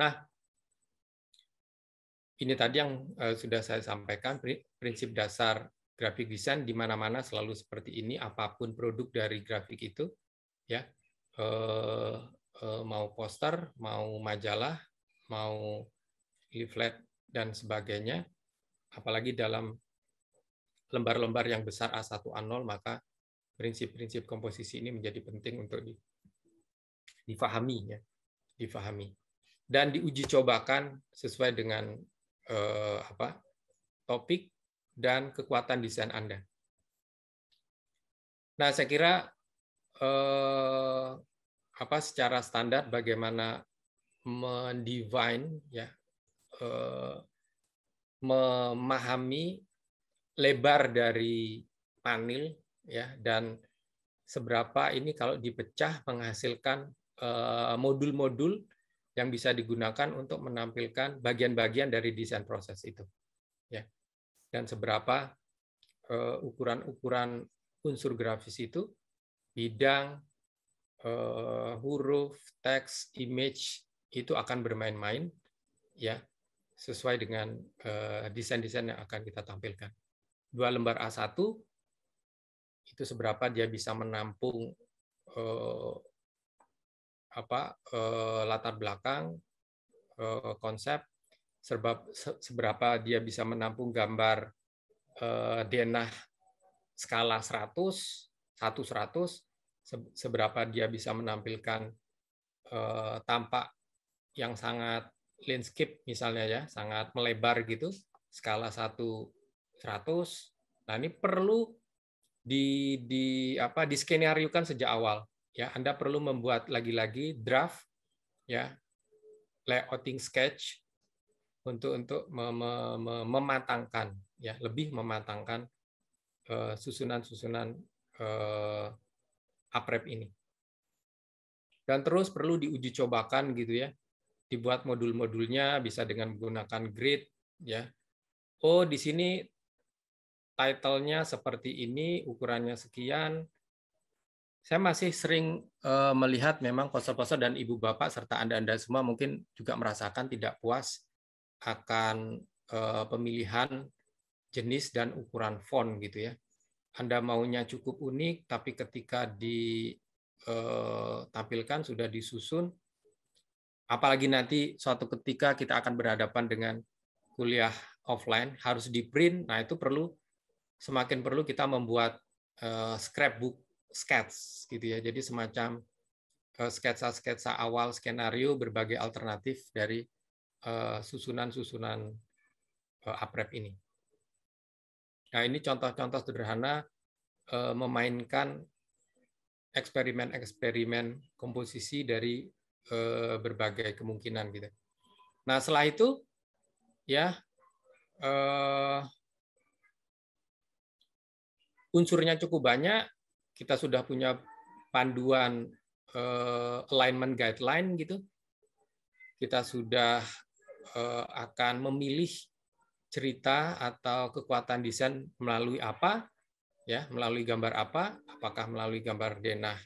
Nah, ini tadi yang eh, sudah saya sampaikan prinsip dasar grafik desain di mana-mana selalu seperti ini apapun produk dari grafik itu ya eh, eh, mau poster, mau majalah, mau leaflet dan sebagainya, apalagi dalam lembar-lembar yang besar A1A0 maka prinsip-prinsip komposisi ini menjadi penting untuk difahami ya, difahami dan diuji cobakan sesuai dengan eh, apa topik dan kekuatan desain Anda. Nah, saya kira eh, apa secara standar bagaimana mendivine ya eh, memahami lebar dari panel ya dan seberapa ini kalau dipecah menghasilkan eh, modul-modul yang bisa digunakan untuk menampilkan bagian-bagian dari desain proses itu ya dan seberapa eh, ukuran-ukuran unsur grafis itu bidang, uh, huruf, teks, image itu akan bermain-main, ya, sesuai dengan eh, desain-desain uh, yang akan kita tampilkan. Dua lembar A1 itu seberapa dia bisa menampung uh, apa uh, latar belakang, uh, konsep, seberapa dia bisa menampung gambar uh, denah skala 100 satu seratus seberapa dia bisa menampilkan uh, tampak yang sangat landscape misalnya ya, sangat melebar gitu, skala satu 100. Nah, ini perlu di di apa diskenariokan sejak awal ya. Anda perlu membuat lagi-lagi draft ya layouting sketch untuk untuk mem, mem, mematangkan ya, lebih mematangkan eh, susunan-susunan eh, APREP ini. Dan terus perlu diuji cobakan gitu ya. Dibuat modul-modulnya bisa dengan menggunakan grid ya. Oh, di sini title-nya seperti ini, ukurannya sekian. Saya masih sering eh, melihat memang konsol-konsol dan ibu bapak serta Anda-anda semua mungkin juga merasakan tidak puas akan eh, pemilihan jenis dan ukuran font gitu ya. Anda maunya cukup unik, tapi ketika ditampilkan eh, sudah disusun, apalagi nanti suatu ketika kita akan berhadapan dengan kuliah offline, harus di print, nah itu perlu semakin perlu kita membuat eh, scrapbook sketch gitu ya, jadi semacam eh, sketsa-sketsa awal skenario berbagai alternatif dari susunan-susunan APREP ini. Nah, ini contoh-contoh sederhana eh, memainkan eksperimen-eksperimen komposisi dari eh, berbagai kemungkinan gitu. Nah, setelah itu ya eh, unsurnya cukup banyak, kita sudah punya panduan eh, alignment guideline gitu. Kita sudah eh, akan memilih cerita atau kekuatan desain melalui apa ya melalui gambar apa apakah melalui gambar denah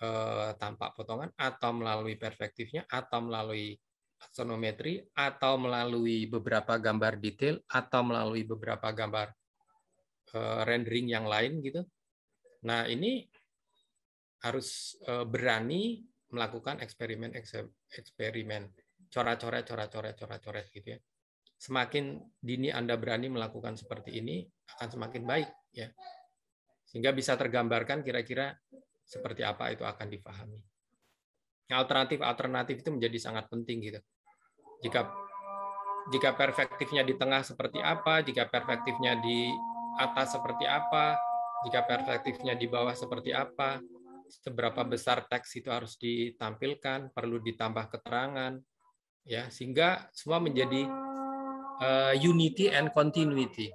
eh, tampak potongan atau melalui perspektifnya atau melalui aksonometri atau melalui beberapa gambar detail atau melalui beberapa gambar eh, rendering yang lain gitu nah ini harus eh, berani melakukan eksperimen eksperimen coret coret coret coret coret coret gitu ya semakin dini Anda berani melakukan seperti ini akan semakin baik ya. Sehingga bisa tergambarkan kira-kira seperti apa itu akan dipahami. Alternatif alternatif itu menjadi sangat penting gitu. Jika jika perspektifnya di tengah seperti apa, jika perspektifnya di atas seperti apa, jika perspektifnya di bawah seperti apa, seberapa besar teks itu harus ditampilkan, perlu ditambah keterangan, ya sehingga semua menjadi uh, unity and continuity.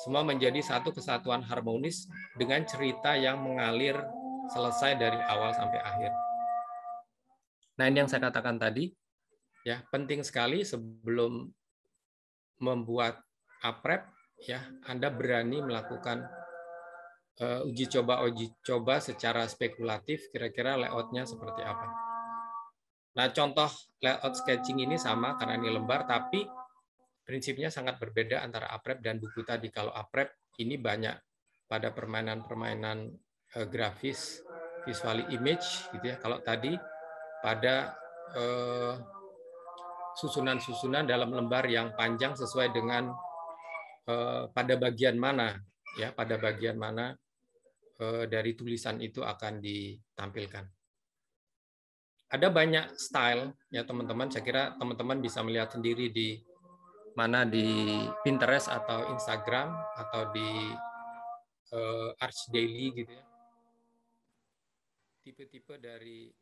Semua menjadi satu kesatuan harmonis dengan cerita yang mengalir selesai dari awal sampai akhir. Nah, ini yang saya katakan tadi, ya penting sekali sebelum membuat aprep, ya Anda berani melakukan uh, uji coba uji coba secara spekulatif, kira-kira layoutnya seperti apa. Nah, contoh layout sketching ini sama karena ini lembar, tapi prinsipnya sangat berbeda antara APREP dan buku tadi. Kalau APREP ini banyak pada permainan-permainan eh, grafis, visual image gitu ya. Kalau tadi pada eh, susunan-susunan dalam lembar yang panjang sesuai dengan eh, pada bagian mana ya, pada bagian mana dari tulisan itu akan ditampilkan ada banyak style ya teman-teman saya kira teman-teman bisa melihat sendiri di mana di Pinterest atau Instagram atau di uh, Arch Daily gitu ya. Tipe-tipe dari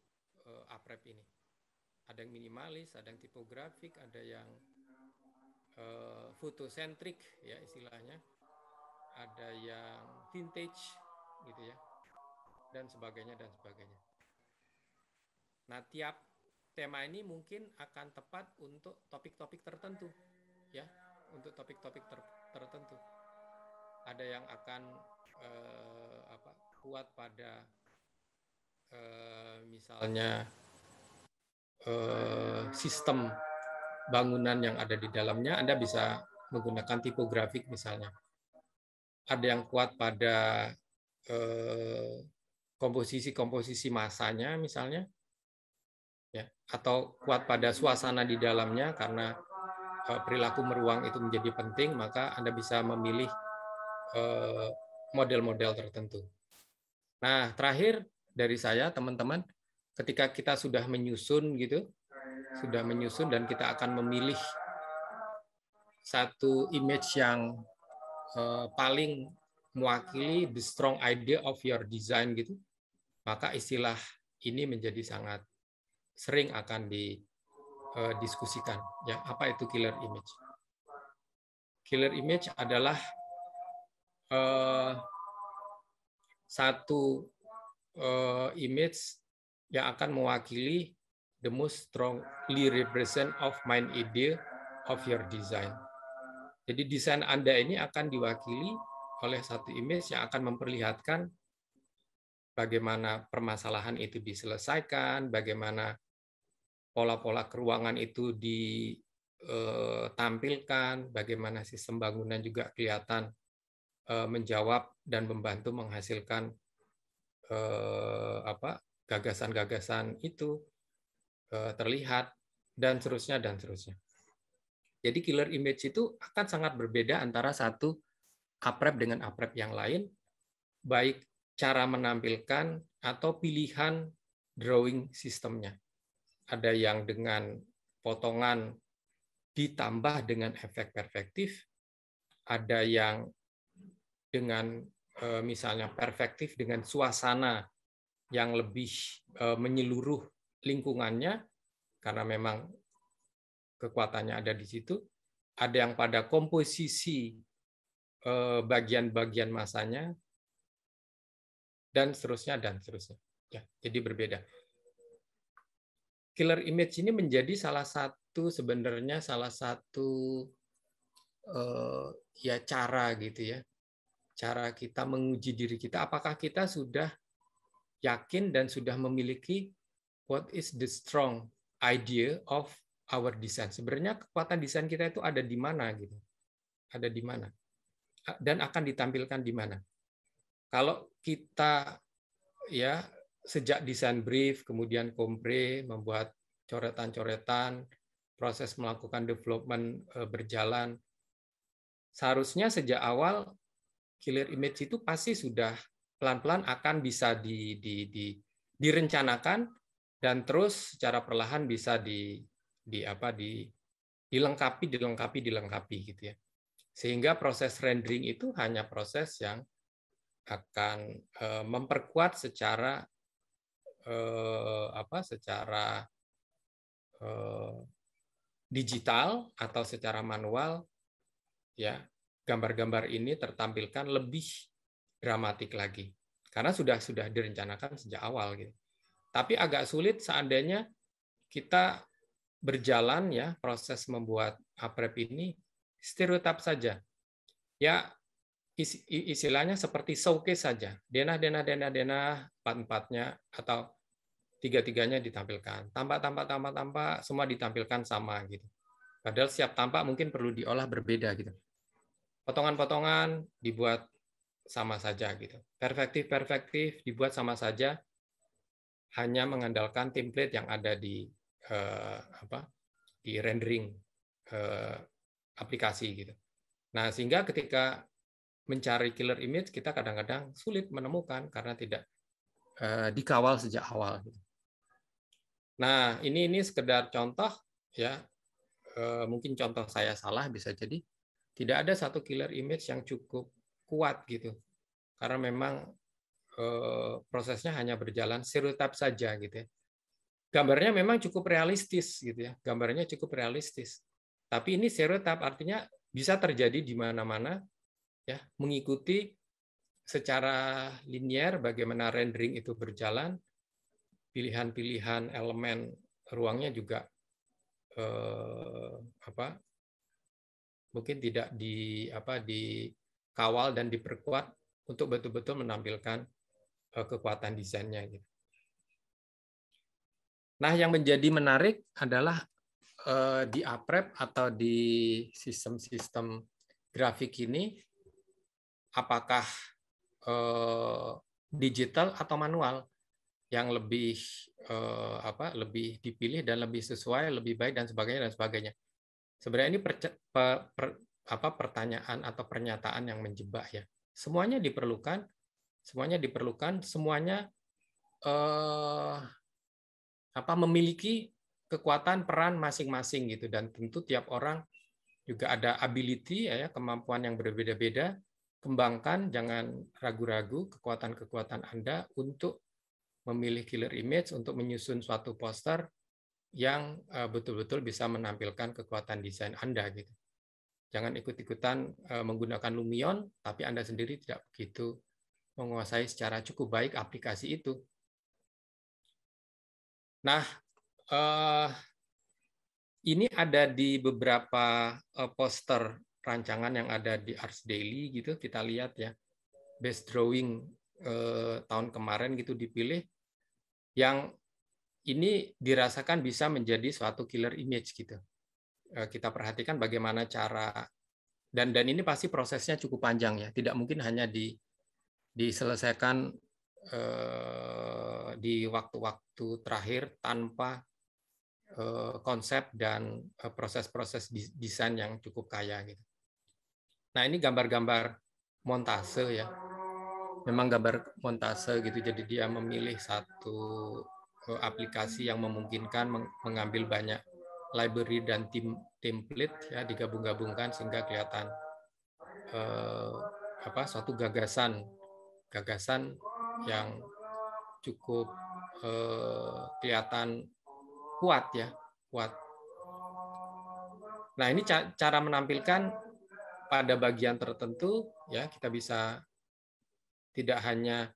uh, eh, Aprep ini. Ada yang minimalis, ada yang tipografik, ada yang uh, eh, fotosentrik ya istilahnya. Ada yang vintage gitu ya. Dan sebagainya dan sebagainya. Nah, tiap tema ini mungkin akan tepat untuk topik-topik tertentu ya untuk topik-topik ter tertentu. Ada yang akan eh, apa kuat pada eh, misalnya eh, sistem bangunan yang ada di dalamnya, Anda bisa menggunakan tipografik misalnya. Ada yang kuat pada eh, komposisi-komposisi masanya misalnya, ya, atau kuat pada suasana di dalamnya karena Eh, perilaku meruang itu menjadi penting, maka Anda bisa memilih eh, model-model tertentu. Nah, terakhir dari saya, teman-teman, ketika kita sudah menyusun gitu, sudah menyusun dan kita akan memilih satu image yang eh, paling mewakili the strong idea of your design gitu, maka istilah ini menjadi sangat sering akan di uh, diskusikan ya apa itu killer image. Killer image adalah uh, satu uh, image yang akan mewakili the most strongly represent of mind idea of your design. Jadi desain Anda ini akan diwakili oleh satu image yang akan memperlihatkan bagaimana permasalahan itu diselesaikan, bagaimana pola-pola keruangan itu ditampilkan, eh, bagaimana sistem bangunan juga kelihatan eh, menjawab dan membantu menghasilkan eh, apa gagasan-gagasan itu terlihat dan seterusnya dan seterusnya. Jadi killer image itu akan sangat berbeda antara satu aprep dengan aprep yang lain, baik cara menampilkan atau pilihan drawing sistemnya ada yang dengan potongan ditambah dengan efek perfektif, ada yang dengan eh, misalnya perfektif dengan suasana yang lebih eh, menyeluruh lingkungannya karena memang kekuatannya ada di situ, ada yang pada komposisi eh, bagian-bagian masanya dan seterusnya dan seterusnya. Ya, jadi berbeda killer image ini menjadi salah satu sebenarnya salah satu uh, ya cara gitu ya cara kita menguji diri kita apakah kita sudah yakin dan sudah memiliki what is the strong idea of our design sebenarnya kekuatan desain kita itu ada di mana gitu ada di mana dan akan ditampilkan di mana kalau kita ya sejak desain brief, kemudian kompre, membuat coretan-coretan, proses melakukan development eh, berjalan. Seharusnya sejak awal killer image itu pasti sudah pelan-pelan akan bisa di, di, di, direncanakan dan terus secara perlahan bisa di, di apa di dilengkapi dilengkapi dilengkapi gitu ya sehingga proses rendering itu hanya proses yang akan eh, memperkuat secara eh, apa secara eh, digital atau secara manual ya gambar-gambar ini tertampilkan lebih dramatik lagi karena sudah sudah direncanakan sejak awal gitu. Tapi agak sulit seandainya kita berjalan ya proses membuat aprep ini stereotip saja. Ya istilahnya seperti showcase saja. Denah denah denah denah empat empatnya atau tiga-tiganya ditampilkan. Tampak, tampak, tampak, tampak, semua ditampilkan sama gitu. Padahal siap tampak mungkin perlu diolah berbeda gitu. Potongan-potongan dibuat sama saja gitu. Perfektif-perfektif dibuat sama saja hanya mengandalkan template yang ada di eh, apa di rendering eh, aplikasi gitu. Nah, sehingga ketika mencari killer image kita kadang-kadang sulit menemukan karena tidak eh, dikawal sejak awal gitu. Nah, ini ini sekedar contoh ya. E, mungkin contoh saya salah bisa jadi tidak ada satu killer image yang cukup kuat gitu. Karena memang e, prosesnya hanya berjalan stereotip saja gitu ya. Gambarnya memang cukup realistis gitu ya. Gambarnya cukup realistis. Tapi ini stereotip artinya bisa terjadi di mana-mana ya, mengikuti secara linier bagaimana rendering itu berjalan pilihan-pilihan elemen ruangnya juga eh, apa mungkin tidak di apa dikawal dan diperkuat untuk betul-betul menampilkan eh, kekuatan desainnya gitu. Nah, yang menjadi menarik adalah eh, di APREP atau di sistem-sistem grafik ini apakah eh, digital atau manual yang lebih eh, apa lebih dipilih dan lebih sesuai lebih baik dan sebagainya dan sebagainya sebenarnya ini per, per, apa pertanyaan atau pernyataan yang menjebak ya semuanya diperlukan semuanya diperlukan semuanya eh, apa memiliki kekuatan peran masing-masing gitu dan tentu tiap orang juga ada ability ya, ya kemampuan yang berbeda-beda kembangkan jangan ragu-ragu kekuatan-kekuatan Anda untuk memilih killer image untuk menyusun suatu poster yang eh, betul-betul bisa menampilkan kekuatan desain Anda gitu. Jangan ikut-ikutan eh, menggunakan Lumion tapi Anda sendiri tidak begitu menguasai secara cukup baik aplikasi itu. Nah, eh, ini ada di beberapa poster rancangan yang ada di Arts Daily gitu kita lihat ya. Best drawing tahun kemarin gitu dipilih yang ini dirasakan bisa menjadi suatu killer image gitu. Eh, kita perhatikan bagaimana cara dan dan ini pasti prosesnya cukup panjang ya. Tidak mungkin hanya di diselesaikan eh, di waktu-waktu terakhir tanpa eh, konsep dan eh, proses-proses eh, desain yang cukup kaya gitu. Nah ini gambar-gambar montase ya memang gambar montase gitu jadi dia memilih satu eh, aplikasi yang memungkinkan mengambil banyak library dan tim template ya digabung-gabungkan sehingga kelihatan eh, apa suatu gagasan gagasan yang cukup eh, kelihatan kuat ya kuat. Nah ini ca cara menampilkan pada bagian tertentu ya kita bisa tidak hanya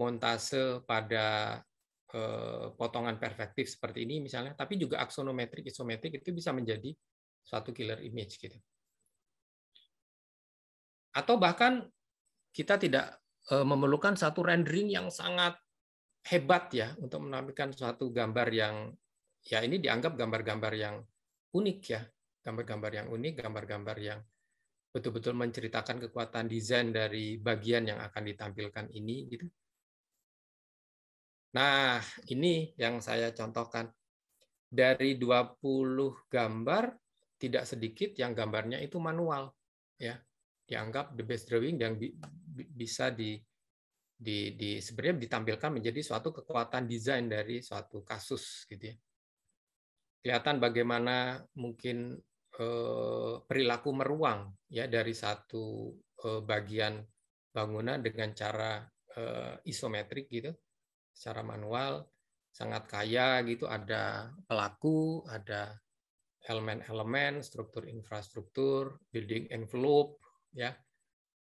montase pada eh, potongan perfektif seperti ini misalnya, tapi juga aksonometrik, isometrik itu bisa menjadi suatu killer image gitu. Atau bahkan kita tidak eh, memerlukan satu rendering yang sangat hebat ya untuk menampilkan suatu gambar yang ya ini dianggap gambar-gambar yang unik ya, gambar-gambar yang unik, gambar-gambar yang betul-betul menceritakan kekuatan desain dari bagian yang akan ditampilkan ini gitu. Nah, ini yang saya contohkan. Dari 20 gambar tidak sedikit yang gambarnya itu manual ya. Dianggap the best drawing yang bi bisa di di, di sebenarnya ditampilkan menjadi suatu kekuatan desain dari suatu kasus gitu ya. Kelihatan bagaimana mungkin Eh, perilaku meruang ya dari satu eh, bagian bangunan dengan cara eh, isometrik gitu, secara manual sangat kaya gitu, ada pelaku, ada elemen-elemen, struktur infrastruktur, building envelope, ya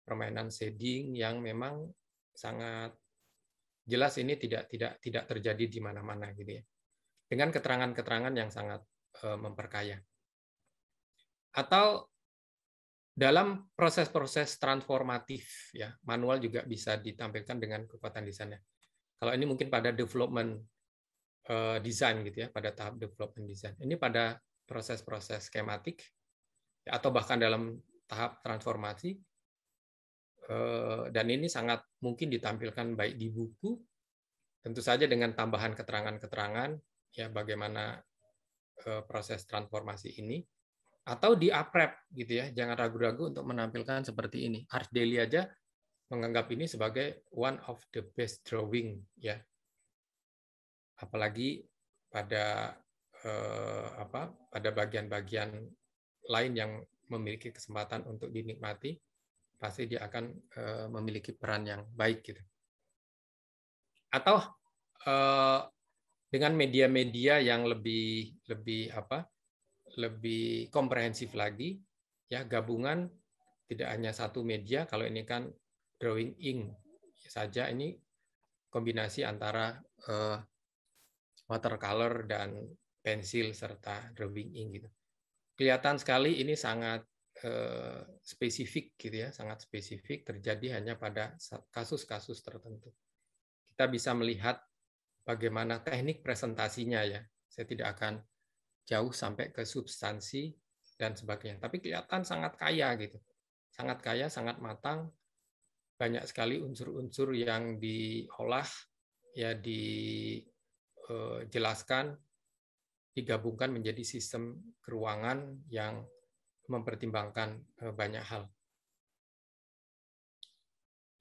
permainan shading yang memang sangat jelas ini tidak tidak tidak terjadi di mana-mana gitu ya dengan keterangan-keterangan yang sangat memperkaya atau dalam proses-proses transformatif ya manual juga bisa ditampilkan dengan kekuatan desainnya kalau ini mungkin pada development uh, design gitu ya pada tahap development design ini pada proses-proses skematik ya, atau bahkan dalam tahap transformasi uh, dan ini sangat mungkin ditampilkan baik di buku tentu saja dengan tambahan keterangan-keterangan ya bagaimana uh, proses transformasi ini atau di aprep gitu ya. Jangan ragu-ragu untuk menampilkan seperti ini. Art Daily aja menganggap ini sebagai one of the best drawing ya. Apalagi pada eh, apa pada bagian-bagian lain yang memiliki kesempatan untuk dinikmati pasti dia akan eh, memiliki peran yang baik gitu. Atau eh, dengan media-media yang lebih lebih apa? lebih komprehensif lagi ya gabungan tidak hanya satu media kalau ini kan drawing ink saja ini kombinasi antara uh, eh, watercolor dan pensil serta drawing ink gitu. Kelihatan sekali ini sangat eh, spesifik gitu ya, sangat spesifik terjadi hanya pada kasus-kasus tertentu. Kita bisa melihat bagaimana teknik presentasinya ya. Saya tidak akan jauh sampai ke substansi dan sebagainya. Tapi kelihatan sangat kaya gitu. Sangat kaya, sangat matang. Banyak sekali unsur-unsur yang diolah, ya dijelaskan, eh, digabungkan menjadi sistem keruangan yang mempertimbangkan eh, banyak hal.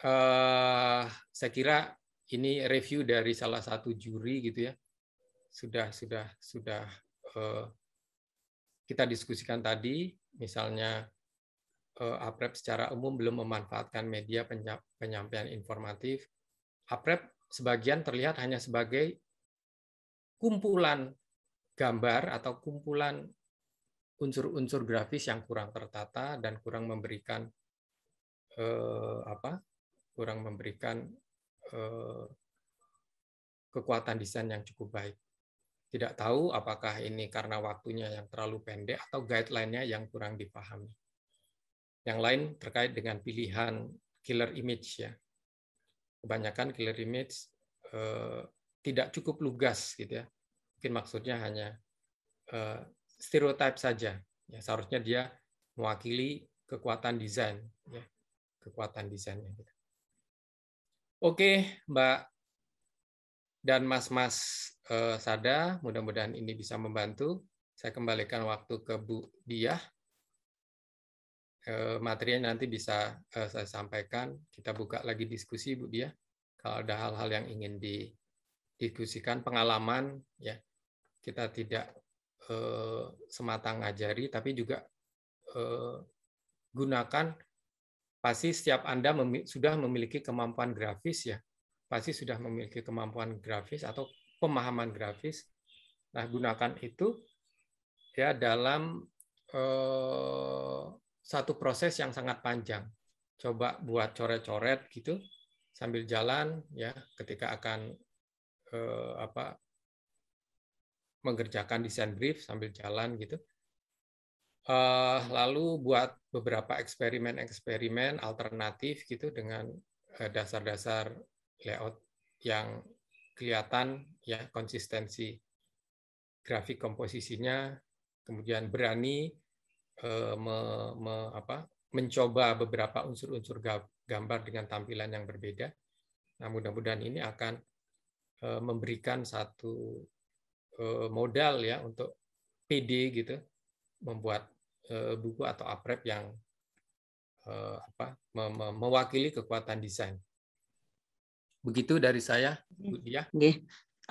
Eh, saya kira ini review dari salah satu juri gitu ya sudah sudah sudah Eh, kita diskusikan tadi, misalnya eh, APREP secara umum belum memanfaatkan media penyampaian informatif, APREP sebagian terlihat hanya sebagai kumpulan gambar atau kumpulan unsur-unsur grafis yang kurang tertata dan kurang memberikan eh, apa kurang memberikan eh, kekuatan desain yang cukup baik tidak tahu apakah ini karena waktunya yang terlalu pendek atau guideline-nya yang kurang dipahami. Yang lain terkait dengan pilihan killer image ya. Kebanyakan killer image eh, tidak cukup lugas gitu ya. Mungkin maksudnya hanya eh, stereotip saja. Ya, seharusnya dia mewakili kekuatan desain ya. Kekuatan desainnya gitu. Oke, Mbak dan mas-mas eh, Sada, mudah-mudahan ini bisa membantu. Saya kembalikan waktu ke Bu Diah. Eh, materinya nanti bisa eh, saya sampaikan. Kita buka lagi diskusi, Bu Diah. Kalau ada hal-hal yang ingin didiskusikan, pengalaman, ya kita tidak eh, semata ngajari, tapi juga eh, gunakan. Pasti setiap Anda mem sudah memiliki kemampuan grafis ya, pasti sudah memiliki kemampuan grafis atau pemahaman grafis. Nah, gunakan itu ya dalam eh, satu proses yang sangat panjang. Coba buat coret-coret gitu sambil jalan ya ketika akan eh, apa mengerjakan desain brief sambil jalan gitu. Uh, lalu buat beberapa eksperimen-eksperimen alternatif gitu dengan eh, dasar-dasar layout yang kelihatan ya konsistensi grafik komposisinya, kemudian berani eh, me, me, apa, mencoba beberapa unsur-unsur gambar dengan tampilan yang berbeda. Nah, mudah-mudahan ini akan eh, memberikan satu eh, modal ya untuk PD gitu membuat eh, buku atau aprep yang eh, apa me, me, mewakili kekuatan desain. Begitu dari saya, Bu Dia. Uh,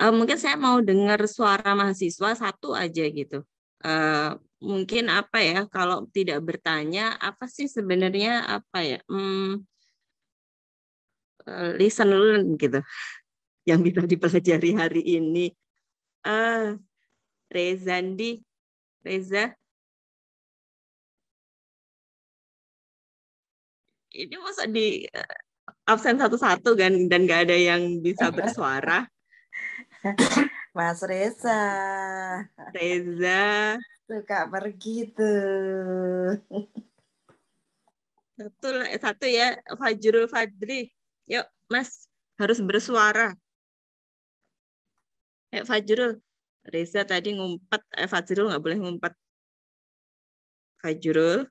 eh, mungkin saya mau dengar suara mahasiswa satu aja gitu. Uh, mungkin apa ya kalau tidak bertanya apa sih sebenarnya apa ya hmm, eh, listen learn gitu [laughs] yang bisa dipelajari hari ini uh, Rezandi Reza ini masa di absen satu-satu kan dan nggak ada yang bisa bersuara. [laughs] Mas Reza. Reza. Suka pergi tuh. Satu, eh, satu ya, Fajrul Fadri. Yuk, Mas. Harus bersuara. Eh, Fajrul. Reza tadi ngumpet. Eh, Fajrul nggak boleh ngumpet. Fajrul.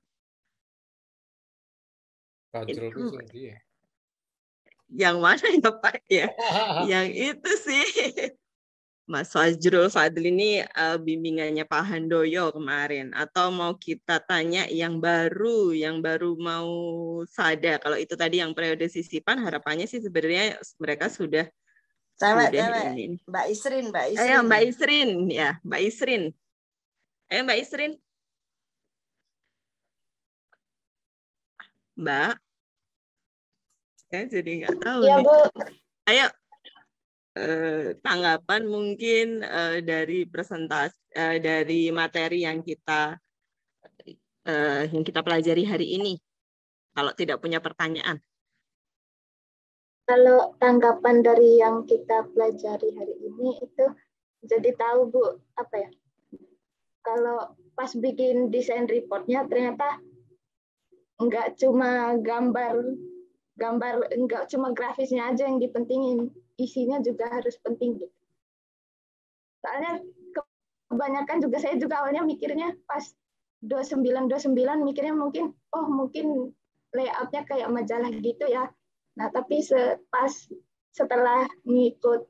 Fajrul itu ya yang mana ya Pak [laughs] ya? yang itu sih. Mas Fajrul Fadli ini uh, bimbingannya Pak Handoyo kemarin atau mau kita tanya yang baru yang baru mau sadar. kalau itu tadi yang periode sisipan harapannya sih sebenarnya mereka sudah cewek cewek Mbak Isrin Mbak eh, ya, Isrin Ayo, Mbak Isrin ya Mbak Isrin Eh Mbak Isrin Mbak Ya, jadi nggak tahu. Iya, nih. Bu. Ayo eh, tanggapan mungkin eh, dari presentasi eh, dari materi yang kita eh, yang kita pelajari hari ini. Kalau tidak punya pertanyaan. Kalau tanggapan dari yang kita pelajari hari ini itu jadi tahu Bu apa ya? Kalau pas bikin desain reportnya ternyata nggak cuma gambar gambar enggak cuma grafisnya aja yang dipentingin isinya juga harus penting gitu soalnya kebanyakan juga saya juga awalnya mikirnya pas 29 29 mikirnya mungkin oh mungkin layoutnya kayak majalah gitu ya nah tapi pas setelah ngikut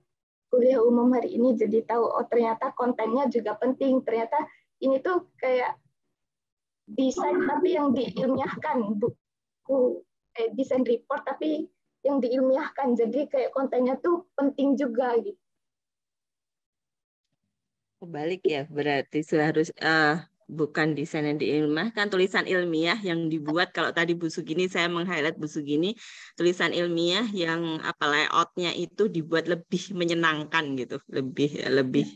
kuliah umum hari ini jadi tahu oh ternyata kontennya juga penting ternyata ini tuh kayak desain tapi yang diilmiahkan buku kayak desain report tapi yang diilmiahkan jadi kayak kontennya tuh penting juga gitu kebalik ya berarti harus uh, eh, bukan desain yang diilmiahkan tulisan ilmiah yang dibuat kalau tadi busuk gini saya meng-highlight busu gini tulisan ilmiah yang apa layoutnya itu dibuat lebih menyenangkan gitu lebih lebih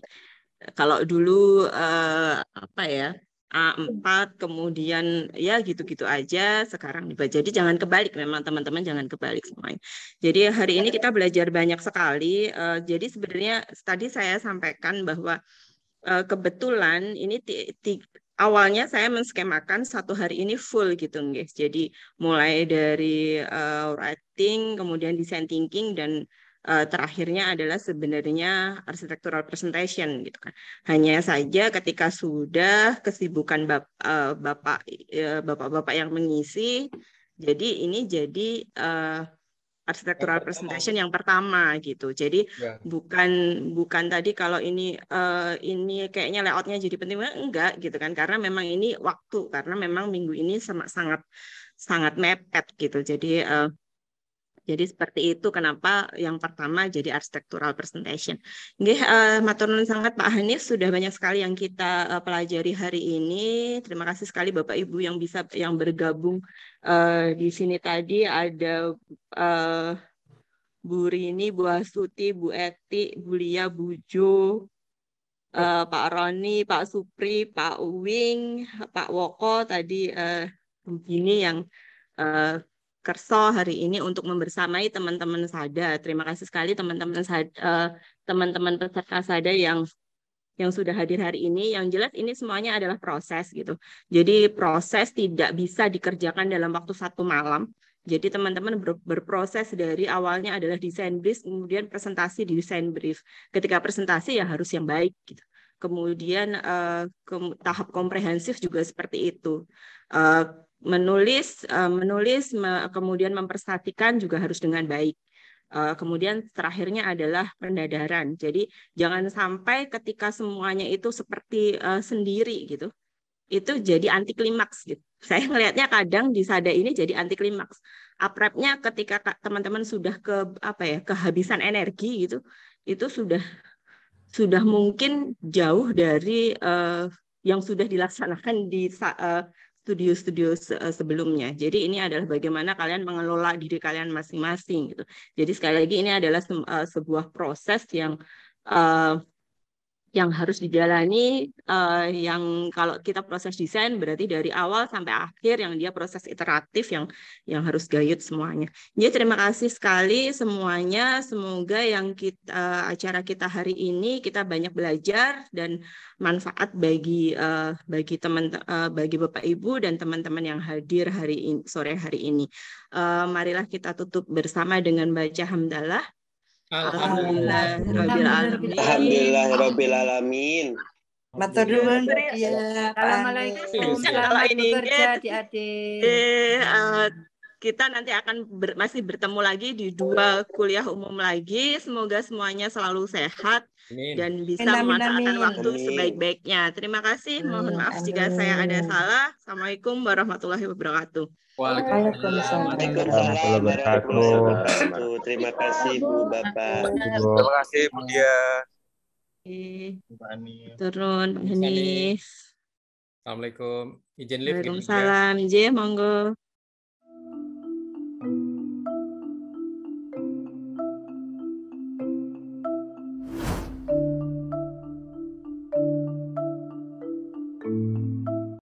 kalau dulu eh, apa ya A4 kemudian ya gitu-gitu aja sekarang dibaca. Jadi jangan kebalik memang teman-teman jangan kebalik semuanya. Jadi hari ini kita belajar banyak sekali. Uh, jadi sebenarnya tadi saya sampaikan bahwa uh, kebetulan ini awalnya saya menskemakan satu hari ini full gitu guys. Jadi mulai dari uh, writing, kemudian design thinking dan Eh, terakhirnya adalah sebenarnya architectural presentation gitu kan. Hanya saja ketika sudah kesibukan eh, bapak eh, bapak-bapak yang mengisi, jadi ini jadi uh, architectural presentation yang pertama gitu. Jadi ya. bukan bukan tadi kalau ini uh, ini kayaknya layoutnya jadi penting enggak gitu kan karena memang ini waktu karena memang minggu ini sangat sangat mepet gitu. Jadi uh, jadi seperti itu kenapa yang pertama jadi arsitektural presentation. Nggih, uh, matur sangat Pak Hanif sudah banyak sekali yang kita uh, pelajari hari ini. Terima kasih sekali Bapak Ibu yang bisa yang bergabung uh, di sini tadi ada uh, Bu Rini, Bu Asuti, Bu Eti, Bu Lia, Bu Jo, uh, Pak Roni, Pak Supri, Pak Uwing, Pak Woko tadi uh, ini yang uh, Kerso hari ini untuk membersamai teman-teman Sada. Terima kasih sekali teman-teman eh, teman-teman peserta Sada yang yang sudah hadir hari ini. Yang jelas ini semuanya adalah proses gitu. Jadi proses tidak bisa dikerjakan dalam waktu satu malam. Jadi teman-teman ber berproses dari awalnya adalah desain brief, kemudian presentasi di desain brief. Ketika presentasi ya harus yang baik gitu. Kemudian uh, eh, ke tahap komprehensif juga seperti itu. Uh, menulis eh, menulis kemudian mempersatikan juga harus dengan baik. Eh, kemudian terakhirnya adalah pendadaran. Jadi jangan sampai ketika semuanya itu seperti eh, sendiri gitu. Itu jadi anti klimaks gitu. [laughs] Saya melihatnya kadang di sada ini jadi anti klimaks. Aprepnya ketika teman-teman sudah ke apa ya, kehabisan energi gitu, itu sudah sudah mungkin jauh dari uh, yang sudah dilaksanakan di uh, studio-studio eh, sebelumnya. Jadi ini adalah bagaimana kalian mengelola diri kalian masing-masing gitu. Jadi sekali lagi ini adalah eh, sebuah proses yang eh, yang harus dijalani uh, yang kalau kita proses desain berarti dari awal sampai akhir yang dia proses iteratif yang yang harus gayut semuanya. Jadi ya, terima kasih sekali semuanya. Semoga yang kita uh, eh, acara kita hari ini kita banyak belajar dan manfaat bagi uh, bagi teman uh, bagi Bapak Ibu dan teman-teman yang hadir hari ini, sore hari ini. Uh, marilah kita tutup bersama dengan baca hamdalah. Alhamdulillah Rabbil alamin. Matur iya, iya, nuwun ya. Assalamualaikum. Kalau ini adik Eh, ah kita nanti akan ber, masih bertemu lagi di dua kuliah umum lagi. Semoga semuanya selalu sehat amin. dan bisa memanfaatkan waktu sebaik-baiknya. Terima kasih. Amin, Mohon maaf amin. jika saya ada salah. Assalamualaikum warahmatullahi wabarakatuh. Waalaikumsalam wabarakatuh. Terima kasih Bu Bapak. Terima kasih Bu Dia. Turun Hanif. Assalamualaikum. Izin lift. Waalaikumsalam. J, monggo.